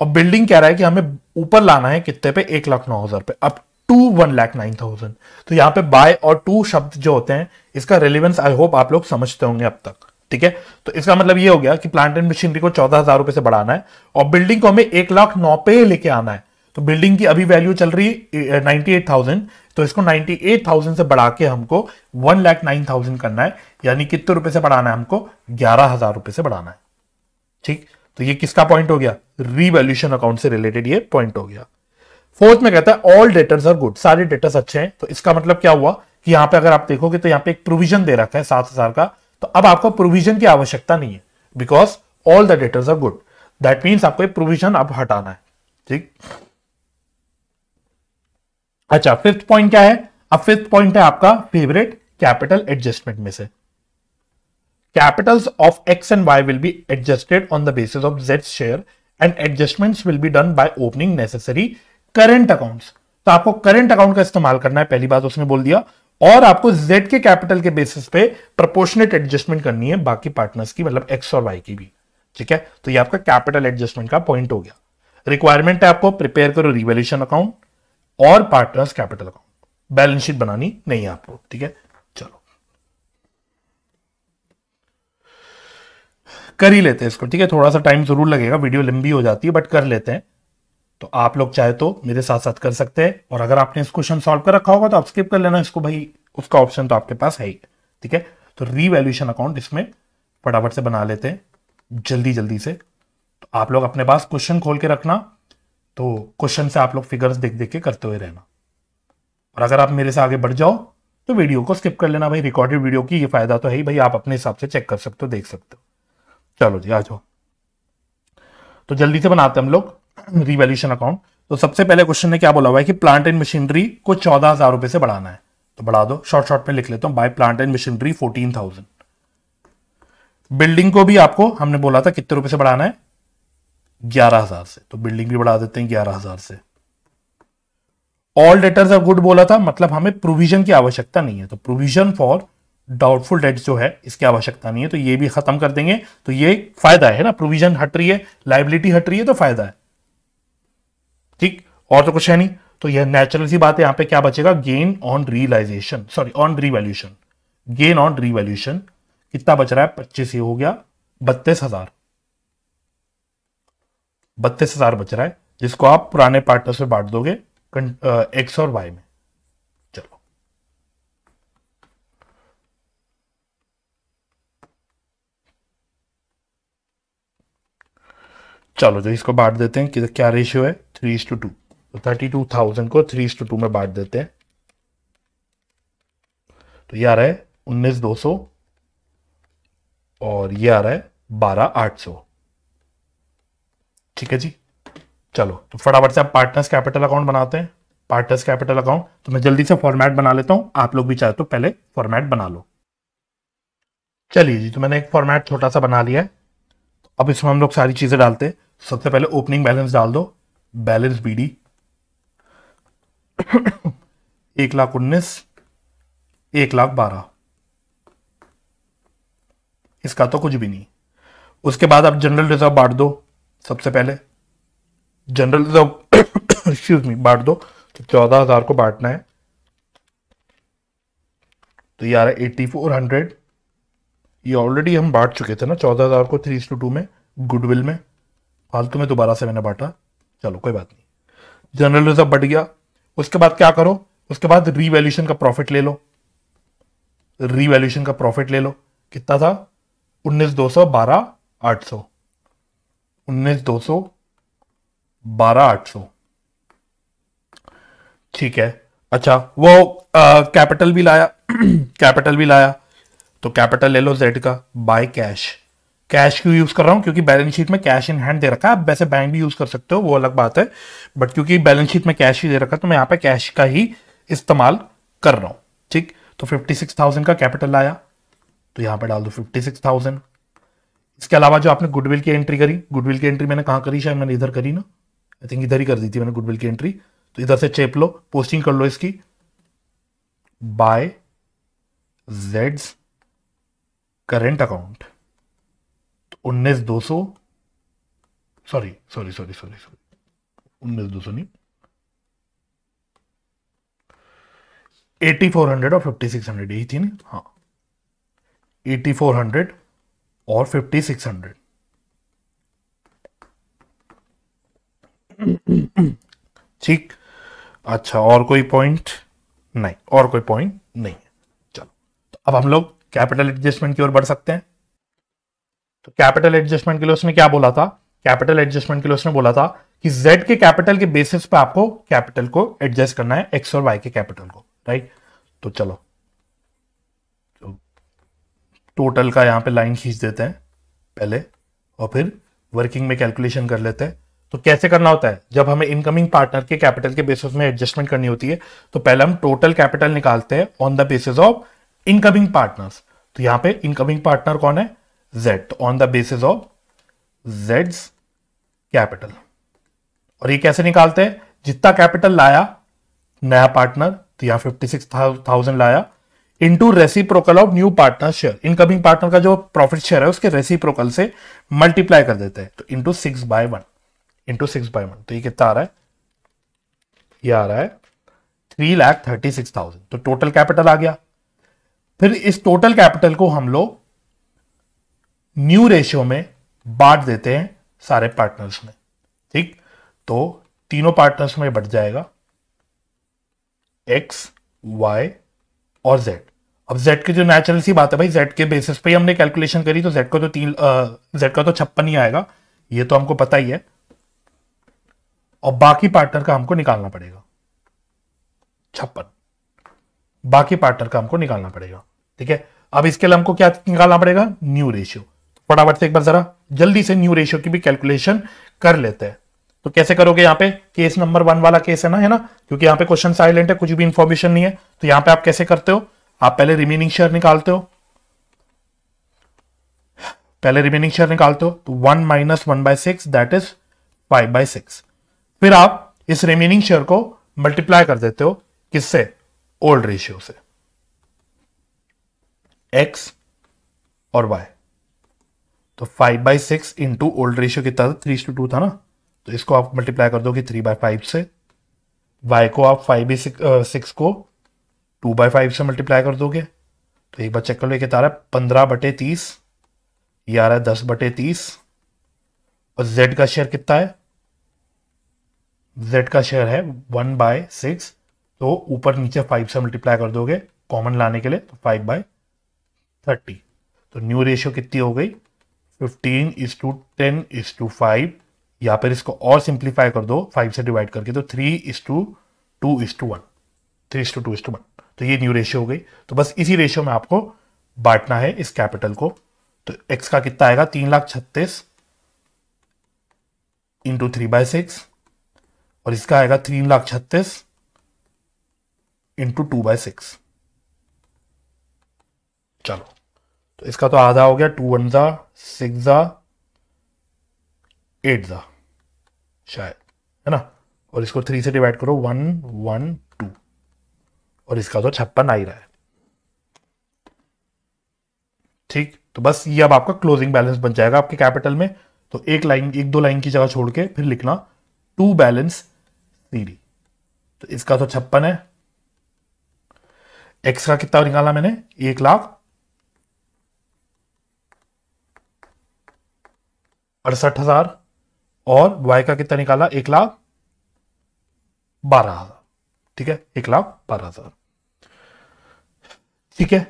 और बिल्डिंग कह रहा है कि हमें ऊपर लाना है कितने पे एक लाख नौ हजार पे up to one lakh nine thousand तो यहां पे बाय और टू शब्द जो होते हैं इसका रेलिवेंस आई होप आप लोग समझते होंगे अब तक ठीक है तो इसका मतलब ये हो गया कि प्लांट एंड मशीनरी को चौदह हजार रुपए से बढ़ाना है और बिल्डिंग को हमें एक लाख नौ पे लेके आना है तो बिल्डिंग की अभी वैल्यू चल रही है नाइन्टी एट थाउजेंड तो इसको नाइन्टी एट थाउजेंड से बढ़ा के हमको वन लाख नाइन थाउजेंड करना है यानी कितने रुपए से बढ़ाना है हमको ग्यारह हजार रुपए से बढ़ाना है ठीक तो ये किसका पॉइंट हो गया रिवेल्यूशन अकाउंट से रिलेटेड ये पॉइंट हो गया फोर्थ में कहता है ऑल डेटर्स आर गुड सारे डेटर्स अच्छे हैं तो इसका मतलब क्या हुआ कि यहां पे अगर आप देखोगे तो यहाँ पे एक प्रोविजन दे रखा है सात हजार का तो अब आपको प्रोविजन की आवश्यकता नहीं है because all the debtors are good that means आपको प्रोविजन अब हटाना है ठीक अच्छा फिफ्थ पॉइंट क्या है अब फिफ्थ पॉइंट है आपका फेवरेट कैपिटल एडजस्टमेंट में से capitals of X and Y will be adjusted on the basis of Z share and adjustments will be done by opening necessary current accounts तो आपको current account का इस्तेमाल करना है पहली बात उसने बोल दिया और आपको z के कैपिटल के बेसिस पे प्रोपोर्शनेट एडजस्टमेंट करनी है बाकी पार्टनर्स की मतलब x और y की भी ठीक है तो ये आपका कैपिटल एडजस्टमेंट का पॉइंट हो गया रिक्वायरमेंट है आपको प्रिपेयर करो रिवेल्यूशन अकाउंट और partners capital account balance sheet बनानी नहीं है आपको ठीक है चलो कर ही लेते हैं इसको ठीक है थोड़ा सा टाइम जरूर लगेगा वीडियो लंबी हो जाती है बट कर लेते हैं तो आप लोग चाहे तो मेरे साथ साथ कर सकते हैं और अगर आपने इस क्वेश्चन सॉल्व कर रखा होगा तो आप स्किप कर लेना इसको भाई उसका ऑप्शन तो आपके पास है ही ठीक है तो रीवैल्यूशन अकाउंट इसमें फटाफट से बना लेते हैं जल्दी जल्दी से तो आप लोग अपने पास क्वेश्चन खोल के रखना तो क्वेश्चन से आप लोग फिगर्स देख देख के करते हुए रहना और अगर आप मेरे से आगे बढ़ जाओ तो वीडियो को स्किप कर लेना भाई रिकॉर्डेड वीडियो की ये फायदा तो है ही भाई आप अपने हिसाब से चेक कर सकते हो देख सकते हो चलो जी आ जाओ तो जल्दी से बनाते हम लोग रिवेल्यूशन [CLEARS THROAT] अकाउंट तो सबसे पहले क्वेश्चन ने क्या बोला हुआ है कि प्लांट एंड मशीनरी को चौदह हजार रुपए से बढ़ाना है तो बढ़ा दो शॉर्ट शॉर्ट में लिख लेता हूं by plant and machinery fourteen thousand building को भी आपको हमने बोला था कितने रुपए से बढ़ाना है ग्यारह हजार से तो बिल्डिंग भी बढ़ा देते हैं ग्यारह हजार से ऑल डेटर्स ऑफ गुड बोला था मतलब हमें प्रोविजन की आवश्यकता नहीं है तो प्रोविजन फॉर डाउटफुल डेट जो है इसकी आवश्यकता नहीं है तो ये भी खत्म कर देंगे तो ये फायदा है ना प्रोविजन हट रही है लाइबिलिटी हट रही है तो फायदा है ठीक और तो कुछ है नहीं तो यह नेचुरल सी बात है यहां पे क्या बचेगा gain on realisation sorry on revaluation gain on revaluation कितना बच रहा है पच्चीस हो गया बत्तीस हजार बत्तीस हजार बच रहा है जिसको आप पुराने पार्टनर्स में बांट दोगे एक्स और वाई में चलो चलो जो इसको बांट देते हैं कि क्या रेशियो है थ्री टू टू तो थर्टी टू थाउजेंड को थ्री टू टू में बांट देते हैं तो ये आ रहा है उन्नीस दो सौ और ये आ रहा है बारह आठ सौ ठीक है जी चलो तो फटाफट से आप पार्टनर्स कैपिटल अकाउंट बनाते हैं पार्टनर्स कैपिटल अकाउंट तो मैं जल्दी से फॉर्मेट बना लेता हूं आप लोग भी चाहे तो पहले फॉर्मेट बना लो चलिए जी तो मैंने एक फॉर्मेट छोटा सा बना लिया है अब इसमें हम लोग सारी चीज़ें डालते हैं सबसे पहले ओपनिंग बैलेंस डाल दो बैलेंस बीडी एक लाख उन्नीस एक लाख बारह इसका तो कुछ भी नहीं उसके बाद आप जनरल रिजर्व बांट दो सबसे पहले जनरल रिजर्व एक्सक्यूज मी बांट दो तो चौदह हजार को बांटना है तो ये आ रहा है एट्टी फोर हंड्रेड ये ऑलरेडी हम बांट चुके थे ना चौदह हजार को थ्री टू टू में गुडविल में फालतू में दोबारा से मैंने बांटा चलो कोई बात नहीं जनरल रिजर्व बढ़ गया उसके बाद क्या करो उसके बाद रिवेल्यूशन का प्रॉफिट ले लो रीवैल्यूशन का प्रॉफिट ले लो कितना था उन्नीस दो सौ बारह आठ सौ उन्नीस दो सौ बारह आठ सौ ठीक है अच्छा वो कैपिटल भी लाया कैपिटल [CLEARS THROAT] भी लाया तो कैपिटल ले लो जेड का बाय कैश कैश क्यों यूज कर रहा हूँ क्योंकि बैलेंस शीट में कैश इन हैंड दे रखा है आप वैसे बैंक भी यूज कर सकते हो वो अलग बात है बट क्योंकि बैलेंस शीट में कैश ही दे रखा है तो मैं यहाँ पे कैश का ही इस्तेमाल कर रहा हूं ठीक तो फिफ्टी सिक्स थाउजेंड का कैपिटल आया तो यहां पे डाल दो फिफ्टी सिक्स थाउजेंड इसके अलावा जो आपने गुडविल की एंट्री करी गुडविल की एंट्री मैंने कहा करी शायद मैंने इधर करी ना आई थिंक इधर ही कर दी थी मैंने गुडविल की एंट्री तो इधर से चेप लो पोस्टिंग कर लो इसकी बाय जेड्स करेंट अकाउंट उन्नीस दो सौ sorry sorry sorry sorry sorry उन्नीस दो सौ नहीं एटी फोर हंड्रेड और फिफ्टी सिक्स हंड्रेड यही थी ना हाँ एटी फोर हंड्रेड और फिफ्टी सिक्स हंड्रेड ठीक अच्छा और कोई पॉइंट नहीं और कोई पॉइंट नहीं चलो अब हम लोग कैपिटल एडजस्टमेंट की ओर बढ़ सकते हैं तो कैपिटल एडजस्टमेंट के लिए उसने क्या बोला था कैपिटल एडजस्टमेंट के लिए उसने बोला था कि z के कैपिटल के बेसिस पे आपको कैपिटल को एडजस्ट करना है x और y के कैपिटल को राइट तो चलो टोटल तो का यहाँ पे लाइन खींच देते हैं पहले और फिर वर्किंग में कैलकुलेशन कर लेते हैं तो कैसे करना होता है जब हमें इनकमिंग पार्टनर के कैपिटल के बेसिस में एडजस्टमेंट करनी होती है तो पहले हम टोटल कैपिटल निकालते हैं on the basis of incoming partners तो यहाँ पे इनकमिंग पार्टनर कौन है z on the basis of z's capital और ये कैसे निकालते हैं जितना कैपिटल लाया नया पार्टनर तो यहाँ फिफ्टी सिक्स थाउजेंड लाया into reciprocal of new partner share incoming partner का जो प्रॉफिट शेयर है उसके रेसिप्रोकल से मल्टीप्लाई कर देते हैं तो into six by one into six by one तो ये कितना आ रहा है ये आ रहा है three lakh thirty six thousand तो टोटल कैपिटल आ गया फिर इस टोटल कैपिटल को हम लोग न्यू रेशियो में बांट देते हैं सारे पार्टनर्स में ठीक तो तीनों पार्टनर्स में बट जाएगा एक्स वाई और जेड अब जेड की जो नेचुरल सी बात है भाई जेड के बेसिस पे ही हमने कैलकुलेशन करी तो जेड का तो तीन जेड का तो छप्पन ही आएगा ये तो हमको पता ही है और बाकी पार्टनर का हमको निकालना पड़ेगा छप्पन बाकी पार्टनर का हमको निकालना पड़ेगा ठीक है अब इसके लिए हमको क्या निकालना पड़ेगा न्यू रेशियो फटाफट से एक बार जरा जल्दी से न्यू रेशियो की भी कैलकुलेशन कर लेते हैं तो कैसे करोगे यहाँ पे केस नंबर वन वाला केस है ना है ना क्योंकि यहाँ पे क्वेश्चन साइलेंट है कुछ भी इंफॉर्मेशन नहीं है तो यहाँ पे आप कैसे करते हो आप पहले रिमेनिंग शेयर निकालते हो पहले रिमेनिंग शेयर निकालते हो तो one minus one by six that is five by six फिर आप इस रिमेनिंग शेयर को मल्टीप्लाई कर देते हो किससे ओल्ड रेशियो से एक्स और वाई तो five by six into old ratio कितना था थ्री टू टू था ना तो इसको आप मल्टीप्लाई कर दोगे थ्री बाय फाइव से वाई को आप फाइव बाई सिक्स को टू बाई फाइव से मल्टीप्लाई कर दोगे तो एक बार चेक कर लो कितना आ रहा है पंद्रह बटे तीस ये आ रहा है दस बटे तीस और जेड का शेयर कितना है जेड का शेयर है वन बाय सिक्स तो ऊपर नीचे फाइव से मल्टीप्लाई कर दोगे कॉमन लाने के लिए तो फाइव बाय थर्टी तो न्यू रेशियो कितनी हो गई fifteen is to ten is to five या फिर इसको और सिंप्लीफाई कर दो फाइव से डिवाइड करके तो three is to two is to one three is to two is to one तो ये न्यू रेशियो हो गई तो बस इसी रेशियो में आपको बांटना है इस कैपिटल को तो एक्स का कितना आएगा तीन लाख छत्तीस इंटू थ्री बाय सिक्स और इसका आएगा तीन लाख छत्तीस इंटू टू बाय सिक्स चलो तो इसका तो आधा हो गया टू वन ज़ा सिक्स ज़ा एट ज़ा शायद है ना और इसको थ्री से डिवाइड करो वन वन टू और इसका तो छप्पन आ ही रहा है ठीक तो बस ये अब आपका क्लोजिंग बैलेंस बन जाएगा आपके कैपिटल में तो एक लाइन एक दो लाइन की जगह छोड़ के फिर लिखना टू बैलेंस सीडी तो इसका तो छप्पन है एक्स का कितना निकाला मैंने एक लाख अड़सठ हजार और वाई का कितना निकाला एक लाख बारह हजार ठीक है एक लाख बारह हजार ठीक है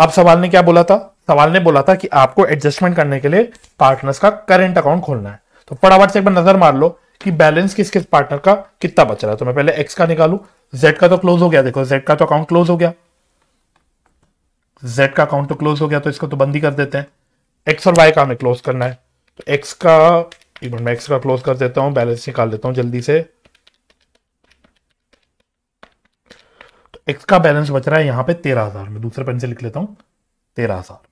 अब सवाल ने क्या बोला था सवाल ने बोला था कि आपको एडजस्टमेंट करने के लिए पार्टनर्स का करेंट अकाउंट खोलना है तो फटाफट से एक बार नजर मार लो कि बैलेंस किस किस पार्टनर का कितना बच रहा है तो मैं पहले एक्स का निकालू जेड का तो क्लोज हो गया देखो जेड का तो अकाउंट क्लोज हो गया जेड का अकाउंट तो क्लोज हो गया तो इसको तो बंद ही कर देते हैं एक्स और वाई का हमें क्लोज करना है तो एक्स का एक मिनट मैं एक्स का क्लोज कर देता हूं बैलेंस निकाल देता हूं जल्दी से तो एक्स का बैलेंस बच रहा है यहां पे तेरह हजार मैं दूसरे पेन से लिख लेता हूं तेरह हजार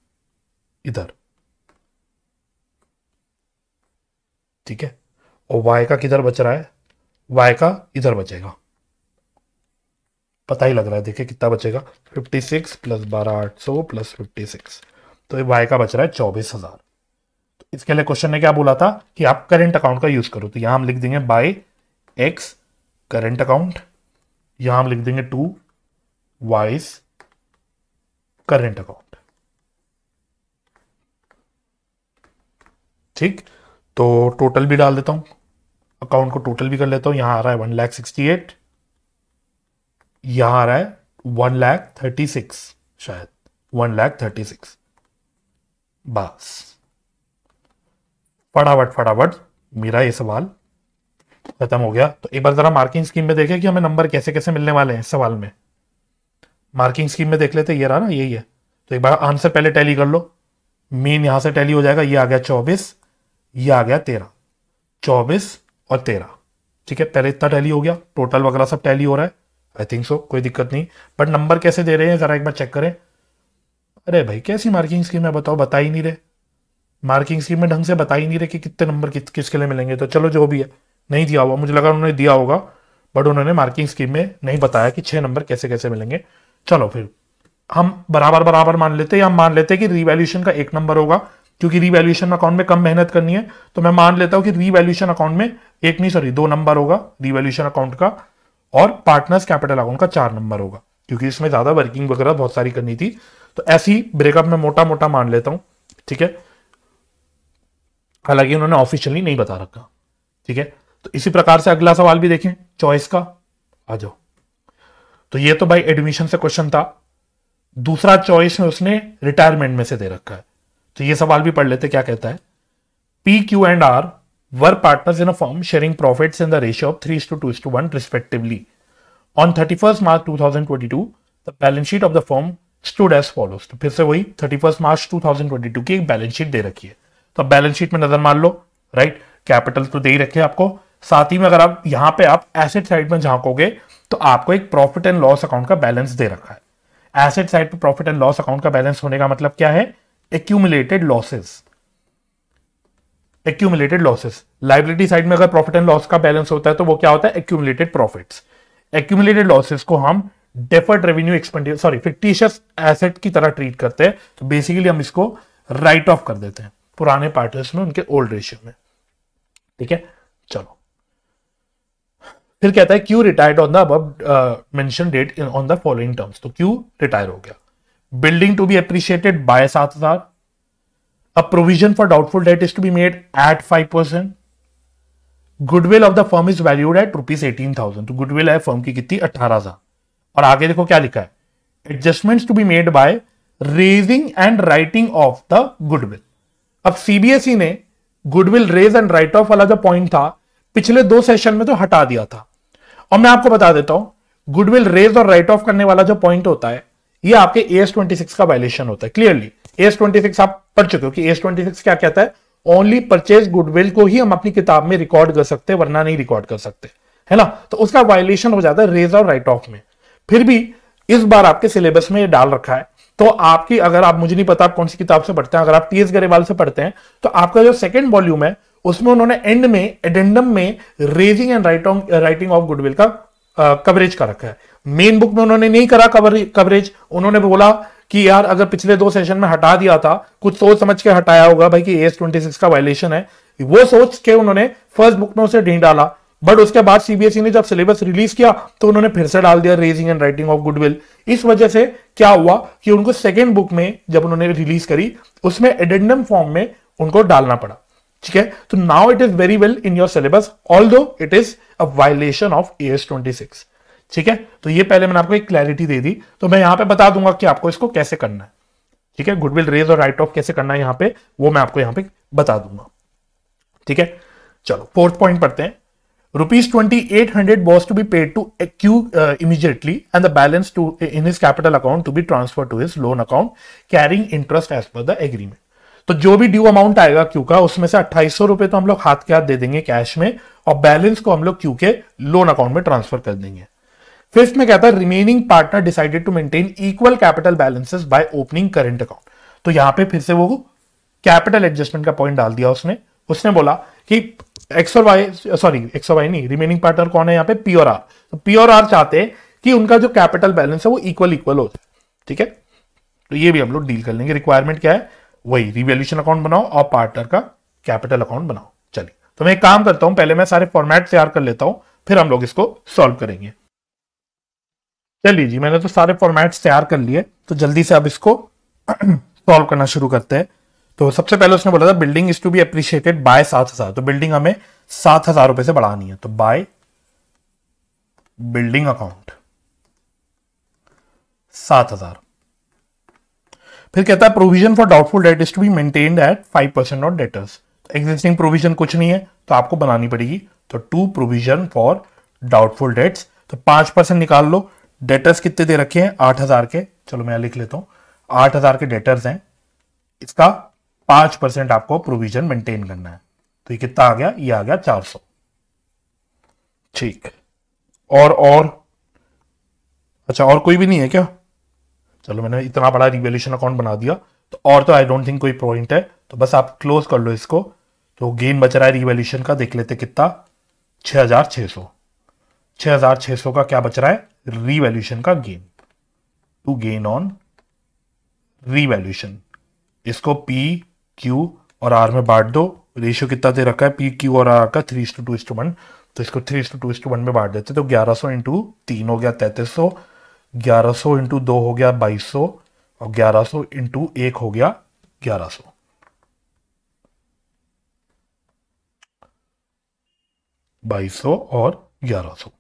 इधर ठीक है और वाई का किधर बच रहा है वाई का इधर बचेगा पता ही लग रहा है देखिए कितना बचेगा फिफ्टी सिक्स प्लस बारह आठ सौ प्लस फिफ्टी सिक्स तो ये वाई का बच रहा है चौबीस हजार इसके लिए क्वेश्चन ने क्या बोला था कि आप करेंट अकाउंट का यूज करो तो यहां हम लिख देंगे बाय एक्स करेंट अकाउंट यहां हम लिख देंगे टू वाइस करेंट अकाउंट ठीक तो टोटल भी डाल देता हूं अकाउंट को टोटल भी कर लेता हूं यहां आ रहा है वन लैख सिक्सटी एट यहां आ रहा है वन लैख थर्टी सिक्स शायद वन लैख थर्टी सिक्स बस फटाफट फटाफट मेरा ये सवाल खत्म हो गया तो एक बार जरा मार्किंग स्कीम में देखें कि हमें नंबर कैसे कैसे मिलने वाले हैं सवाल में मार्किंग स्कीम में देख लेते ये रहा ना यही है तो एक बार आंसर पहले टैली कर लो मेन यहां से टैली हो जाएगा ये आ गया चौबीस ये आ गया तेरह चौबीस और तेरह ठीक है पहले इतना टैली हो गया टोटल वगैरह सब टैली हो रहा है आई थिंक सो कोई दिक्कत नहीं बट नंबर कैसे दे रहे हैं जरा एक बार चेक करें अरे भाई कैसी मार्किंग स्कीम है बताओ बता ही नहीं रहे मार्किंग स्कीम में ढंग से बता ही नहीं रहे कि कितने नंबर कि, किसके लिए मिलेंगे तो चलो जो भी है नहीं दिया हुआ मुझे लगा उन्होंने दिया होगा बट उन्होंने मार्किंग स्कीम में नहीं बताया कि छह नंबर कैसे कैसे मिलेंगे चलो फिर हम बराबर बराबर मान लेते हैं हम मान लेते हैं कि रिवैल्यूशन का एक नंबर होगा क्योंकि रिवैल्यूशन अकाउंट में कम मेहनत करनी है तो मैं मान लेता हूँ कि रिवैल्यूशन अकाउंट में एक नहीं सॉरी दो नंबर होगा रिवैल्यूशन अकाउंट का और पार्टनर्स कैपिटल अकाउंट का चार नंबर होगा क्योंकि इसमें ज़्यादा वर्किंग वगैरह बहुत सारी करनी थी तो ऐसी ब्रेकअप में मोटा मोटा मान लेता हूँ ठीक है हालांकि उन्होंने ऑफिशियली नहीं बता रखा ठीक है तो इसी प्रकार से अगला सवाल भी देखें चॉइस का आ जाओ तो ये तो भाई एडमिशन से क्वेश्चन था दूसरा चॉइस में उसने रिटायरमेंट में से दे रखा है तो ये सवाल भी पढ़ लेते क्या कहता है P Q and R were partners in a firm sharing profits in the ratio of three to two to one respectively on thirty first March two thousand twenty two the balance sheet of the firm stood as follows फिर से वही thirty first March two thousand twenty two की एक balance sheet दे रखी है तो balance sheet में नजर मार लो राइट कैपिटल तो दे ही रखे आपको साथ ही में अगर आप यहां पे आप एसेट साइड में झांकोगे तो आपको एक प्रॉफिट एंड लॉस अकाउंट का बैलेंस दे रखा है एसेट साइड पे प्रॉफिट एंड लॉस अकाउंट का बैलेंस होने का मतलब क्या है accumulated losses accumulated losses liability side में अगर प्रॉफिट एंड लॉस का बैलेंस होता है तो वो क्या होता है एक्यूमुलेटेड प्रॉफिट एक्यूमुलेटेड लॉसेस को हम deferred revenue expenditure sorry fictitious asset की तरह ट्रीट करते हैं तो बेसिकली हम इसको राइट ऑफ कर देते हैं पुराने पार्टनर्स में उनके ओल्ड रेशियो में ठीक है चलो फिर कहता है Q retired on the above mentioned date on the following terms तो क्यू रिटायर हो गया building to be appreciated by सात हजार a provision for doubtful debt is to be made at five percent goodwill of the firm is valued at rupees eighteen thousand तो goodwill है firm की कितनी अट्ठारह हजार और आगे देखो क्या लिखा है adjustment to be made by raising and writing off the goodwill अब सीबीएसई e ने goodwill raise and write off वाला जो पॉइंट था पिछले दो सेशन में तो हटा दिया था और मैं आपको बता देता हूं गुडविल रेज और राइट ऑफ करने वाला जो पॉइंट होता है ये आपके एस ट्वेंटी सिक्स का वायलेशन होता है क्लियरली एस ट्वेंटी सिक्स आप पढ़ चुके हो कि एस ट्वेंटी सिक्स क्या कहता है ओनली परचेज गुडविल को ही हम अपनी किताब में रिकॉर्ड कर सकते वरना नहीं रिकॉर्ड कर सकते है ना तो उसका वायलेशन हो जाता है रेज और राइट ऑफ में फिर भी इस बार आपके सिलेबस में ये डाल रखा है तो आपकी अगर आप मुझे नहीं पता आप कौन सी किताब से पढ़ते हैं अगर आप टी एस गरेवाल से पढ़ते हैं तो आपका जो सेकंड वॉल्यूम है उसमें उन्होंने एंड में एडेंडम में raising and writing off goodwill का कवरेज का रखा है मेन बुक में उन्होंने नहीं करा कवरेज उन्होंने बोला कि यार अगर पिछले दो सेशन में हटा दिया था कुछ सोच समझ के हटाया होगा भाई कि एस ट्वेंटी सिक्स का वायलेशन है वो सोच के उन्होंने फर्स्ट बुक में उसे ढीं डाला बट उसके बाद सीबीएसई e ने जब सिलेबस रिलीज किया तो उन्होंने फिर से डाल दिया raising and writing off goodwill इस वजह से क्या हुआ कि उनको सेकेंड बुक में जब उन्होंने रिलीज करी उसमें एडेंडम फॉर्म में उनको डालना पड़ा ठीक है तो now it is very well in your syllabus all though it is a violation of A S twenty six ठीक है तो ये पहले मैंने आपको एक क्लैरिटी दे दी तो मैं यहां पे बता दूंगा कि आपको इसको कैसे करना है ठीक है गुडविल रेज और राइट ऑफ कैसे करना है यहां पे वो मैं आपको यहां पे बता दूंगा ठीक है चलो फोर्थ पॉइंट पढ़ते हैं rupees 2800 was to be paid to q uh, immediately and the balance to in his capital account to be transferred to his loan account carrying interest as per the agreement तो जो भी due amount आएगा Q का उसमें से अट्ठाईस रुपए तो हम लोग हाथ के हाथ दे देंगे कैश में और बैलेंस को हम लोग क्यू के लोन अकाउंट में ट्रांसफर कर देंगे फिफ्थ में कहता है remaining partner decided to maintain equal capital balances by opening current account तो यहां पे फिर से वो कैपिटल एडजस्टमेंट का पॉइंट डाल दिया उसने उसने बोला कि एक्स और वाई सॉरी एक्स और वाई नहीं रिमेनिंग पार्टनर कौन है यहाँ पे पी और आर तो पी और आर चाहते हैं कि उनका जो कैपिटल बैलेंस है वो इक्वल इक्वल हो जाए ठीक है तो ये भी हम लोग डील कर लेंगे रिक्वायरमेंट क्या है वही रिवेल्यूशन अकाउंट बनाओ और पार्टनर का कैपिटल अकाउंट बनाओ चलिए तो मैं एक काम करता हूं पहले मैं सारे फॉर्मेट तैयार कर लेता हूं फिर हम लोग इसको सॉल्व करेंगे चलिए जी मैंने तो सारे फॉर्मेट्स तैयार कर लिए तो जल्दी से अब इसको सॉल्व [CLEARS THROAT] करना शुरू करते हैं तो सबसे पहले उसने बोला था building is to be appreciated by सात हजार तो बिल्डिंग हमें सात हजार रुपए से बढ़ानी है तो बाय बिल्डिंग अकाउंट सात हजार फिर कहता है provision for doubtful debt is to be maintained at five percent of debtors existing provision कुछ नहीं है तो आपको बनानी पड़ेगी तो to provision for doubtful debts तो पांच परसेंट निकाल लो डेटर्स कितने दे रखे हैं आठ हजार के चलो मैं लिख लेता हूं आठ हजार के डेटर्स हैं इसका पांच परसेंट आपको प्रोविजन मेंटेन करना है तो ये कितना आ गया ये आ गया चार सौ ठीक और और अच्छा और कोई भी नहीं है क्या चलो मैंने इतना बड़ा रिवेल्यूशन अकाउंट बना दिया तो और तो आई डोंट थिंक कोई पॉइंट है तो बस आप क्लोज कर लो इसको तो गेन बच रहा है रिवेल्यूशन का देख लेते कितना छ सौ का क्या बच रहा है रिवेल्यूशन का gain to gain on revaluation इसको पी क्यू और आर में बांट दो रेशियो कितना दे रखा है पी क्यू और आर का three to two to one तो इसको three to two to one में बांट देते तो ग्यारह सौ इंटू तीन हो गया तैतीस सौ ग्यारह सौ इंटू दो हो गया बाईस सौ और ग्यारह सौ इंटू एक हो गया ग्यारह सौ बाईस सो और ग्यारह सो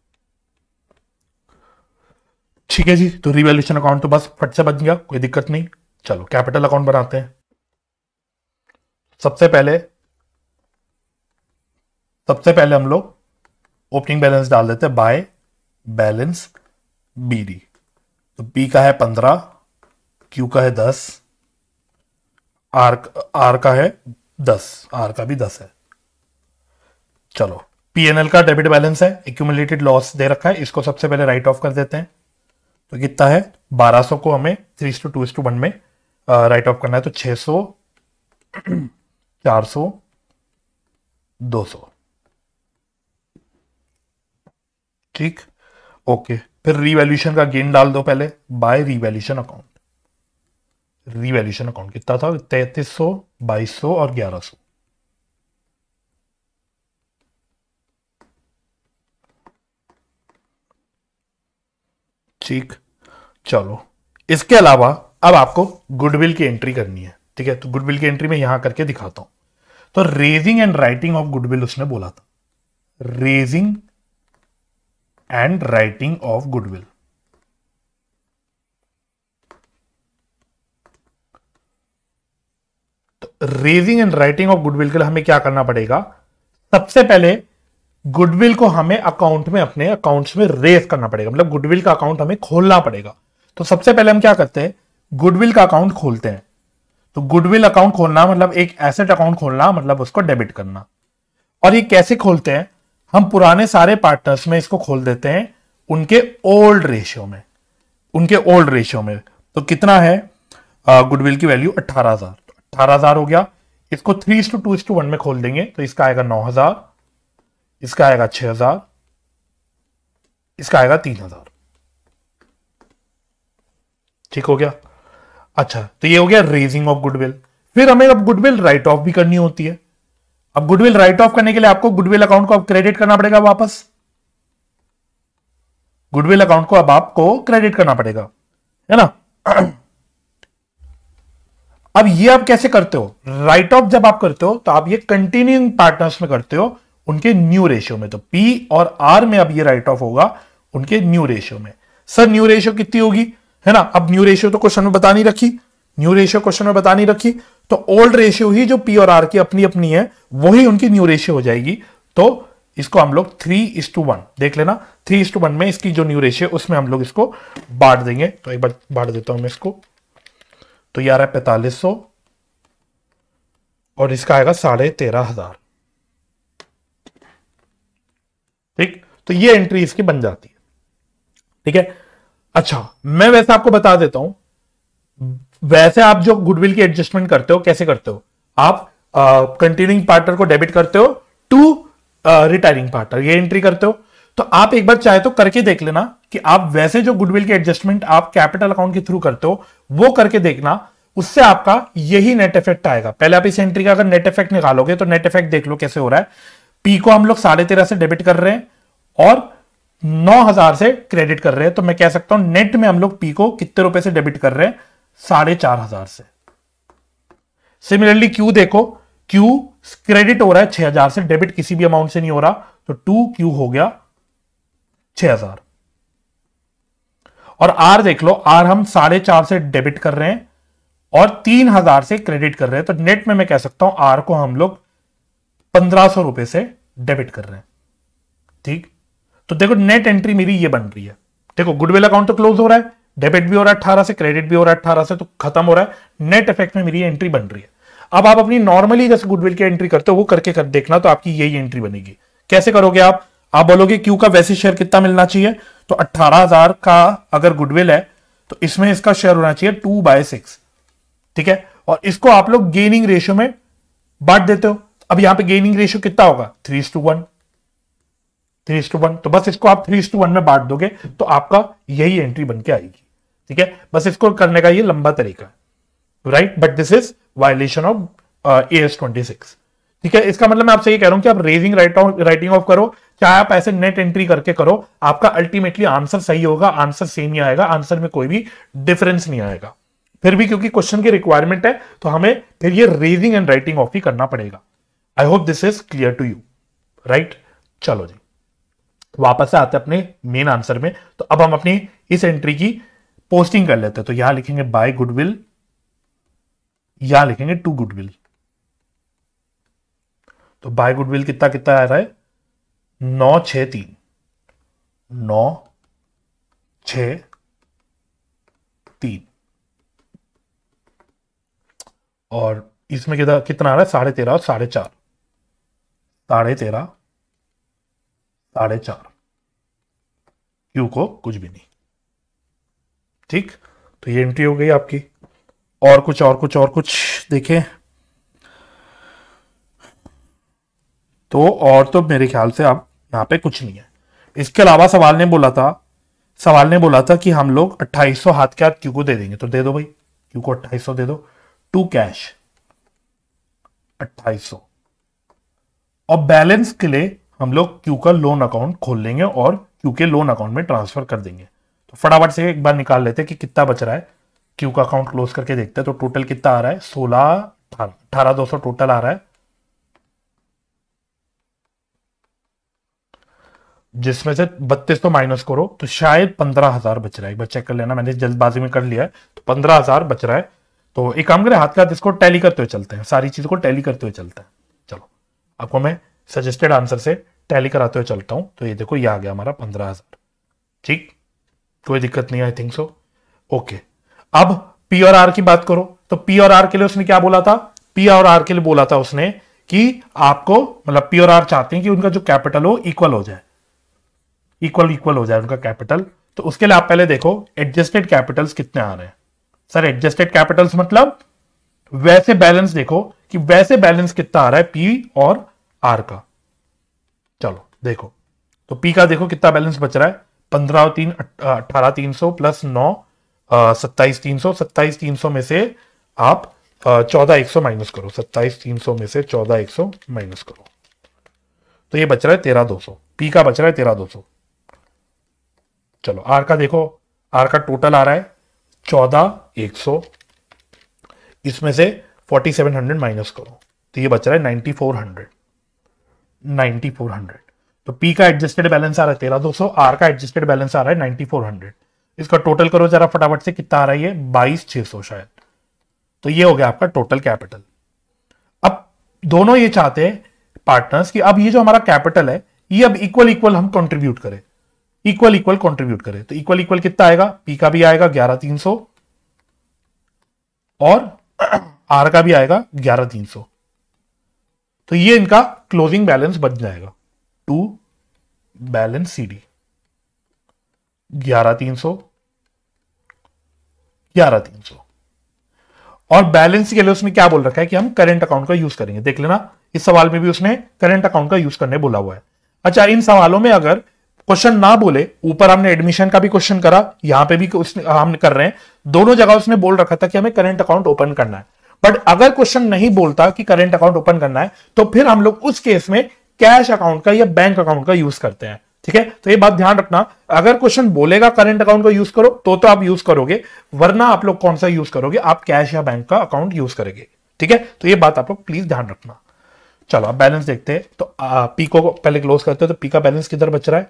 ठीक है जी तो रिवेल्यूशन अकाउंट तो बस फट से बच गया कोई दिक्कत नहीं चलो कैपिटल अकाउंट बनाते हैं सबसे पहले सबसे पहले हम लोग ओपनिंग बैलेंस डाल देते हैं बाय बैलेंस बी डी तो बी का है पंद्रह क्यू का है दस आर आर का है दस आर का भी दस है चलो पीएनएल का डेबिट बैलेंस है एक्यूमुलेटेड लॉस दे रखा है इसको सबसे पहले राइट ऑफ कर देते हैं तो कितना है 1200 को हमें थ्री टू टू वन में राइट ऑफ करना है तो 600 चार सौ दो सौ ठीक ओके फिर रिवेल्यूशन का गेन डाल दो पहले by revaluation account revaluation account कितना था तैतीस सौ बाईस सौ और ग्यारह सौ ठीक चलो इसके अलावा अब आपको गुडविल की एंट्री करनी है ठीक है तो गुडविल की एंट्री में यहां करके दिखाता हूं तो raising and writing off goodwill उसने बोला था raising and writing off goodwill तो raising and writing off goodwill के लिए हमें क्या करना पड़ेगा सबसे पहले गुडविल को हमें अकाउंट में अपने अकाउंट्स में रेज करना पड़ेगा मतलब गुडविल का अकाउंट हमें खोलना पड़ेगा तो सबसे पहले हम क्या करते हैं गुडविल का अकाउंट खोलते हैं तो गुडविल अकाउंट खोलना मतलब एक एसेट अकाउंट खोलना मतलब उसको डेबिट करना और ये कैसे खोलते हैं हम पुराने सारे पार्टनर्स में इसको खोल देते हैं उनके ओल्ड रेशियो में उनके ओल्ड रेशियो में तो कितना है गुडविल की वैल्यू अट्ठारह हजार तो अट्ठारह हजार हो गया इसको three to two to one में खोल देंगे तो इसका आएगा नौ हजार इसका आएगा छह हजार इसका आएगा तीन हजार ठीक हो गया अच्छा तो ये हो गया रेजिंग ऑफ गुडविल फिर हमें अब गुडविल राइट ऑफ भी करनी होती है अब गुडविल राइट ऑफ करने के लिए आपको गुडविल अकाउंट को अब क्रेडिट करना पड़ेगा वापस गुडविल अकाउंट को अब आपको क्रेडिट करना पड़ेगा है ना [CLEARS THROAT] अब ये आप कैसे करते हो राइट ऑफ जब आप करते हो तो आप ये कंटिन्यूइंग पार्टनर्स में करते हो उनके न्यू रेशियो में तो पी और आर में अब ये राइट ऑफ होगा उनके न्यू रेशियो में सर न्यू रेशियो कितनी होगी है ना अब न्यू रेशियो तो क्वेश्चन में बता नहीं रखी न्यू रेशियो क्वेश्चन में बता नहीं रखी तो ओल्ड रेशियो ही जो पी और आर की अपनी अपनी है वही उनकी न्यू रेशियो हो जाएगी तो इसको हम लोग थ्री इस टू वन देख लेना थ्री इस टू वन में इसकी जो न्यू रेशियो उसमें हम लोग इसको बांट देंगे तो एक बार बांट देता हूं मैं इसको तो यार आ रहा है पैतालीस सौ और इसका आएगा साढ़े तेरह हजार ठीक तो ये एंट्री इसकी बन जाती है ठीक है अच्छा मैं वैसे आपको बता देता हूं वैसे आप जो गुडविल की एडजस्टमेंट करते हो कैसे करते हो आप कंटिन्यूइंग पार्टनर को डेबिट करते हो टू रिटायरिंग पार्टनर ये एंट्री करते हो तो आप एक बार चाहे तो करके देख लेना कि आप वैसे जो गुडविल की एडजस्टमेंट आप कैपिटल अकाउंट के थ्रू करते हो वो करके देखना उससे आपका यही नेट इफेक्ट आएगा पहले आप इस एंट्री का अगर नेट इफेक्ट निकालोगे तो नेट इफेक्ट देख लो कैसे हो रहा है पी को हम लोग साढ़े तेरह से डेबिट कर रहे हैं और 9000 से क्रेडिट कर रहे हैं तो मैं कह सकता हूं नेट में हम लोग पी को कितने रुपए से डेबिट कर रहे हैं साढ़े चार हजार से सिमिलरली क्यू देखो क्यू क्रेडिट हो रहा है छह हजार से डेबिट किसी भी अमाउंट से नहीं हो रहा तो टू क्यू हो गया छ हजार और आर देख लो आर हम साढ़े चार से डेबिट कर रहे हैं और तीन हजार से क्रेडिट कर रहे हैं तो नेट में मैं कह सकता हूं आर को हम लोग पंद्रह सौ रुपए से डेबिट कर रहे हैं ठीक तो देखो नेट एंट्री मेरी ये बन रही है देखो गुडविल अकाउंट तो क्लोज हो रहा है डेबिट भी हो रहा है अठारह से क्रेडिट भी हो रहा है अठारह से तो खत्म हो रहा है नेट इफेक्ट में मेरी एंट्री बन रही है अब आप अपनी नॉर्मली जैसे गुडविल की एंट्री करते हो वो करके कर देखना तो आपकी यही एंट्री बनेगी कैसे करोगे आप आप बोलोगे क्यू का वैसे शेयर कितना मिलना चाहिए तो हजार का अगर गुडविल है तो इसमें इसका शेयर होना चाहिए टू बाय सिक्स ठीक है और इसको आप लोग गेनिंग रेशियो में बांट देते हो अब यहां पे गेनिंग रेशियो कितना होगा three two one three two one तो बस इसको आप थ्री टू वन में बांट दोगे तो आपका यही एंट्री बन के आएगी ठीक है बस इसको करने का ये लंबा तरीका है right but this is violation of A S twenty six ठीक है इसका मतलब मैं आपसे ये कह रहा हूं कि आप रेजिंग राइटिंग ऑफ करो चाहे आप ऐसे नेट एंट्री करके करो आपका अल्टीमेटली आंसर सही होगा आंसर सेम ही आएगा आंसर में कोई भी डिफरेंस नहीं आएगा फिर भी क्योंकि क्वेश्चन की रिक्वायरमेंट है तो हमें फिर ये रेजिंग एंड राइटिंग ऑफ ही करना पड़ेगा I hope this is clear to you right चलो जी वापस से आते अपने मेन आंसर में तो अब हम अपनी इस एंट्री की पोस्टिंग कर लेते हैं तो यहां लिखेंगे बाय गुडविल यहां लिखेंगे टू गुडविल तो बाय गुडविल कितना कितना आ रहा है नौ छ तीन नौ छ तीन और इसमें कितना कितना आ रहा है साढ़े तेरह और साढ़े चार साढ़े तेरह साढ़े चार क्यू को कुछ भी नहीं ठीक तो ये एंट्री हो गई आपकी और कुछ और कुछ और कुछ देखें तो और तो मेरे ख्याल से आप यहां पे कुछ नहीं है इसके अलावा सवाल ने बोला था सवाल ने बोला था कि हम लोग 2800 हाथ के हाथ क्यू को दे देंगे तो दे दो भाई क्यू को 2800 दे दो टू कैश 2800 और बैलेंस के लिए हम लोग क्यू का लोन अकाउंट खोल लेंगे और क्यू के लोन अकाउंट में ट्रांसफर कर देंगे तो फटाफट से एक बार निकाल लेते हैं कि कितना बच रहा है क्यू का अकाउंट क्लोज करके देखते हैं तो टोटल कितना आ रहा है सोलह अठारह दो सौ टोटल आ रहा है जिसमें से बत्तीस तो माइनस करो तो शायद पंद्रह हजार बच रहा है एक बार चेक कर लेना मैंने जल्दबाजी में कर लिया है तो पंद्रह हजार बच रहा है तो एक काम करें हाथ का हाथ इसको टैली करते हुए चलते हैं सारी चीज को टैली करते हुए चलते हैं चलो आपको मैं सजेस्टेड आंसर से टैली कराते हुए चलता हूँ तो ये देखो ये आ गया हमारा पंद्रह हज़ार ठीक कोई दिक्कत नहीं आई थिंक सो ओके अब पी और आर की बात करो तो पी और आर के लिए उसने क्या बोला था पी और आर के लिए बोला था उसने कि आपको मतलब पी और आर चाहते हैं कि उनका जो कैपिटल हो इक्वल हो जाए इक्वल इक्वल हो जाए उनका कैपिटल तो उसके लिए आप पहले देखो एडजस्टेड कैपिटल्स कितने आ रहे हैं सर एडजस्टेड कैपिटल्स मतलब वैसे बैलेंस देखो कि वैसे बैलेंस कितना आ रहा है पी और आर का चलो देखो तो पी का देखो कितना बैलेंस बच रहा है पंद्रह तीन अठारह तीन सौ प्लस नौ सत्ताईस तीन सौ सत्ताईस तीन सौ में से आप चौदह एक सौ माइनस करो सत्ताईस तीन सौ में से चौदह एक सौ माइनस करो तो ये बच रहा है तेरह दो सौ पी का बच रहा है तेरह दो सौ चलो आर का देखो आर का टोटल आ रहा है चौदह एक सौ इसमें से फोर्टी सेवन हंड्रेड माइनस करो तो ये बच रहा है नाइन्टी फोर हंड्रेड 9400 तो पी का एडजस्टेड बैलेंस आ रहा है तेरह दो सौ आर का एडजस्टेड बैलेंस आ रहा है 9400 इसका टोटल करो जरा फटाफट से कितना आ रहा है ये बाईस छह सौ शायद तो ये हो गया आपका टोटल कैपिटल अब दोनों ये चाहते हैं पार्टनर्स कि अब ये जो हमारा कैपिटल है ये अब इक्वल इक्वल हम कंट्रीब्यूट करें इक्वल इक्वल कंट्रीब्यूट करें तो इक्वल इक्वल कितना आएगा पी का भी आएगा ग्यारह तीन सौ और आर का भी आएगा ग्यारह तीन सौ तो ये इनका क्लोजिंग बैलेंस बच जाएगा टू बैलेंस सी डी ग्यारह तीन सौ ग्यारह तीन सौ और बैलेंस के लिए उसने क्या बोल रखा है कि हम करंट अकाउंट का यूज करेंगे देख लेना इस सवाल में भी उसने करंट अकाउंट का यूज करने बोला हुआ है अच्छा इन सवालों में अगर क्वेश्चन ना बोले ऊपर हमने एडमिशन का भी क्वेश्चन करा यहां पे भी उसने हम कर रहे हैं दोनों जगह उसने बोल रखा था कि हमें करंट अकाउंट ओपन करना है बट अगर क्वेश्चन नहीं बोलता कि करेंट अकाउंट ओपन करना है तो फिर हम लोग उस केस में कैश अकाउंट का या बैंक अकाउंट का यूज करते हैं ठीक है तो ये बात ध्यान रखना अगर क्वेश्चन बोलेगा करंट अकाउंट का यूज करो तो तो आप यूज करोगे वरना आप लोग कौन सा यूज करोगे आप कैश या बैंक का अकाउंट यूज करेंगे ठीक है तो ये बात आप लोग प्लीज ध्यान रखना चलो आप बैलेंस देखते हैं तो आ, पी को पहले क्लोज करते हैं तो पी का बैलेंस किधर बच रहा है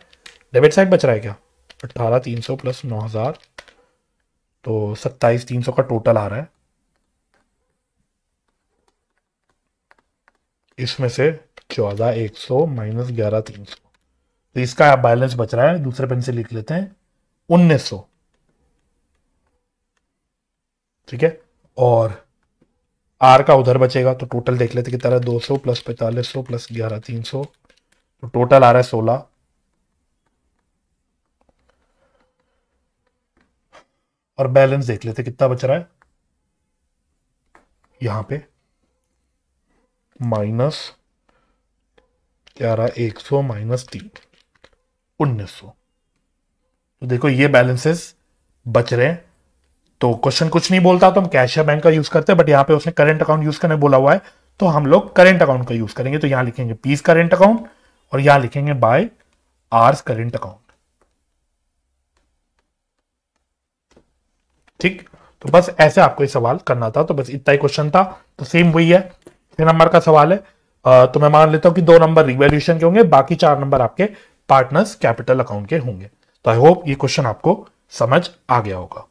डेबिट साइड बच रहा है क्या अट्ठारह तीन सौ प्लस नौ हजार तो सत्ताईस तीन सौ का टोटल आ रहा है इसमें से चौदह एक सौ माइनस ग्यारह तीन सौ तो इसका बैलेंस बच रहा है दूसरे पेन से लिख लेते हैं उन्नीस सौ ठीक है और आर का उधर बचेगा तो टोटल देख लेते कितना दो सौ प्लस पैंतालीस सौ प्लस ग्यारह तीन सौ तो टोटल आ रहा है सोलह और बैलेंस देख लेते कितना बच रहा है यहां पे माइनस क्या एक सौ माइनस तीन उन्नीस सौ तो देखो ये बैलेंसेस बच रहे हैं तो क्वेश्चन कुछ नहीं बोलता तो हम कैश या बैंक का यूज करते हैं बट यहां पे उसने करंट अकाउंट यूज करने बोला हुआ है तो हम लोग करंट अकाउंट का यूज करेंगे तो यहां लिखेंगे पीस करेंट अकाउंट और यहां लिखेंगे बाय आर्स करेंट अकाउंट ठीक तो बस ऐसे आपको ये सवाल करना था तो बस इतना ही क्वेश्चन था तो सेम वही है छह नंबर का सवाल है तो मैं मान लेता हूं कि दो नंबर रिवेल्यूशन के होंगे बाकी चार नंबर आपके पार्टनर्स कैपिटल अकाउंट के होंगे तो आई होप ये क्वेश्चन आपको समझ आ गया होगा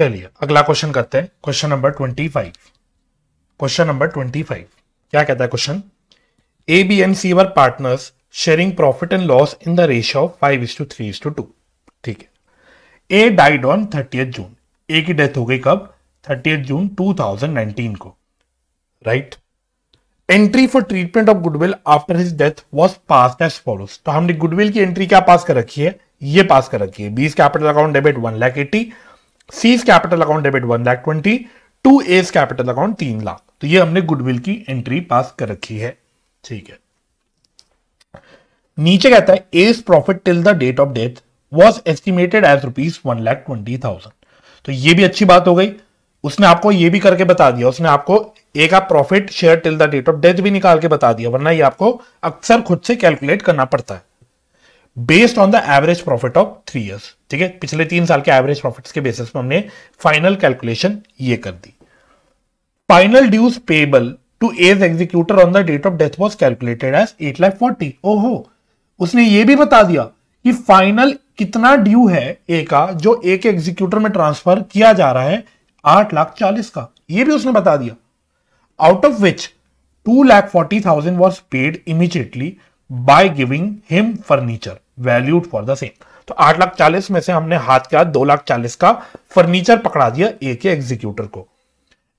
चलिए अगला क्वेश्चन करते हैं question number twenty question number twenty five क्या कहता है question A B and C were partners sharing profit and loss in the ratio of five is to three is to two ठीक है A died on thirty June A की death हो गई कब thirty June 2019 को right entry for treatment of goodwill after his death was pass as follows तो हमने goodwill की एंट्री क्या पास कर रखी है ये पास कर रखी है बीस capital account debit one lakh eighty C's capital account debit one lakh twenty two A's capital account तीन लाख तो ये हमने गुडविल की एंट्री पास कर रखी है ठीक है नीचे कहता है A's profit till the date of death was estimated as rupees one lakh twenty thousand तो ये भी अच्छी बात हो गई उसने आपको ये भी करके बता दिया उसने आपको ए का profit share till the date of death भी निकाल के बता दिया वरना ये आपको अक्सर खुद से कैलकुलेट करना पड़ता है based on the average profit of three years ठीक है पिछले तीन साल के एवरेज प्रॉफिट्स के बेसिस पर हमने फाइनल कैलकुलेशन ये कर दी final dues payable to A's executor on the date of death was calculated as eight lakh forty ओहो उसने ये भी बता दिया कि फाइनल कितना ड्यू है ए का जो ए के एग्जीक्यूटर में ट्रांसफर किया जा रहा है आठ लाख चालीस का ये भी उसने बता दिया out of which 2,40,000 was paid immediately by giving him furniture valued for the same. तो आठ लाख चालीस में से हमने हाथ के हाथ दो लाख चालीस का फर्नीचर पकड़ा दिया ए के एग्जीक्यूटर को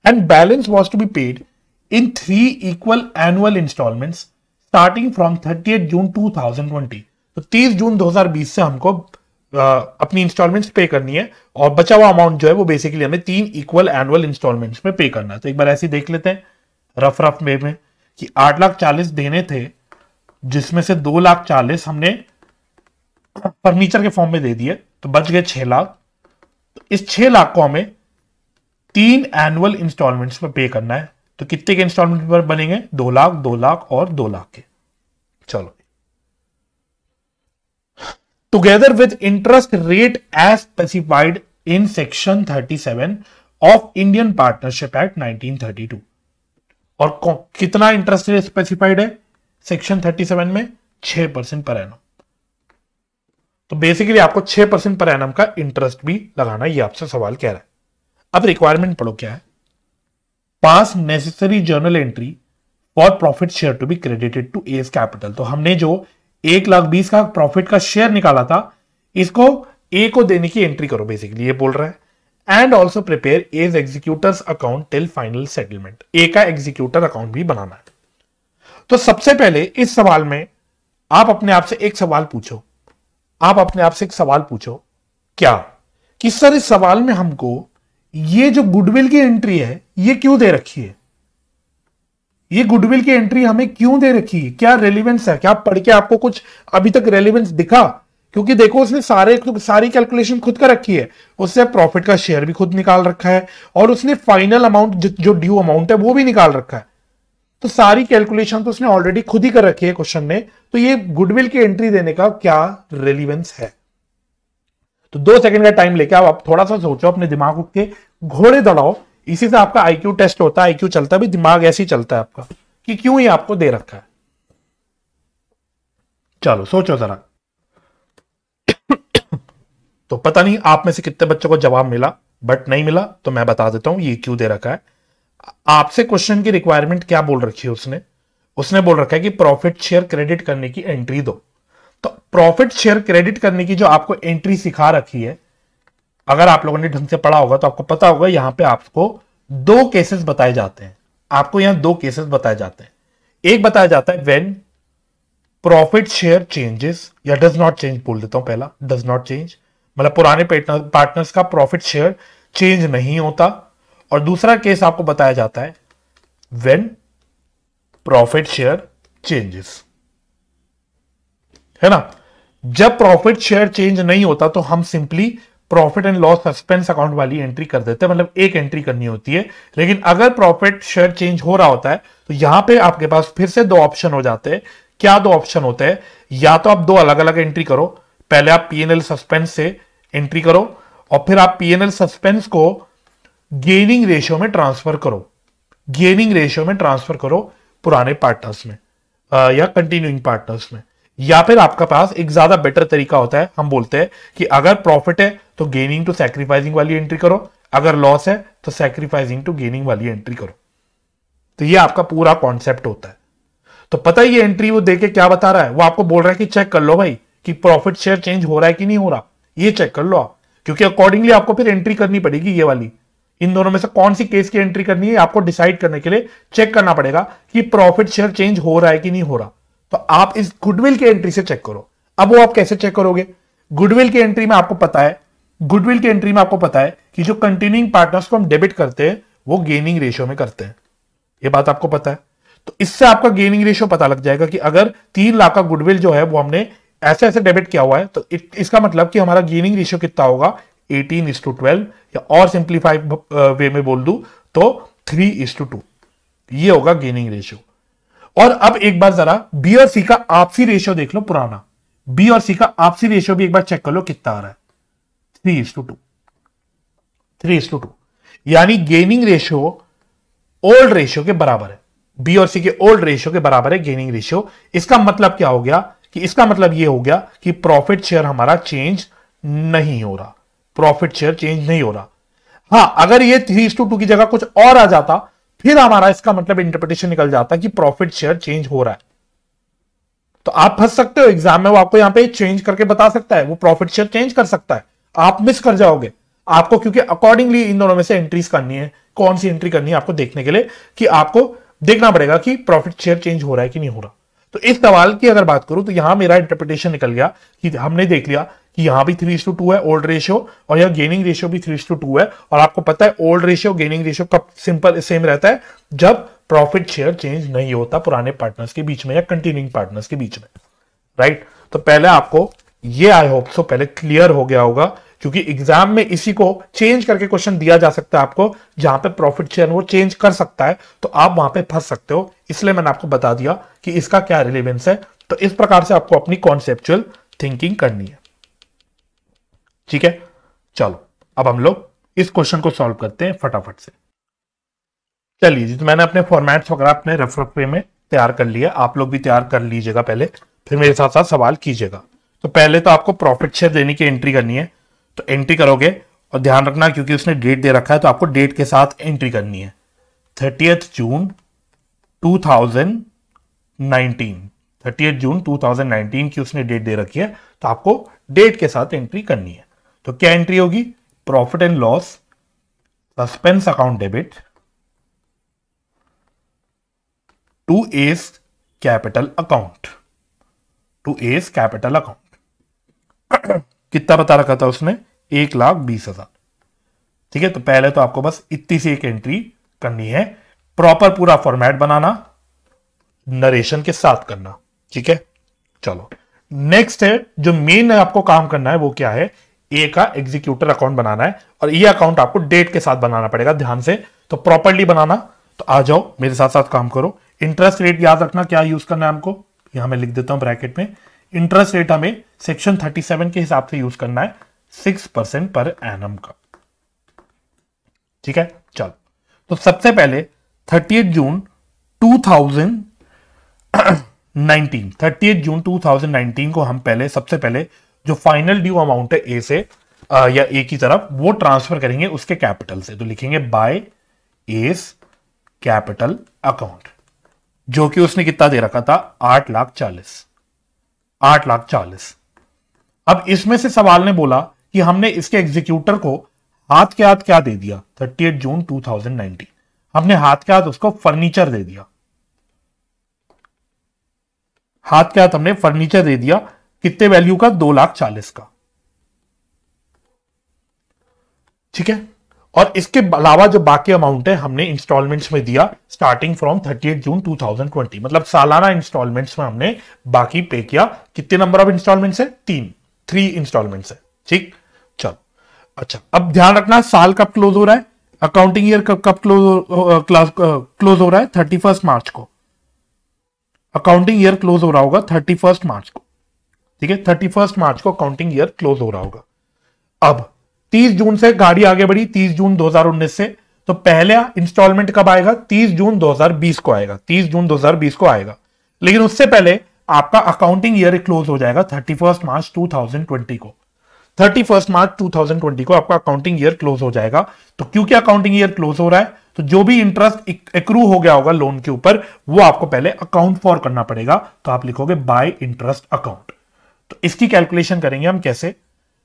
and balance was to be paid in three equal annual instalment starting from 38 June to 2020 तो तीस जून दो हजार बीस से हमको अपनी इंस्टॉलमेंट्स पे करनी है और बचा हुआ अमाउंट जो है वो बेसिकली हमें तीन इक्वल एनुअल इंस्टॉलमेंट्स में पे करना है तो एक बार ऐसे देख लेते हैं रफ रफ वे में कि आठ लाख चालीस देने थे जिसमें से दो लाख चालीस हमने फर्नीचर के फॉर्म में दे दिए तो बच गए छह लाख तो इस छह लाख को हमें तीन एनुअल इंस्टॉलमेंट्स में पे करना है तो कितने के इंस्टॉलमेंट पर बनेंगे दो लाख दो लाख और दो लाख के चलो together with interest rate as specified in section 37 of Indian Partnership Act 1932 और कितना इंटरेस्ट रेट स्पेसिफाइड है सेक्शन 37 में 6 परसेंट पर एनम तो बेसिकली आपको 6 परसेंट पर एनम का इंटरेस्ट भी लगाना ये आपसे सवाल कह रहा है अब रिक्वायरमेंट पढ़ो क्या है pass necessary journal entry for profit share to be credited to A's capital तो हमने जो एक लाख बीस का प्रॉफिट का शेयर निकाला था इसको ए को देने की एंट्री करो बेसिकली ये बोल रहा है and also prepare A's executor account till final settlement A का एग्जीक्यूटर अकाउंट भी बनाना है तो सबसे पहले इस सवाल में आप अपने आप से एक सवाल पूछो आप अपने आप से एक सवाल पूछो क्या कि सर इस सवाल में हमको ये जो गुडविल की एंट्री है ये क्यों दे रखी है ये गुडविल की एंट्री हमें क्यों दे रखी है क्या रेलिवेंस है क्या पढ़ के आपको कुछ अभी तक रेलिवेंस दिखा क्योंकि देखो उसने सारे तो सारी कैलकुलेशन खुद कर रखी है उससे प्रॉफिट का शेयर भी खुद निकाल रखा है और उसने फाइनल अमाउंट जो ड्यू अमाउंट है वो भी निकाल रखा है तो सारी कैलकुलेशन तो उसने ऑलरेडी खुद ही कर रखी है क्वेश्चन में तो ये गुडविल की एंट्री देने का क्या रेलिवेंस है तो दो सेकंड का टाइम लेके आप थोड़ा सा सोचो अपने दिमाग के घोड़े दड़ाओ इसी से आपका आईक्यू टेस्ट होता है आईक्यू चलता है दिमाग ऐसे ही चलता है आपका कि क्यों ये आपको दे रखा है चलो सोचो जरा [COUGHS] तो पता नहीं आप में से कितने बच्चों को जवाब मिला बट नहीं मिला तो मैं बता देता हूं ये क्यों दे रखा है आपसे क्वेश्चन की रिक्वायरमेंट क्या बोल रखी है उसने उसने बोल रखा है कि प्रॉफिट शेयर क्रेडिट करने की एंट्री दो तो प्रॉफिट शेयर क्रेडिट करने की जो आपको एंट्री सिखा रखी है अगर आप लोगों ने ढंग से पढ़ा होगा तो आपको पता होगा यहां पे आपको दो केसेस बताए जाते हैं आपको यहां दो केसेस बताए जाते हैं एक बताया जाता है वेन प्रॉफिट शेयर चेंजेस या डज नॉट चेंज बोल देता हूं पहला डज नॉट चेंज मतलब पुराने पार्टनर्स का प्रॉफिट शेयर चेंज नहीं होता और दूसरा केस आपको बताया जाता है वेन प्रॉफिट शेयर चेंजेस है ना जब प्रॉफिट शेयर चेंज नहीं होता तो हम simply profit and loss suspense account वाली एंट्री कर देते हैं मतलब एक एंट्री करनी होती है लेकिन अगर प्रॉफिट शेयर चेंज हो रहा होता है तो यहां पे आपके पास फिर से दो ऑप्शन हो जाते हैं क्या दो ऑप्शन होते हैं या तो आप दो अलग अलग एंट्री करो पहले आप पीएनएल सस्पेंस से एंट्री करो और फिर आप पीएनएल सस्पेंस को गेनिंग रेशियो में ट्रांसफर करो गेनिंग रेशियो में ट्रांसफर करो पुराने पार्टनर्स में या कंटिन्यूइंग पार्टनर्स में या फिर आपका पास एक ज्यादा बेटर तरीका होता है हम बोलते हैं कि अगर प्रॉफिट है तो गेनिंग टू सैक्रीफाइसिंग वाली एंट्री करो अगर लॉस है तो सैक्रीफाइसिंग टू गेनिंग वाली एंट्री करो तो ये आपका पूरा कॉन्सेप्ट होता है तो पता ही ये एंट्री वो देके क्या बता रहा है वो आपको बोल रहा है कि चेक कर लो भाई कि प्रॉफिट शेयर चेंज हो रहा है कि नहीं हो रहा ये चेक कर लो आप क्योंकि अकॉर्डिंगली आपको फिर एंट्री करनी पड़ेगी ये वाली इन दोनों में से कौन सी केस की एंट्री करनी है आपको डिसाइड करने के लिए चेक करना पड़ेगा कि प्रॉफिट शेयर चेंज हो रहा है कि नहीं हो रहा तो आप इस गुडविल की एंट्री से चेक करो अब वो आप कैसे चेक करोगे गुडविल की एंट्री में आपको पता है गुडविल की एंट्री में आपको पता है कि जो कंटिन्यूइंग पार्टनर्स को हम डेबिट करते हैं वो गेनिंग रेशियो में करते हैं ये बात आपको पता है तो इससे आपका गेनिंग रेशियो पता लग जाएगा कि अगर तीन लाख का गुडविल जो है वो हमने ऐसे ऐसे डेबिट किया हुआ है तो इत, इसका मतलब कि हमारा गेनिंग रेशियो कितना होगा एटीन इस टू ट्वेल्व या और सिंप्लीफाइड वे uh, में बोल दू तो थ्री इज टू टू ये होगा गेनिंग रेशियो और अब एक बार जरा बी और सी का आपसी रेशियो देख लो पुराना बी और सी का आपसी रेशियो भी एक बार चेक कर लो कितना आ रहा है three is to two three is to two यानी गेनिंग रेशियो ओल्ड रेशियो के बराबर है बी और सी के ओल्ड रेशियो के बराबर है गेनिंग रेशियो इसका मतलब क्या हो गया कि इसका मतलब यह हो गया कि प्रॉफिट शेयर हमारा चेंज नहीं हो रहा प्रॉफिट शेयर चेंज नहीं हो रहा हाँ अगर ये थ्री टू टू की जगह कुछ और आ जाता फिर हमारा इसका मतलब इंटरप्रिटेशन निकल जाता है कि प्रॉफिट शेयर चेंज हो रहा है तो आप फंस सकते हो एग्जाम में वो आपको यहां पे चेंज करके बता सकता है वो प्रॉफिट शेयर चेंज कर सकता है आप मिस कर जाओगे आपको क्योंकि अकॉर्डिंगली इन दोनों में से एंट्रीज करनी है कौन सी एंट्री करनी है आपको देखने के लिए कि आपको देखना पड़ेगा कि प्रॉफिट शेयर चेंज हो रहा है कि नहीं हो रहा तो इस सवाल की अगर बात करूं तो यहां मेरा इंटरप्रिटेशन निकल गया कि हमने देख लिया कि यहां भी थ्री टू टू है ओल्ड रेशियो और यहां गेनिंग रेशियो भी थ्री टू टू है और आपको पता है ओल्ड रेशियो गेनिंग रेशियो कब सिंपल सेम रहता है जब प्रॉफिट शेयर चेंज नहीं होता पुराने पार्टनर्स के बीच में या कंटिन्यूंग पार्टनर्स के बीच में राइट तो पहले आपको ये आई होप सो पहले क्लियर हो गया होगा क्योंकि एग्जाम में इसी को चेंज करके क्वेश्चन दिया जा सकता है आपको जहां पे प्रॉफिट शेयर वो चेंज कर सकता है तो आप वहां पे फंस सकते हो इसलिए मैंने आपको बता दिया कि इसका क्या रिलेवेंस है तो इस प्रकार से आपको अपनी कॉन्सेप्चुअल थिंकिंग करनी है ठीक है चलो अब हम लोग इस क्वेश्चन को सॉल्व करते हैं फटाफट से चलिए जी तो मैंने अपने फॉर्मेट्स वगैरह अपने रफ रफ में तैयार कर लिया आप लोग भी तैयार कर लीजिएगा पहले फिर मेरे साथ साथ सवाल कीजिएगा तो पहले तो आपको प्रॉफिट शेयर देने की एंट्री करनी है तो एंट्री करोगे और ध्यान रखना क्योंकि उसने डेट दे रखा है तो आपको डेट के साथ एंट्री करनी है थर्टी जून 2019 थाउजेंड जून 2019 की उसने डेट दे रखी है तो आपको डेट के साथ एंट्री करनी है तो क्या एंट्री होगी profit and loss suspense account debit to A's capital account to A's capital account कितना बता रखा था उसने एक लाख बीस हजार ठीक है तो पहले तो आपको बस इतनी सी एक एंट्री करनी है प्रॉपर पूरा फॉर्मेट बनाना नरेशन के साथ करना ठीक है चलो नेक्स्ट है जो मेन आपको काम करना है वो क्या है ए का एग्जीक्यूटर अकाउंट बनाना है और ये e अकाउंट आपको डेट के साथ बनाना पड़ेगा ध्यान से तो प्रॉपरली बनाना तो आ जाओ मेरे साथ साथ काम करो इंटरेस्ट रेट याद रखना क्या यूज करना है हमको यहां मैं लिख देता हूं ब्रैकेट में इंटरेस्ट रेट हमें सेक्शन 37 के हिसाब से यूज करना है सिक्स परसेंट पर एनम का ठीक है चलो तो सबसे पहले thirty June two thousand nineteen thirty June two thousand nineteen को हम पहले सबसे पहले जो फाइनल ड्यू अमाउंट है ए से आ, या ए की तरफ वो ट्रांसफर करेंगे उसके कैपिटल से तो लिखेंगे बाय एस कैपिटल अकाउंट जो कि उसने कितना दे रखा था आठ लाख चालीस आठ लाख चालीस अब इसमें से सवाल ने बोला कि हमने इसके एग्जीक्यूटर को हाथ के हाथ क्या दे दिया थर्टी जून 2019 हमने हाथ के हाथ उसको फर्नीचर दे दिया हाथ के हाथ हमने फर्नीचर दे दिया कितने वैल्यू का दो लाख चालीस का ठीक है और इसके अलावा जो बाकी अमाउंट है हमने इंस्टॉलमेंट्स में दिया स्टार्टिंग फ्रॉम 38 जून 2020 मतलब सालाना इंस्टॉलमेंट्स में हमने बाकी पे किया कितने नंबर ऑफ इंस्टॉलमेंट्स है तीन थ्री इंस्टॉलमेंट्स है ठीक चलो अच्छा अब ध्यान रखना साल कब क्लोज हो रहा है अकाउंटिंग ईयर कब कब क्लोज क्लास क्लोज हो रहा है थर्टी फर्स्ट मार्च को अकाउंटिंग ईयर क्लोज हो रहा होगा थर्टी फर्स्ट मार्च को ठीक है थर्टी फर्स्ट मार्च को अकाउंटिंग ईयर क्लोज हो रहा होगा अब तीस जून से गाड़ी आगे बढ़ी तीस जून 2019 से तो पहला इंस्टॉलमेंट कब आएगा तीस जून 2020 को आएगा तीस जून 2020 को आएगा लेकिन उससे पहले आपका अकाउंटिंग ईयर क्लोज हो जाएगा 31 मार्च 2020 को thirty first March two thousand twenty को आपका अकाउंटिंग ईयर क्लोज हो जाएगा तो क्योंकि अकाउंटिंग ईयर क्लोज हो रहा है तो जो भी इंटरेस्ट एक्रू हो गया होगा लोन के ऊपर वो आपको पहले अकाउंट फॉर करना पड़ेगा तो आप लिखोगे बाय इंटरेस्ट अकाउंट तो इसकी कैलकुलेशन करेंगे हम कैसे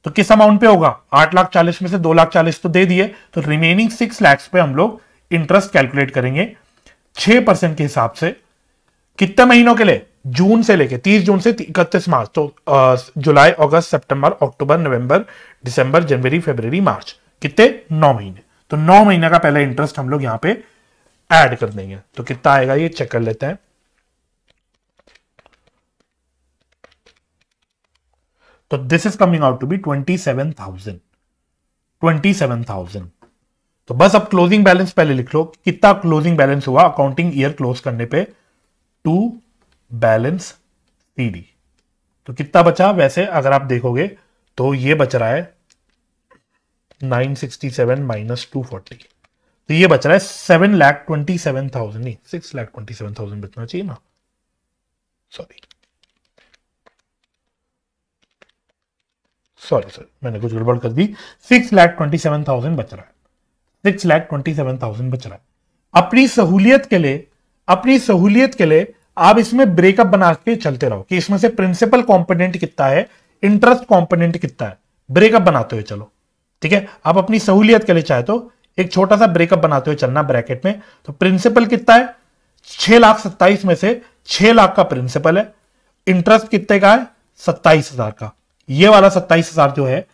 तो किस अमाउंट पे होगा आठ लाख चालीस में से दो लाख चालीस तो दे दिए तो रिमेनिंग सिक्स लैक्स पे हम लोग इंटरेस्ट कैलकुलेट करेंगे छह परसेंट के हिसाब से कितने महीनों के लिए जून से लेके 30 जून से इकतीस मार्च तो जुलाई अगस्त सितंबर अक्टूबर नवंबर दिसंबर जनवरी फरवरी मार्च कितने नौ महीने तो नौ महीने का पहला इंटरेस्ट हम लोग यहां पे ऐड कर देंगे तो कितना आएगा ये चेक कर लेते हैं तो this is coming out to be twenty seven thousand twenty seven thousand तो बस अब क्लोजिंग बैलेंस पहले लिख लो कितना क्लोजिंग बैलेंस हुआ अकाउंटिंग ईयर क्लोज करने पर टू बैलेंस सी तो कितना बचा वैसे अगर आप देखोगे तो ये बच रहा है 967 माइनस फोर्टी तो ये बच रहा है seven lakh twenty seven thousand नहीं six lakh twenty seven thousand बचना चाहिए ना सॉरी सॉरी सॉरी मैंने कुछ गड़बड़ कर दी six lakh twenty seven thousand बच रहा है six lakh twenty seven thousand बच रहा है अपनी सहूलियत के लिए अपनी सहूलियत के लिए आप इसमें ब्रेकअप बना के चलते रहो कि इसमें से प्रिंसिपल कॉम्पोनेंट कितना है इंटरेस्ट कॉम्पोनेंट कितना है ब्रेकअप बनाते हुए चलो ठीक है आप अपनी सहूलियत के लिए चाहे तो एक छोटा सा ब्रेकअप बनाते हुए चलना ब्रैकेट में तो प्रिंसिपल कितना है छह लाख सत्ताईस में से छह लाख का प्रिंसिपल है इंटरेस्ट कितने का है सत्ताईस हजार का ये वाला सत्ताईस हजार जो है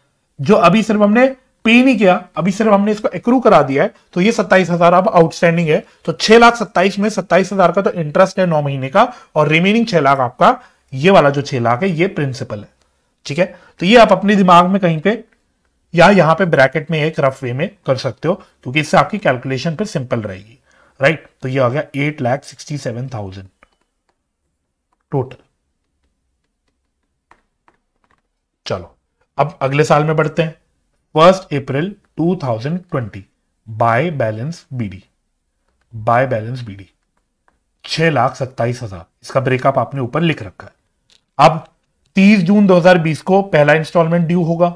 जो अभी सिर्फ हमने पे नहीं किया अभी सिर्फ हमने इसको एक्रू करा दिया है तो ये सत्ताईस हजार अब आउटस्टैंडिंग है तो छह लाख सत्ताईस में सत्ताईस हजार का तो इंटरेस्ट है नौ महीने का और रिमेनिंग छह लाख आपका ये वाला जो छह लाख है ये प्रिंसिपल है ठीक है तो ये आप अपने दिमाग में कहीं पे या यहां पे ब्रैकेट में एक रफ वे में कर सकते हो क्योंकि इससे आपकी कैलकुलेशन पर सिंपल रहेगी राइट तो ये आ गया eight lakh sixty seven thousand total चलो अब अगले साल में बढ़ते हैं 1st April 2020 by balance BD by balance BD छह लाख सत्ताईस हजार इसका ब्रेकअप आपने ऊपर लिख रखा है अब 30 जून 2020 को पहला इंस्टॉलमेंट ड्यू होगा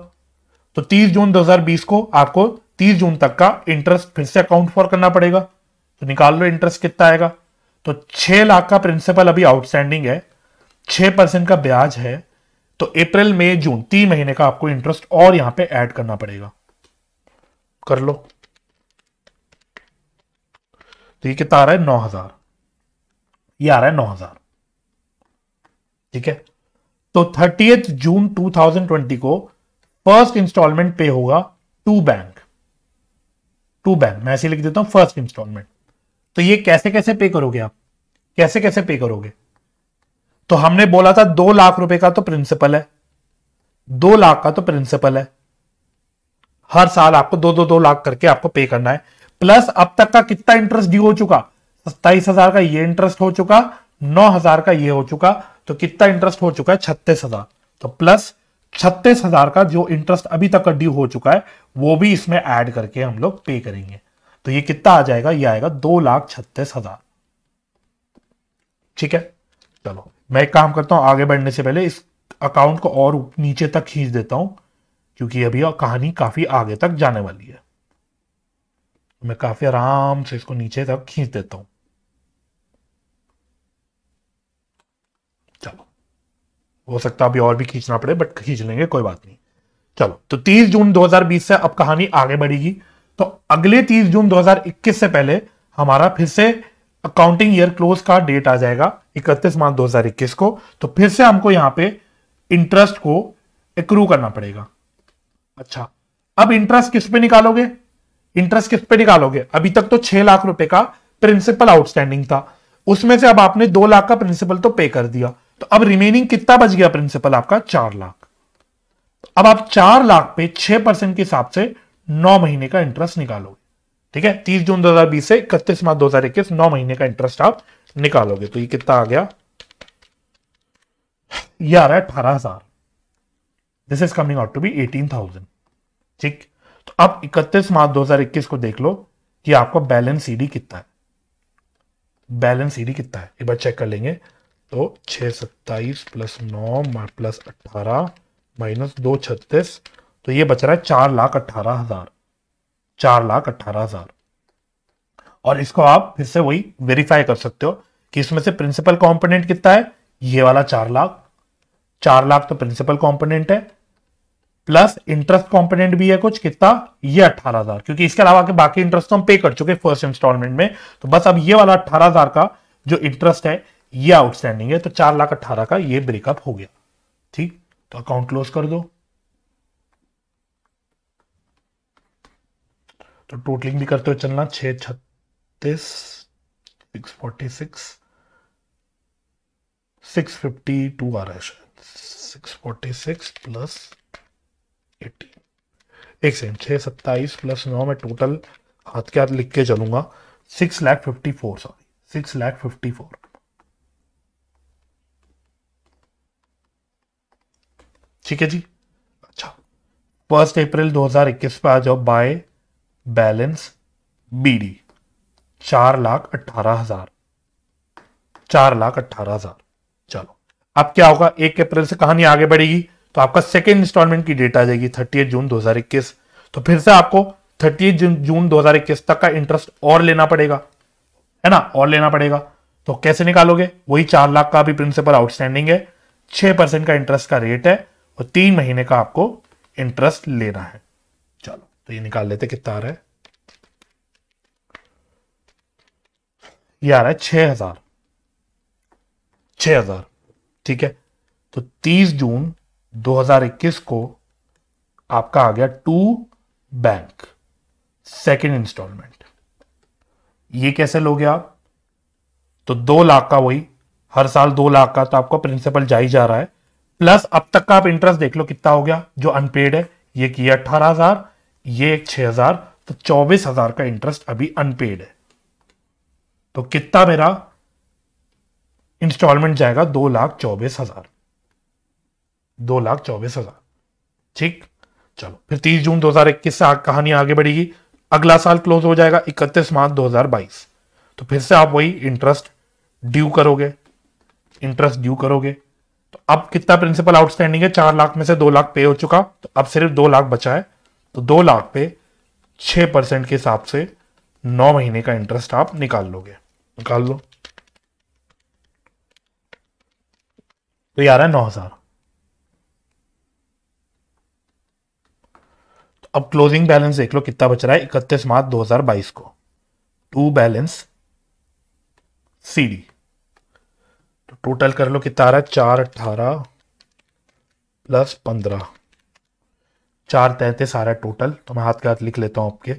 तो 30 जून 2020 को आपको 30 जून तक का इंटरेस्ट फिर से अकाउंट फॉर करना पड़ेगा तो निकाल लो इंटरेस्ट कितना आएगा तो छह लाख का प्रिंसिपल अभी आउटस्टैंडिंग है छह परसेंट का ब्याज है तो अप्रैल मई जून तीन महीने का आपको इंटरेस्ट और यहां पे ऐड करना पड़ेगा कर लो तो ये कितना आ रहा है नौ हजार ये आ रहा है नौ हजार ठीक है तो थर्टी जून 2020 को फर्स्ट इंस्टॉलमेंट पे होगा टू बैंक टू बैंक मैं ऐसे लिख देता हूं फर्स्ट इंस्टॉलमेंट तो ये कैसे कैसे पे करोगे आप कैसे कैसे पे करोगे तो हमने बोला था दो लाख रुपए का तो प्रिंसिपल है दो लाख का तो प्रिंसिपल है हर साल आपको दो दो दो लाख करके आपको पे करना है प्लस अब तक का कितना इंटरेस्ट ड्यू हो चुका सत्ताईस हजार का ये इंटरेस्ट हो चुका नौ हजार का ये हो चुका तो कितना इंटरेस्ट हो चुका है छत्तीस हजार तो प्लस छत्तीस हजार का जो इंटरेस्ट अभी तक का ड्यू हो चुका है वो भी इसमें ऐड करके हम लोग पे करेंगे तो ये कितना आ जाएगा ये आएगा दो लाख छत्तीस हजार ठीक है चलो मैं एक काम करता हूँ आगे बढ़ने से पहले इस अकाउंट को और नीचे तक खींच देता हूँ क्योंकि अभी कहानी काफ़ी आगे तक जाने वाली है मैं काफ़ी आराम से इसको नीचे तक खींच देता हूं चलो हो सकता है अभी और भी खींचना पड़े बट खींच लेंगे कोई बात नहीं चलो तो 30 जून 2020 से अब कहानी आगे बढ़ेगी तो अगले 30 जून 2021 से पहले हमारा फिर से अकाउंटिंग ईयर क्लोज का डेट आ जाएगा 31 मार्च 2021 को तो फिर से हमको यहां पे इंटरेस्ट को एक्रू करना पड़ेगा अच्छा अब इंटरेस्ट किस पे निकालोगे इंटरेस्ट किस पे निकालोगे अभी तक तो छह लाख रुपए का प्रिंसिपल आउटस्टैंडिंग था उसमें से अब आपने दो लाख का प्रिंसिपल तो पे कर दिया तो अब रिमेनिंग कितना बच गया प्रिंसिपल आपका चार लाख अब आप चार लाख पे छह परसेंट के हिसाब से नौ महीने का इंटरेस्ट निकालोगे ठीक है तीस जून 2020 से इकतीस मार्च दो हजार इक्कीस नौ महीने का इंटरेस्ट आप निकालोगे तो ये कितना आ गया ये आ रहा है अठारह हजार this is coming out to be eighteen thousand ठीक तो अब इकतीस मार्च दो हजार इक्कीस को देख लो कि आपका बैलेंस सीडी कितना है बैलेंस सीडी कितना है एक बार चेक कर लेंगे तो छह सत्ताईस प्लस नौ प्लस अट्ठारह माइनस दो छत्तीस तो ये बच रहा है चार लाख अट्ठारह हजार चार लाख अट्ठारह हजार और इसको आप फिर से वही वेरीफाई कर सकते हो कि इसमें से प्रिंसिपल कंपोनेंट कितना है ये वाला चार लाख चार लाख तो प्रिंसिपल कंपोनेंट है प्लस इंटरेस्ट कंपोनेंट भी है कुछ कितना ये अट्ठारह हजार क्योंकि इसके अलावा के बाकी इंटरेस्ट तो हम पे कर चुके फर्स्ट इंस्टॉलमेंट में तो बस अब ये वाला अट्ठारह हजार का जो इंटरेस्ट है ये आउटस्टैंडिंग है तो चार लाख अट्ठारह का ये ब्रेकअप हो गया ठीक तो अकाउंट क्लोज कर दो तो टोटलिंग भी करते हुए चलना छ छत्तीस six forty six six fifty two आ रहा है शायद six forty six plus eighty एक सेकेंड छः सत्ताईस प्लस नौ मैं टोटल हाथ के हाथ लिख के चलूंगा six lakh fifty four sorry six lakh fifty four ठीक है जी अच्छा फर्स्ट अप्रैल 2021 पे आ जाओ बाय बैलेंस बीडी चार लाख अट्ठारह हजार चार लाख अट्ठारह हजार चलो अब क्या होगा एक अप्रैल से कहानी आगे बढ़ेगी तो आपका सेकेंड इंस्टॉलमेंट की डेट आ जाएगी थर्टी जून दो तो फिर से आपको थर्टी जून दो तक का इंटरेस्ट और लेना पड़ेगा है ना और लेना पड़ेगा तो कैसे निकालोगे वही चार लाख का भी प्रिंसिपल आउटस्टैंडिंग है छह परसेंट का इंटरेस्ट का रेट है और तीन महीने का आपको इंटरेस्ट लेना है तो ये निकाल लेते कितना आ रहा है ये आ रहा है छह हजार छ हजार ठीक है तो 30 जून 2021 को आपका आ गया टू बैंक सेकेंड इंस्टॉलमेंट ये कैसे लोगे आप तो दो लाख का वही हर साल दो लाख का तो आपका प्रिंसिपल जा ही जा रहा है प्लस अब तक का आप इंटरेस्ट देख लो कितना हो गया जो अनपेड है ये किया अठारह हजार ये एक छह हज़ार तो चौबीस हज़ार का इंटरेस्ट अभी अनपेड है तो कितना मेरा इंस्टॉलमेंट जाएगा दो लाख चौबीस हज़ार दो लाख चौबीस हज़ार ठीक चलो फिर तीस जून दो हजार इक्कीस से कहानी आगे बढ़ेगी अगला साल क्लोज हो जाएगा इकतीस मार्च दो हजार बाईस तो फिर से आप वही इंटरेस्ट ड्यू करोगे इंटरेस्ट ड्यू करोगे तो अब कितना प्रिंसिपल आउटस्टैंडिंग है चार लाख में से दो लाख पे हो चुका तो अब सिर्फ दो लाख बचा है तो दो लाख पे छह परसेंट के हिसाब से नौ महीने का इंटरेस्ट आप निकाल लोगे निकाल लो तो यार है नौ हजार तो अब क्लोजिंग बैलेंस देख लो कितना बच रहा है इकतीस मार्च दो हजार बाईस को टू बैलेंस सीडी तो टोटल कर लो कितना आ रहा है चार अट्ठारह प्लस पंद्रह चार तैंतीस आ रहा है टोटल तो मैं हाथ के हाथ लिख लेता हूं आपके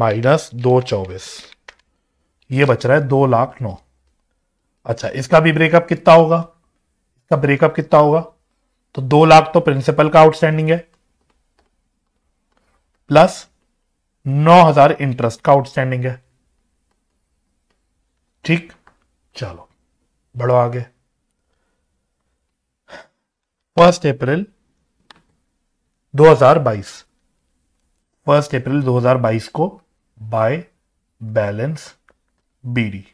माइनस दो चौबीस ये बच रहा है दो लाख नौ अच्छा इसका भी ब्रेकअप कितना होगा इसका ब्रेकअप कितना होगा तो दो लाख तो प्रिंसिपल का आउटस्टैंडिंग है प्लस नौ हजार इंटरेस्ट का आउटस्टैंडिंग है ठीक चलो बढ़ो आगे फर्स्ट अप्रैल 2022 फर्स्ट अप्रैल 2022 को बाय बैलेंस बीडी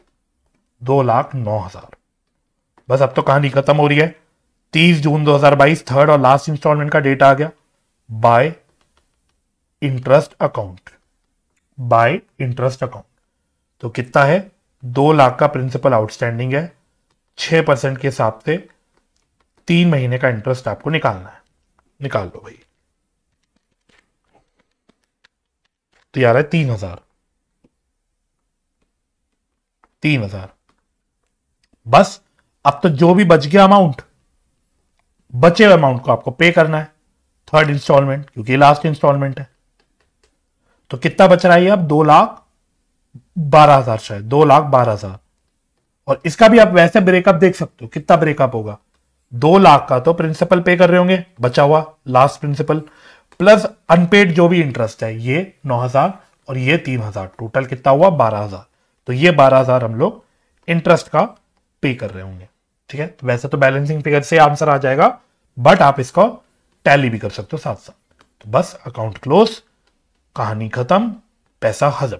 दो लाख नौ हजार बस अब तो कहानी खत्म हो रही है तीस जून 2022 थर्ड और लास्ट इंस्टॉलमेंट का डेट आ गया by interest account by interest account तो कितना है दो लाख का प्रिंसिपल आउटस्टैंडिंग है छह परसेंट के हिसाब से तीन महीने का इंटरेस्ट आपको निकालना है निकाल लो भाई तो यार है तीन हजार तीन हजार बस अब तो जो भी बच गया अमाउंट बचे हुए अमाउंट को आपको पे करना है थर्ड इंस्टॉलमेंट क्योंकि लास्ट इंस्टॉलमेंट है तो कितना बच रहा है अब दो लाख बारह हजार शायद दो लाख बारह हजार और इसका भी आप वैसे ब्रेकअप देख सकते हो कितना ब्रेकअप होगा दो लाख का तो प्रिंसिपल पे कर रहे होंगे बचा हुआ लास्ट प्रिंसिपल प्लस अनपेड जो भी इंटरेस्ट है ये नौ हजार और ये तीन हजार टोटल कितना हुआ बारह हजार तो ये बारह हजार हम लोग इंटरेस्ट का पे कर रहे होंगे ठीक है तो वैसे तो बैलेंसिंग फिगर से आंसर आ जाएगा बट आप इसको टैली भी कर सकते हो साथ साथ तो बस अकाउंट क्लोज कहानी खत्म पैसा हजम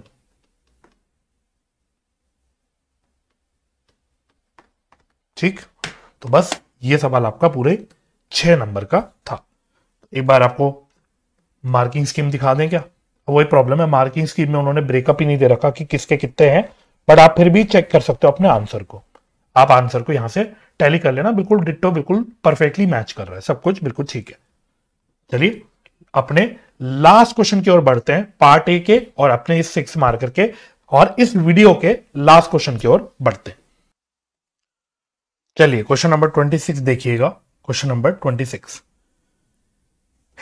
ठीक तो बस ये सवाल आपका पूरे छह नंबर का था एक बार आपको मार्किंग स्कीम दिखा दें क्या वही प्रॉब्लम है मार्किंग स्कीम में उन्होंने ब्रेकअप ही नहीं दे रखा कि किसके कितने हैं बट आप फिर भी चेक कर सकते हो अपने आंसर को आप आंसर को यहां से टैली कर लेना बिल्कुल डिट्टो बिल्कुल परफेक्टली मैच कर रहा है सब कुछ बिल्कुल ठीक है चलिए अपने लास्ट क्वेश्चन की ओर बढ़ते हैं पार्ट ए के और अपने इस सिक्स मार्कर के और इस वीडियो के लास्ट क्वेश्चन की ओर बढ़ते हैं चलिए क्वेश्चन नंबर ट्वेंटी सिक्स देखिएगा question number twenty six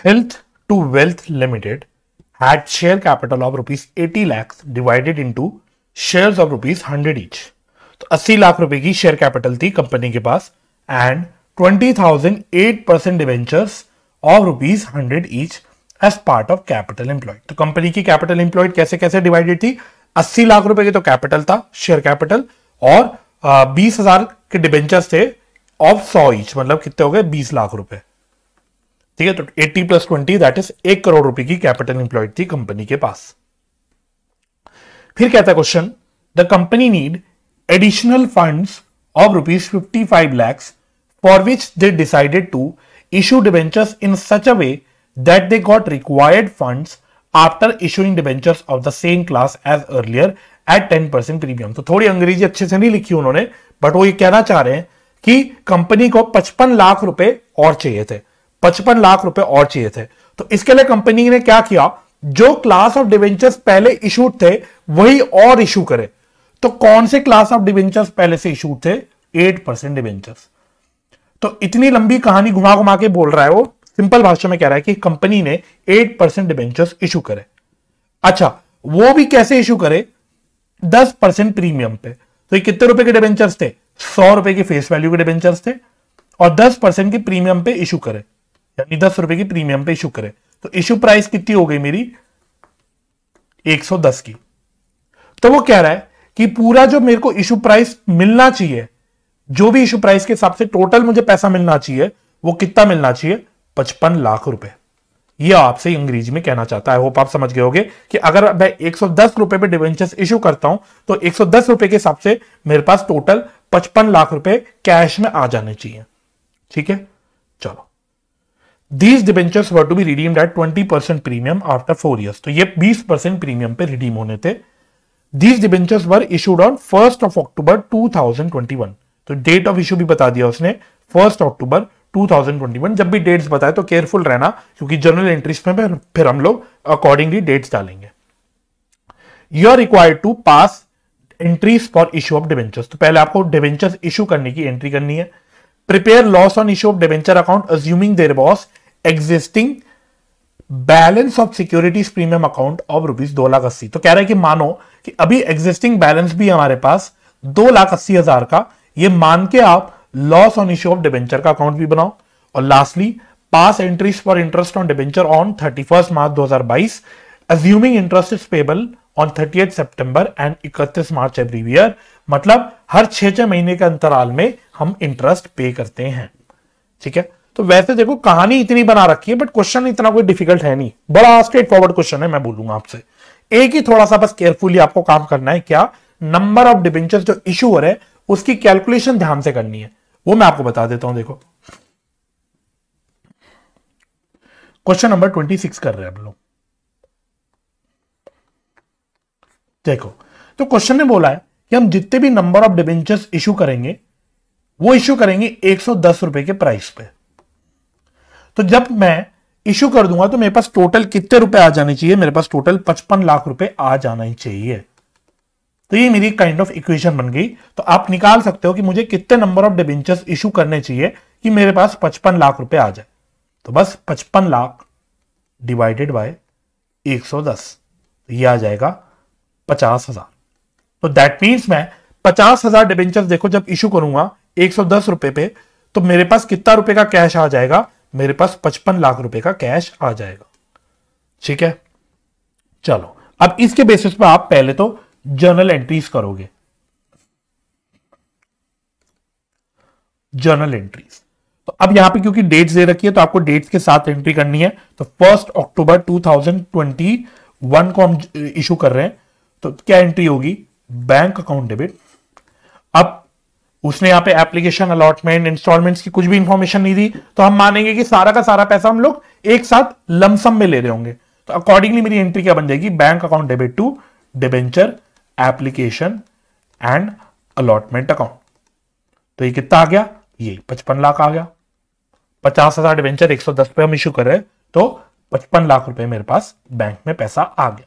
health to wealth limited had share capital of rupees eighty lakhs divided into shares of rupees hundred each तो अस्सी लाख रुपए की शेयर कैपिटल थी कंपनी के पास and twenty thousand eight percent debentures of rupees hundred each as part of capital employed तो company की capital employed कैसे कैसे डिवाइडेड थी अस्सी लाख रुपए की तो कैपिटल था शेयर कैपिटल और बीस हजार के डिबेंचर थे ऑफ सौ ईच मतलब कितने हो गए बीस लाख रुपए ठीक है तो eighty plus twenty that is एक करोड़ रुपए की कैपिटल इंप्लॉयड थी कंपनी के पास फिर कहता है question the company need additional fund of rupees fifty five lakhs for which they decided to issue debentures in such a way that they got required fund after issuing debentures of the same class as earlier at ten percent premium तो थोड़ी अंग्रेजी अच्छे से नहीं लिखी उन्होंने but वो ये कहना चाह रहे हैं कि कंपनी को पचपन लाख रुपए और चाहिए थे पचपन लाख रुपए और चाहिए थे तो इसके लिए कंपनी ने क्या किया जो क्लास ऑफ डिवेंचर्स पहले इशूड थे वही और इशू करे तो कौन से क्लास ऑफ डिवेंचर्स पहले से इशूड थे एट परसेंट डिवेंचर्स तो इतनी लंबी कहानी घुमा घुमा के बोल रहा है वो सिंपल भाषा में कह रहा है कि कंपनी ने एट परसेंट डिवेंचर्स इशू करे अच्छा वो भी कैसे इशू करे दस परसेंट प्रीमियम पे तो ये कितने रुपए के डिबेंचर्स थे सौ रुपए के फेस वैल्यू के डिबेंचर्स थे और दस परसेंट की प्रीमियम पे इशू करे यानी दस रुपए की प्रीमियम पे इशू करे तो इशू प्राइस कितनी हो गई मेरी एक सौ दस की तो वो कह रहा है कि पूरा जो मेरे को इशू प्राइस मिलना चाहिए जो भी इशू प्राइस के हिसाब से टोटल मुझे पैसा मिलना चाहिए वो कितना मिलना चाहिए पचपन लाख रुपए ये आपसे अंग्रेजी में कहना चाहता है होप आप समझ गए होंगे कि अगर मैं एक सौ रुपए पे डिवेंचर इशू करता हूं तो एक सौ रुपए के हिसाब से मेरे पास टोटल पचपन लाख रुपए कैश में आ जाने चाहिए ठीक है चलो these debentures were to be redeem at twenty percent premium after four years तो ये 20 परसेंट प्रीमियम पे रिडीम होने थे these debentures were issued on first of October one तो डेट ऑफ इश्यू भी बता दिया उसने फर्स्ट अक्टूबर 2021 जब भी डेट्स बताए तो केयरफुल रहना क्योंकि जनरल एंट्रीज में फिर हम लोग अकॉर्डिंगली डेट्स डालेंगे you are required to pass entries for issue of debentures तो पहले आपको डिवेंचर्स इशू करने की एंट्री करनी है prepare loss on issue of debenture account assuming there was existing balance of securities premium account of rupees दो लाख अस्सी तो कह रहे हैं कि मानो कि अभी एग्जिस्टिंग बैलेंस भी हमारे पास दो लाख अस्सी हजार का ये मान के आप loss on issue of debenture का अकाउंट भी बनाओ और lastly pass entries for interest on debenture on thirty first March दो हजार बाईस assuming interest is payable on thirty and इकतीस मार्च एवरी ईयर मतलब हर छह छह महीने के अंतराल में हम इंटरेस्ट पे करते हैं ठीक है तो वैसे देखो कहानी इतनी बना रखी है बट क्वेश्चन इतना कोई डिफिकल्ट है नहीं बड़ा स्ट्रेट फॉरवर्ड क्वेश्चन है मैं बोलूंगा आपसे एक ही थोड़ा सा बस केयरफुली आपको काम करना है क्या नंबर ऑफ डिबेंचर जो इशू हो रहे हैं उसकी कैलकुलेशन ध्यान से करनी है वो मैं आपको बता देता हूं देखो क्वेश्चन नंबर ट्वेंटी सिक्स कर रहे हैं हम लोग देखो तो क्वेश्चन ने बोला है कि हम जितने भी नंबर ऑफ डिबेंचर्स इशू करेंगे वो इशू करेंगे एक सौ दस रुपए के प्राइस पे तो जब मैं इशू कर दूंगा तो मेरे पास टोटल कितने रुपए आ जाने चाहिए मेरे पास टोटल पचपन लाख रुपए आ जाना ही चाहिए तो ये मेरी काइंड ऑफ इक्वेशन बन गई तो आप निकाल सकते हो कि मुझे कितने नंबर ऑफ डिबेंचर्स इशू करने चाहिए कि मेरे पास पचपन लाख रुपए आ जाए तो बस पचपन लाख डिवाइडेड बाय 110 तो ये आ जाएगा पचास हजार तो दैट मीन्स मैं पचास हजार डिबेंचर देखो जब इशू करूंगा एक सौ दस रुपए पे तो मेरे पास कितना रुपए का कैश आ जाएगा मेरे पास पचपन लाख रुपए का कैश आ जाएगा ठीक है चलो अब इसके बेसिस पे आप पहले तो जर्नल एंट्रीज करोगे जर्नल एंट्रीज तो अब यहां पे क्योंकि डेट्स दे रखी है तो आपको डेट्स के साथ एंट्री करनी है तो फर्स्ट अक्टूबर 2021 को हम इशू कर रहे हैं तो क्या एंट्री होगी बैंक अकाउंट डेबिट अब उसने यहां पे एप्लीकेशन अलॉटमेंट इंस्टॉलमेंट्स की कुछ भी इंफॉर्मेशन नहीं दी तो हम मानेंगे कि सारा का सारा पैसा हम लोग एक साथ लमसम में ले रहे होंगे तो अकॉर्डिंगली मेरी एंट्री क्या बन जाएगी bank account debit to debenture application and allotment account तो ये कितना आ गया ये पचपन लाख आ गया पचास हजार डिवेंचर एक सौ दस पे हम इश्यू कर रहे हैं तो पचपन लाख रुपए मेरे पास बैंक में पैसा आ गया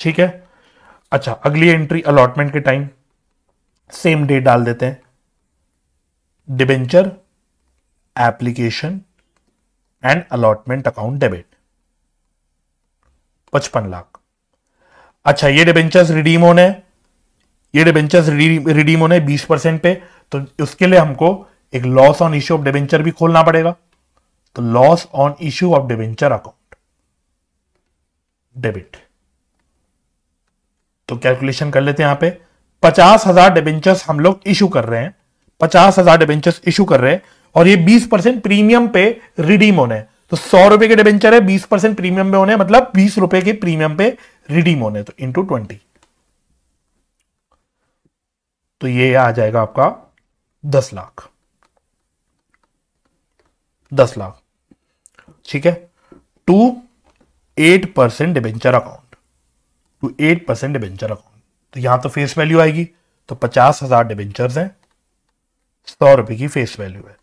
ठीक है अच्छा अगली एंट्री अलॉटमेंट के टाइम सेम डेट डाल देते हैं debenture application and allotment account debit पचपन लाख अच्छा ये डिबेंचर्स रिडीम होने ये डिबेंचर्स रिडीम होने बीस परसेंट पे तो उसके लिए हमको एक loss on issue of debenture भी खोलना पड़ेगा तो loss on issue of debenture account debit तो कैलकुलेशन कर लेते हैं यहां पे पचास हजार डिबेंचर्स हम लोग इशू कर रहे हैं पचास हजार डिबेंचर्स इशू कर रहे हैं और ये बीस परसेंट प्रीमियम पे रिडीम होने हैं तो सौ रुपए के डिबेंचर है बीस परसेंट प्रीमियम पे होने मतलब बीस रुपए के प्रीमियम पे रिडीम होने तो इंटू ट्वेंटी तो ये आ जाएगा आपका दस लाख दस लाख ठीक है to eight percent debenture account to eight percent debenture account तो यहां तो फेस वैल्यू आएगी तो पचास हजार डिबेंचर है सौ रुपए की फेस वैल्यू है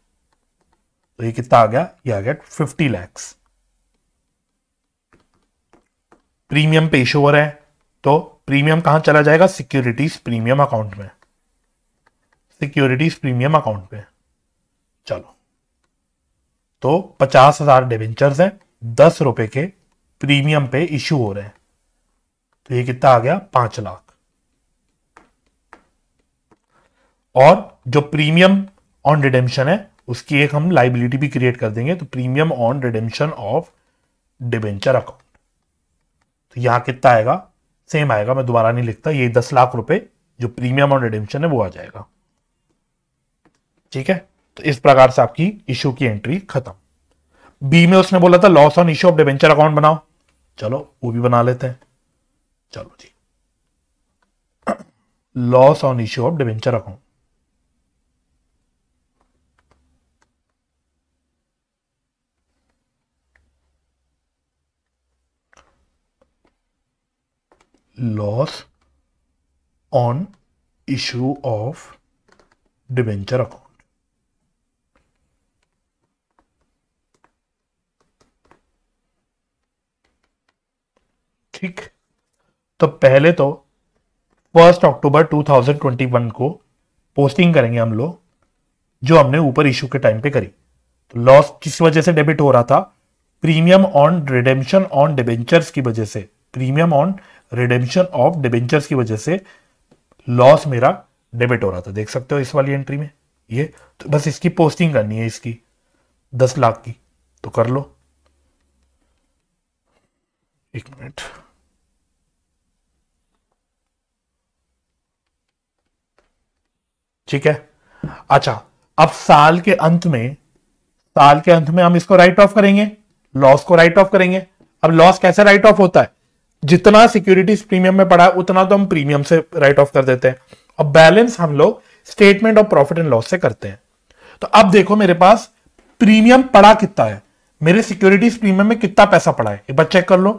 तो ये कितना आ गया ये आ गया फिफ्टी लैक्स प्रीमियम ओवर है तो प्रीमियम कहां चला जाएगा सिक्योरिटीज प्रीमियम अकाउंट में सिक्योरिटीज प्रीमियम अकाउंट में चलो तो पचास हजार डिवेंचर्स हैं दस रुपए के प्रीमियम पे इश्यू हो रहे हैं तो ये कितना आ गया पांच लाख और जो प्रीमियम ऑन रिडेम्शन है उसकी एक हम लाइबिलिटी भी क्रिएट कर देंगे तो premium on redemption of debenture account तो यहां कितना आएगा सेम आएगा मैं दोबारा नहीं लिखता ये दस लाख रुपए जो प्रीमियम ऑन रिडेम्शन है वो आ जाएगा ठीक है तो इस प्रकार से आपकी इश्यू की एंट्री खत्म बी में उसने बोला था loss on issue of debenture account बनाओ चलो वो भी बना लेते हैं चलो जी loss on issue of debenture account loss on issue of debenture account. ठीक तो पहले तो फर्स्ट अक्टूबर 2021 को पोस्टिंग करेंगे हम लोग जो हमने ऊपर इशू के टाइम पे करी तो लॉस किस वजह से डेबिट हो रहा था premium on redemption on debentures की वजह से premium on redemption of debenture की वजह से लॉस मेरा डेबिट हो रहा था देख सकते हो इस वाली एंट्री में ये तो बस इसकी पोस्टिंग करनी है इसकी दस लाख की तो कर लो एक मिनट ठीक है अच्छा अब साल के अंत में साल के अंत में हम इसको राइट ऑफ करेंगे लॉस को राइट ऑफ करेंगे अब लॉस कैसे राइट ऑफ होता है जितना सिक्योरिटीज प्रीमियम में पड़ा उतना तो हम प्रीमियम से राइट ऑफ कर देते हैं और बैलेंस हम लोग statement of profit and loss से करते हैं तो अब देखो मेरे पास प्रीमियम पड़ा कितना है मेरे सिक्योरिटीज प्रीमियम में कितना पैसा पड़ा है एक बार चेक कर लो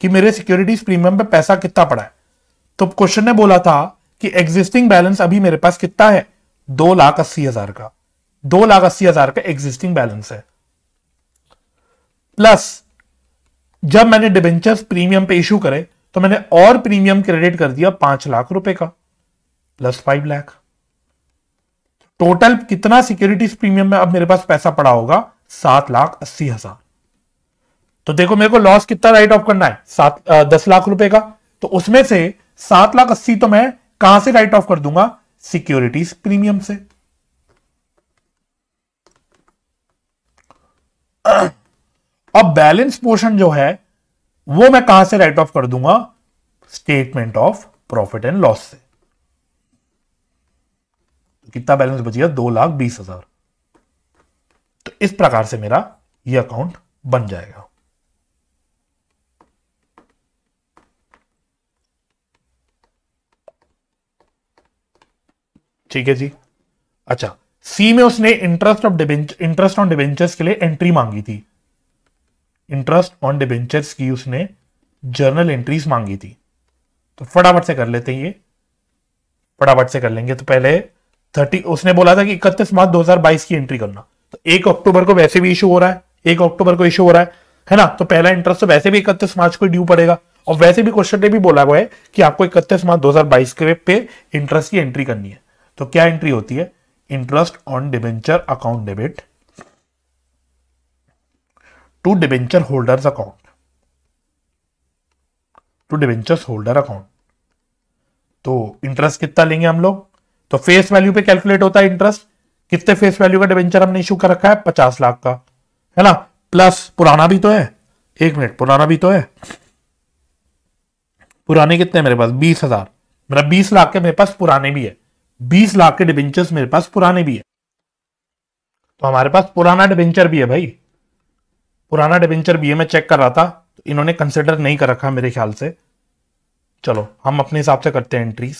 कि मेरे सिक्योरिटीज प्रीमियम में पैसा कितना पड़ा है तो क्वेश्चन ने बोला था कि एग्जिस्टिंग बैलेंस अभी मेरे पास कितना है दो लाख अस्सी हजार का दो लाख अस्सी हजार का एग्जिस्टिंग बैलेंस है प्लस जब मैंने डिबेंचर्स प्रीमियम पे इशू करे तो मैंने और प्रीमियम क्रेडिट कर दिया पांच लाख रुपए का प्लस फाइव लाख टोटल कितना सिक्योरिटीज प्रीमियम में अब मेरे पास पैसा पड़ा होगा सात लाख अस्सी हजार तो देखो मेरे को लॉस कितना राइट ऑफ करना है सात दस लाख रुपए का तो उसमें से सात लाख अस्सी तो मैं कहां से राइट ऑफ कर दूंगा सिक्योरिटीज प्रीमियम से अब बैलेंस पोर्शन जो है वो मैं कहां से राइट ऑफ कर दूंगा statement of profit and loss से तो कितना बैलेंस बच गया दो लाख बीस हजार तो इस प्रकार से मेरा ये अकाउंट बन जाएगा ठीक है जी अच्छा सी में उसने interest of debenture interest on debentures के लिए एंट्री मांगी थी इंटरेस्ट ऑन डिबेंचर्स की उसने जर्नल एंट्रीज मांगी थी तो फटाफट से कर लेते हैं ये फटाफट से कर लेंगे तो पहले थर्टी उसने बोला था कि इकतीस मार्च 2022 की एंट्री करना तो एक अक्टूबर को वैसे भी इशू हो रहा है एक अक्टूबर को इशू हो रहा है है ना तो पहला इंटरेस्ट तो वैसे भी इकतीस मार्च को ड्यू पड़ेगा और वैसे भी क्वेश्चन ने भी बोला हुआ है कि आपको इकतीस मार्च बाईस के पे इंटरेस्ट की एंट्री करनी है तो क्या एंट्री होती है interest on debenture account debit to debenture holder account to debentures holder account तो इंटरेस्ट कितना लेंगे हम लोग तो फेस वैल्यू पे कैलकुलेट होता है इंटरेस्ट कितने फेस वैल्यू का डिबेंचर हमने इशू कर रखा है पचास लाख का है ना प्लस पुराना भी तो है एक मिनट पुराना भी तो है पुराने कितने मेरे पास बीस हजार मेरा बीस लाख के मेरे पास पुराने भी है बीस लाख के डिबेंचर्स मेरे पास पुराने भी है तो हमारे पास पुराना डिबेंचर भी है भाई पुराना डिबेंचर बीए में चेक कर रहा था तो इन्होंने कंसिडर नहीं कर रखा मेरे ख्याल से चलो हम अपने हिसाब से करते हैं एंट्रीज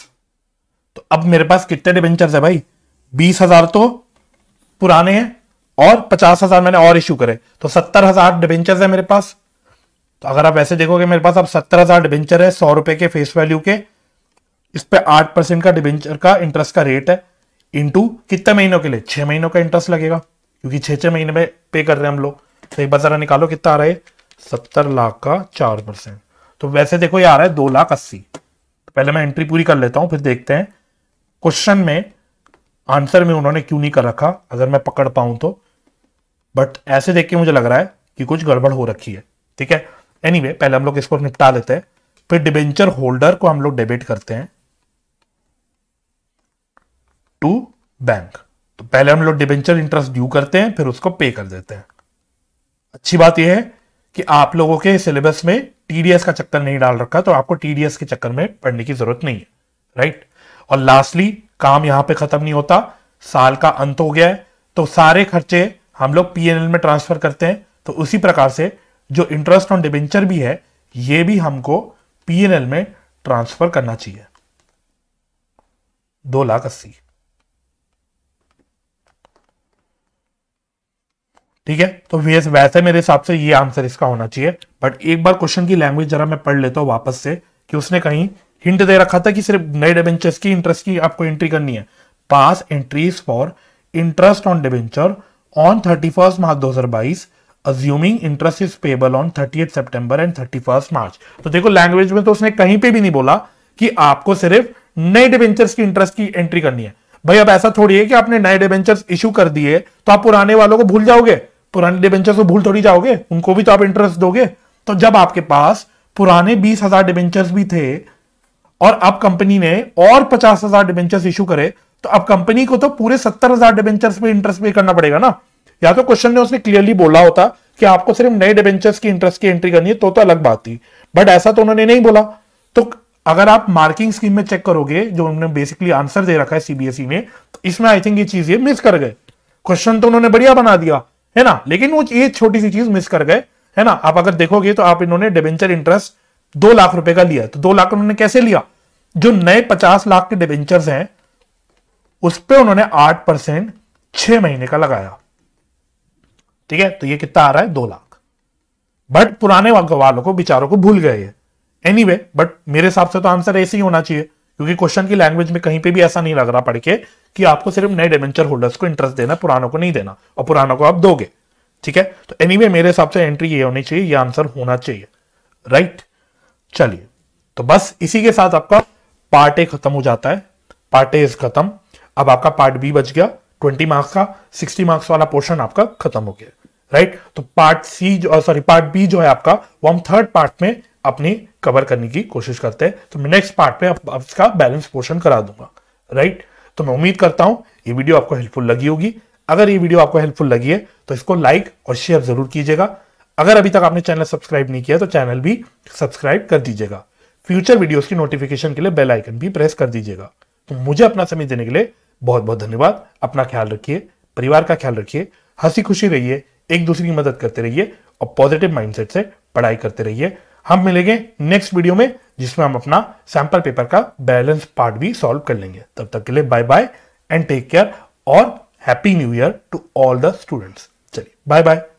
तो अब मेरे पास कितने डिवेंचर है भाई बीस हजार तो पुराने हैं और पचास हजार मैंने और इश्यू करे तो सत्तर हजार डिवेंचर है मेरे पास तो अगर आप ऐसे देखोगे मेरे पास अब सत्तर हजार डिवेंचर है सौ रुपए के फेस वैल्यू के इस पर आठ परसेंट का डिवेंचर का इंटरेस्ट का रेट है इंटू कितने महीनों के लिए छह महीनों का इंटरेस्ट लगेगा क्योंकि छह छह महीने में पे कर रहे हैं हम लोग तो एक बार जरा निकालो कितना आ रहा है सत्तर लाख का चार परसेंट तो वैसे देखो ये आ रहा है दो लाख अस्सी तो पहले मैं एंट्री पूरी कर लेता हूं फिर देखते हैं क्वेश्चन में आंसर में उन्होंने क्यों नहीं कर रखा अगर मैं पकड़ पाऊं तो बट ऐसे देख के मुझे लग रहा है कि कुछ गड़बड़ हो रखी है ठीक है एनी anyway, पहले हम लोग इसको निपटा लेते हैं फिर डिबेंचर होल्डर को हम लोग डेबिट करते हैं टू बैंक तो पहले हम लोग डिबेंचर इंटरेस्ट ड्यू करते हैं फिर उसको पे कर देते हैं अच्छी बात यह है कि आप लोगों के सिलेबस में टीडीएस का चक्कर नहीं डाल रखा तो आपको टीडीएस के चक्कर में पढ़ने की जरूरत नहीं है राइट और लास्टली काम यहां पे खत्म नहीं होता साल का अंत हो गया है तो सारे खर्चे हम लोग पीएनएल में ट्रांसफर करते हैं तो उसी प्रकार से जो इंटरेस्ट ऑन डिबेंचर भी है ये भी हमको पीएनएल में ट्रांसफर करना चाहिए दो लाख अस्सी ठीक है तो वैसे वैसे मेरे हिसाब से ये आंसर इसका होना चाहिए बट एक बार क्वेश्चन की लैंग्वेज जरा मैं पढ़ लेता हूँ वापस से कि उसने कहीं हिंट दे रखा था कि सिर्फ नए डिबेंचर्स की इंटरेस्ट की आपको एंट्री करनी है pass entries for interest on debenture on thirty first March दो हजार बाईस assuming interest is payable on thirty September and thirty first March तो देखो लैंग्वेज में तो उसने कहीं पे भी नहीं बोला कि आपको सिर्फ नए डिबेंचर्स की इंटरेस्ट की एंट्री करनी है भाई अब ऐसा थोड़ी है कि आपने नए डिबेंचर्स इशू कर दिए तो आप पुराने वालों को भूल जाओगे पुराने डिबेंचर को भूल थोड़ी जाओगे उनको भी तो आप इंटरेस्ट दोगे तो जब आपके पास पुराने बीस हजार डिबेंचर्स भी थे और अब कंपनी ने और पचास हजार डिबेंचर्स इशू करे तो अब कंपनी को तो पूरे सत्तर हजार डिबेंचर्स पे इंटरेस्ट पे करना पड़ेगा ना या तो क्वेश्चन ने उसने क्लियरली बोला होता कि आपको सिर्फ नए डिबेंचर्स की इंटरेस्ट की एंट्री करनी है तो तो अलग बात थी बट ऐसा तो उन्होंने नहीं बोला तो अगर आप मार्किंग स्कीम में चेक करोगे जो उन्होंने बेसिकली आंसर दे रखा है सीबीएसई में e तो इसमें आई थिंक ये चीज ये मिस कर गए क्वेश्चन तो उन्होंने बढ़िया बना दिया है ना लेकिन वो ये छोटी सी चीज मिस कर गए है ना आप अगर देखोगे तो आप इन्होंने डिबेंचर इंटरेस्ट दो लाख रुपए का लिया तो दो लाख उन्होंने कैसे लिया जो नए पचास लाख के डिबेंचर हैं उस पर उन्होंने आठ परसेंट छह महीने का लगाया ठीक है तो ये कितना आ रहा है दो लाख बट पुराने वालों को बिचारों को भूल गए एनी वे बट मेरे हिसाब से तो आंसर ऐसे ही होना चाहिए क्योंकि क्वेश्चन की लैंग्वेज में कहीं पे भी ऐसा नहीं लग रहा पढ़ के कि आपको सिर्फ नए डिवेंचर होल्डर्स को इंटरेस्ट देना पुरानों को नहीं देना और पुरानों को आप दोगे ठीक है तो एनी anyway, मेरे हिसाब से एंट्री ये होनी चाहिए ये आंसर होना चाहिए राइट चलिए तो बस इसी के साथ आपका पार्ट ए खत्म हो जाता है पार्ट ए इज खत्म अब आपका पार्ट बी बच गया ट्वेंटी मार्क्स का सिक्सटी मार्क्स वाला पोर्शन आपका खत्म हो गया राइट तो पार्ट सी जो सॉरी पार्ट बी जो है आपका वो हम थर्ड पार्ट में अपनी कवर करने की कोशिश करते हैं तो नेक्स्ट पार्ट में अब इसका बैलेंस पोर्शन करा दूंगा राइट right? तो मैं उम्मीद करता हूं ये वीडियो आपको हेल्पफुल लगी होगी अगर ये वीडियो आपको हेल्पफुल लगी है तो इसको लाइक और शेयर जरूर कीजिएगा अगर अभी तक आपने चैनल सब्सक्राइब नहीं किया तो चैनल भी सब्सक्राइब कर दीजिएगा फ्यूचर वीडियोस की नोटिफिकेशन के लिए बेल आइकन भी प्रेस कर दीजिएगा तो मुझे अपना समय देने के लिए बहुत बहुत धन्यवाद अपना ख्याल रखिए परिवार का ख्याल रखिए हंसी खुशी रहिए एक दूसरे की मदद करते रहिए और पॉजिटिव माइंडसेट से पढ़ाई करते रहिए हम मिलेंगे नेक्स्ट वीडियो में जिसमें हम अपना सैंपल पेपर का बैलेंस पार्ट भी सॉल्व कर लेंगे तब तक के लिए bye bye and take care और happy new year to all the students चलिए बाय बाय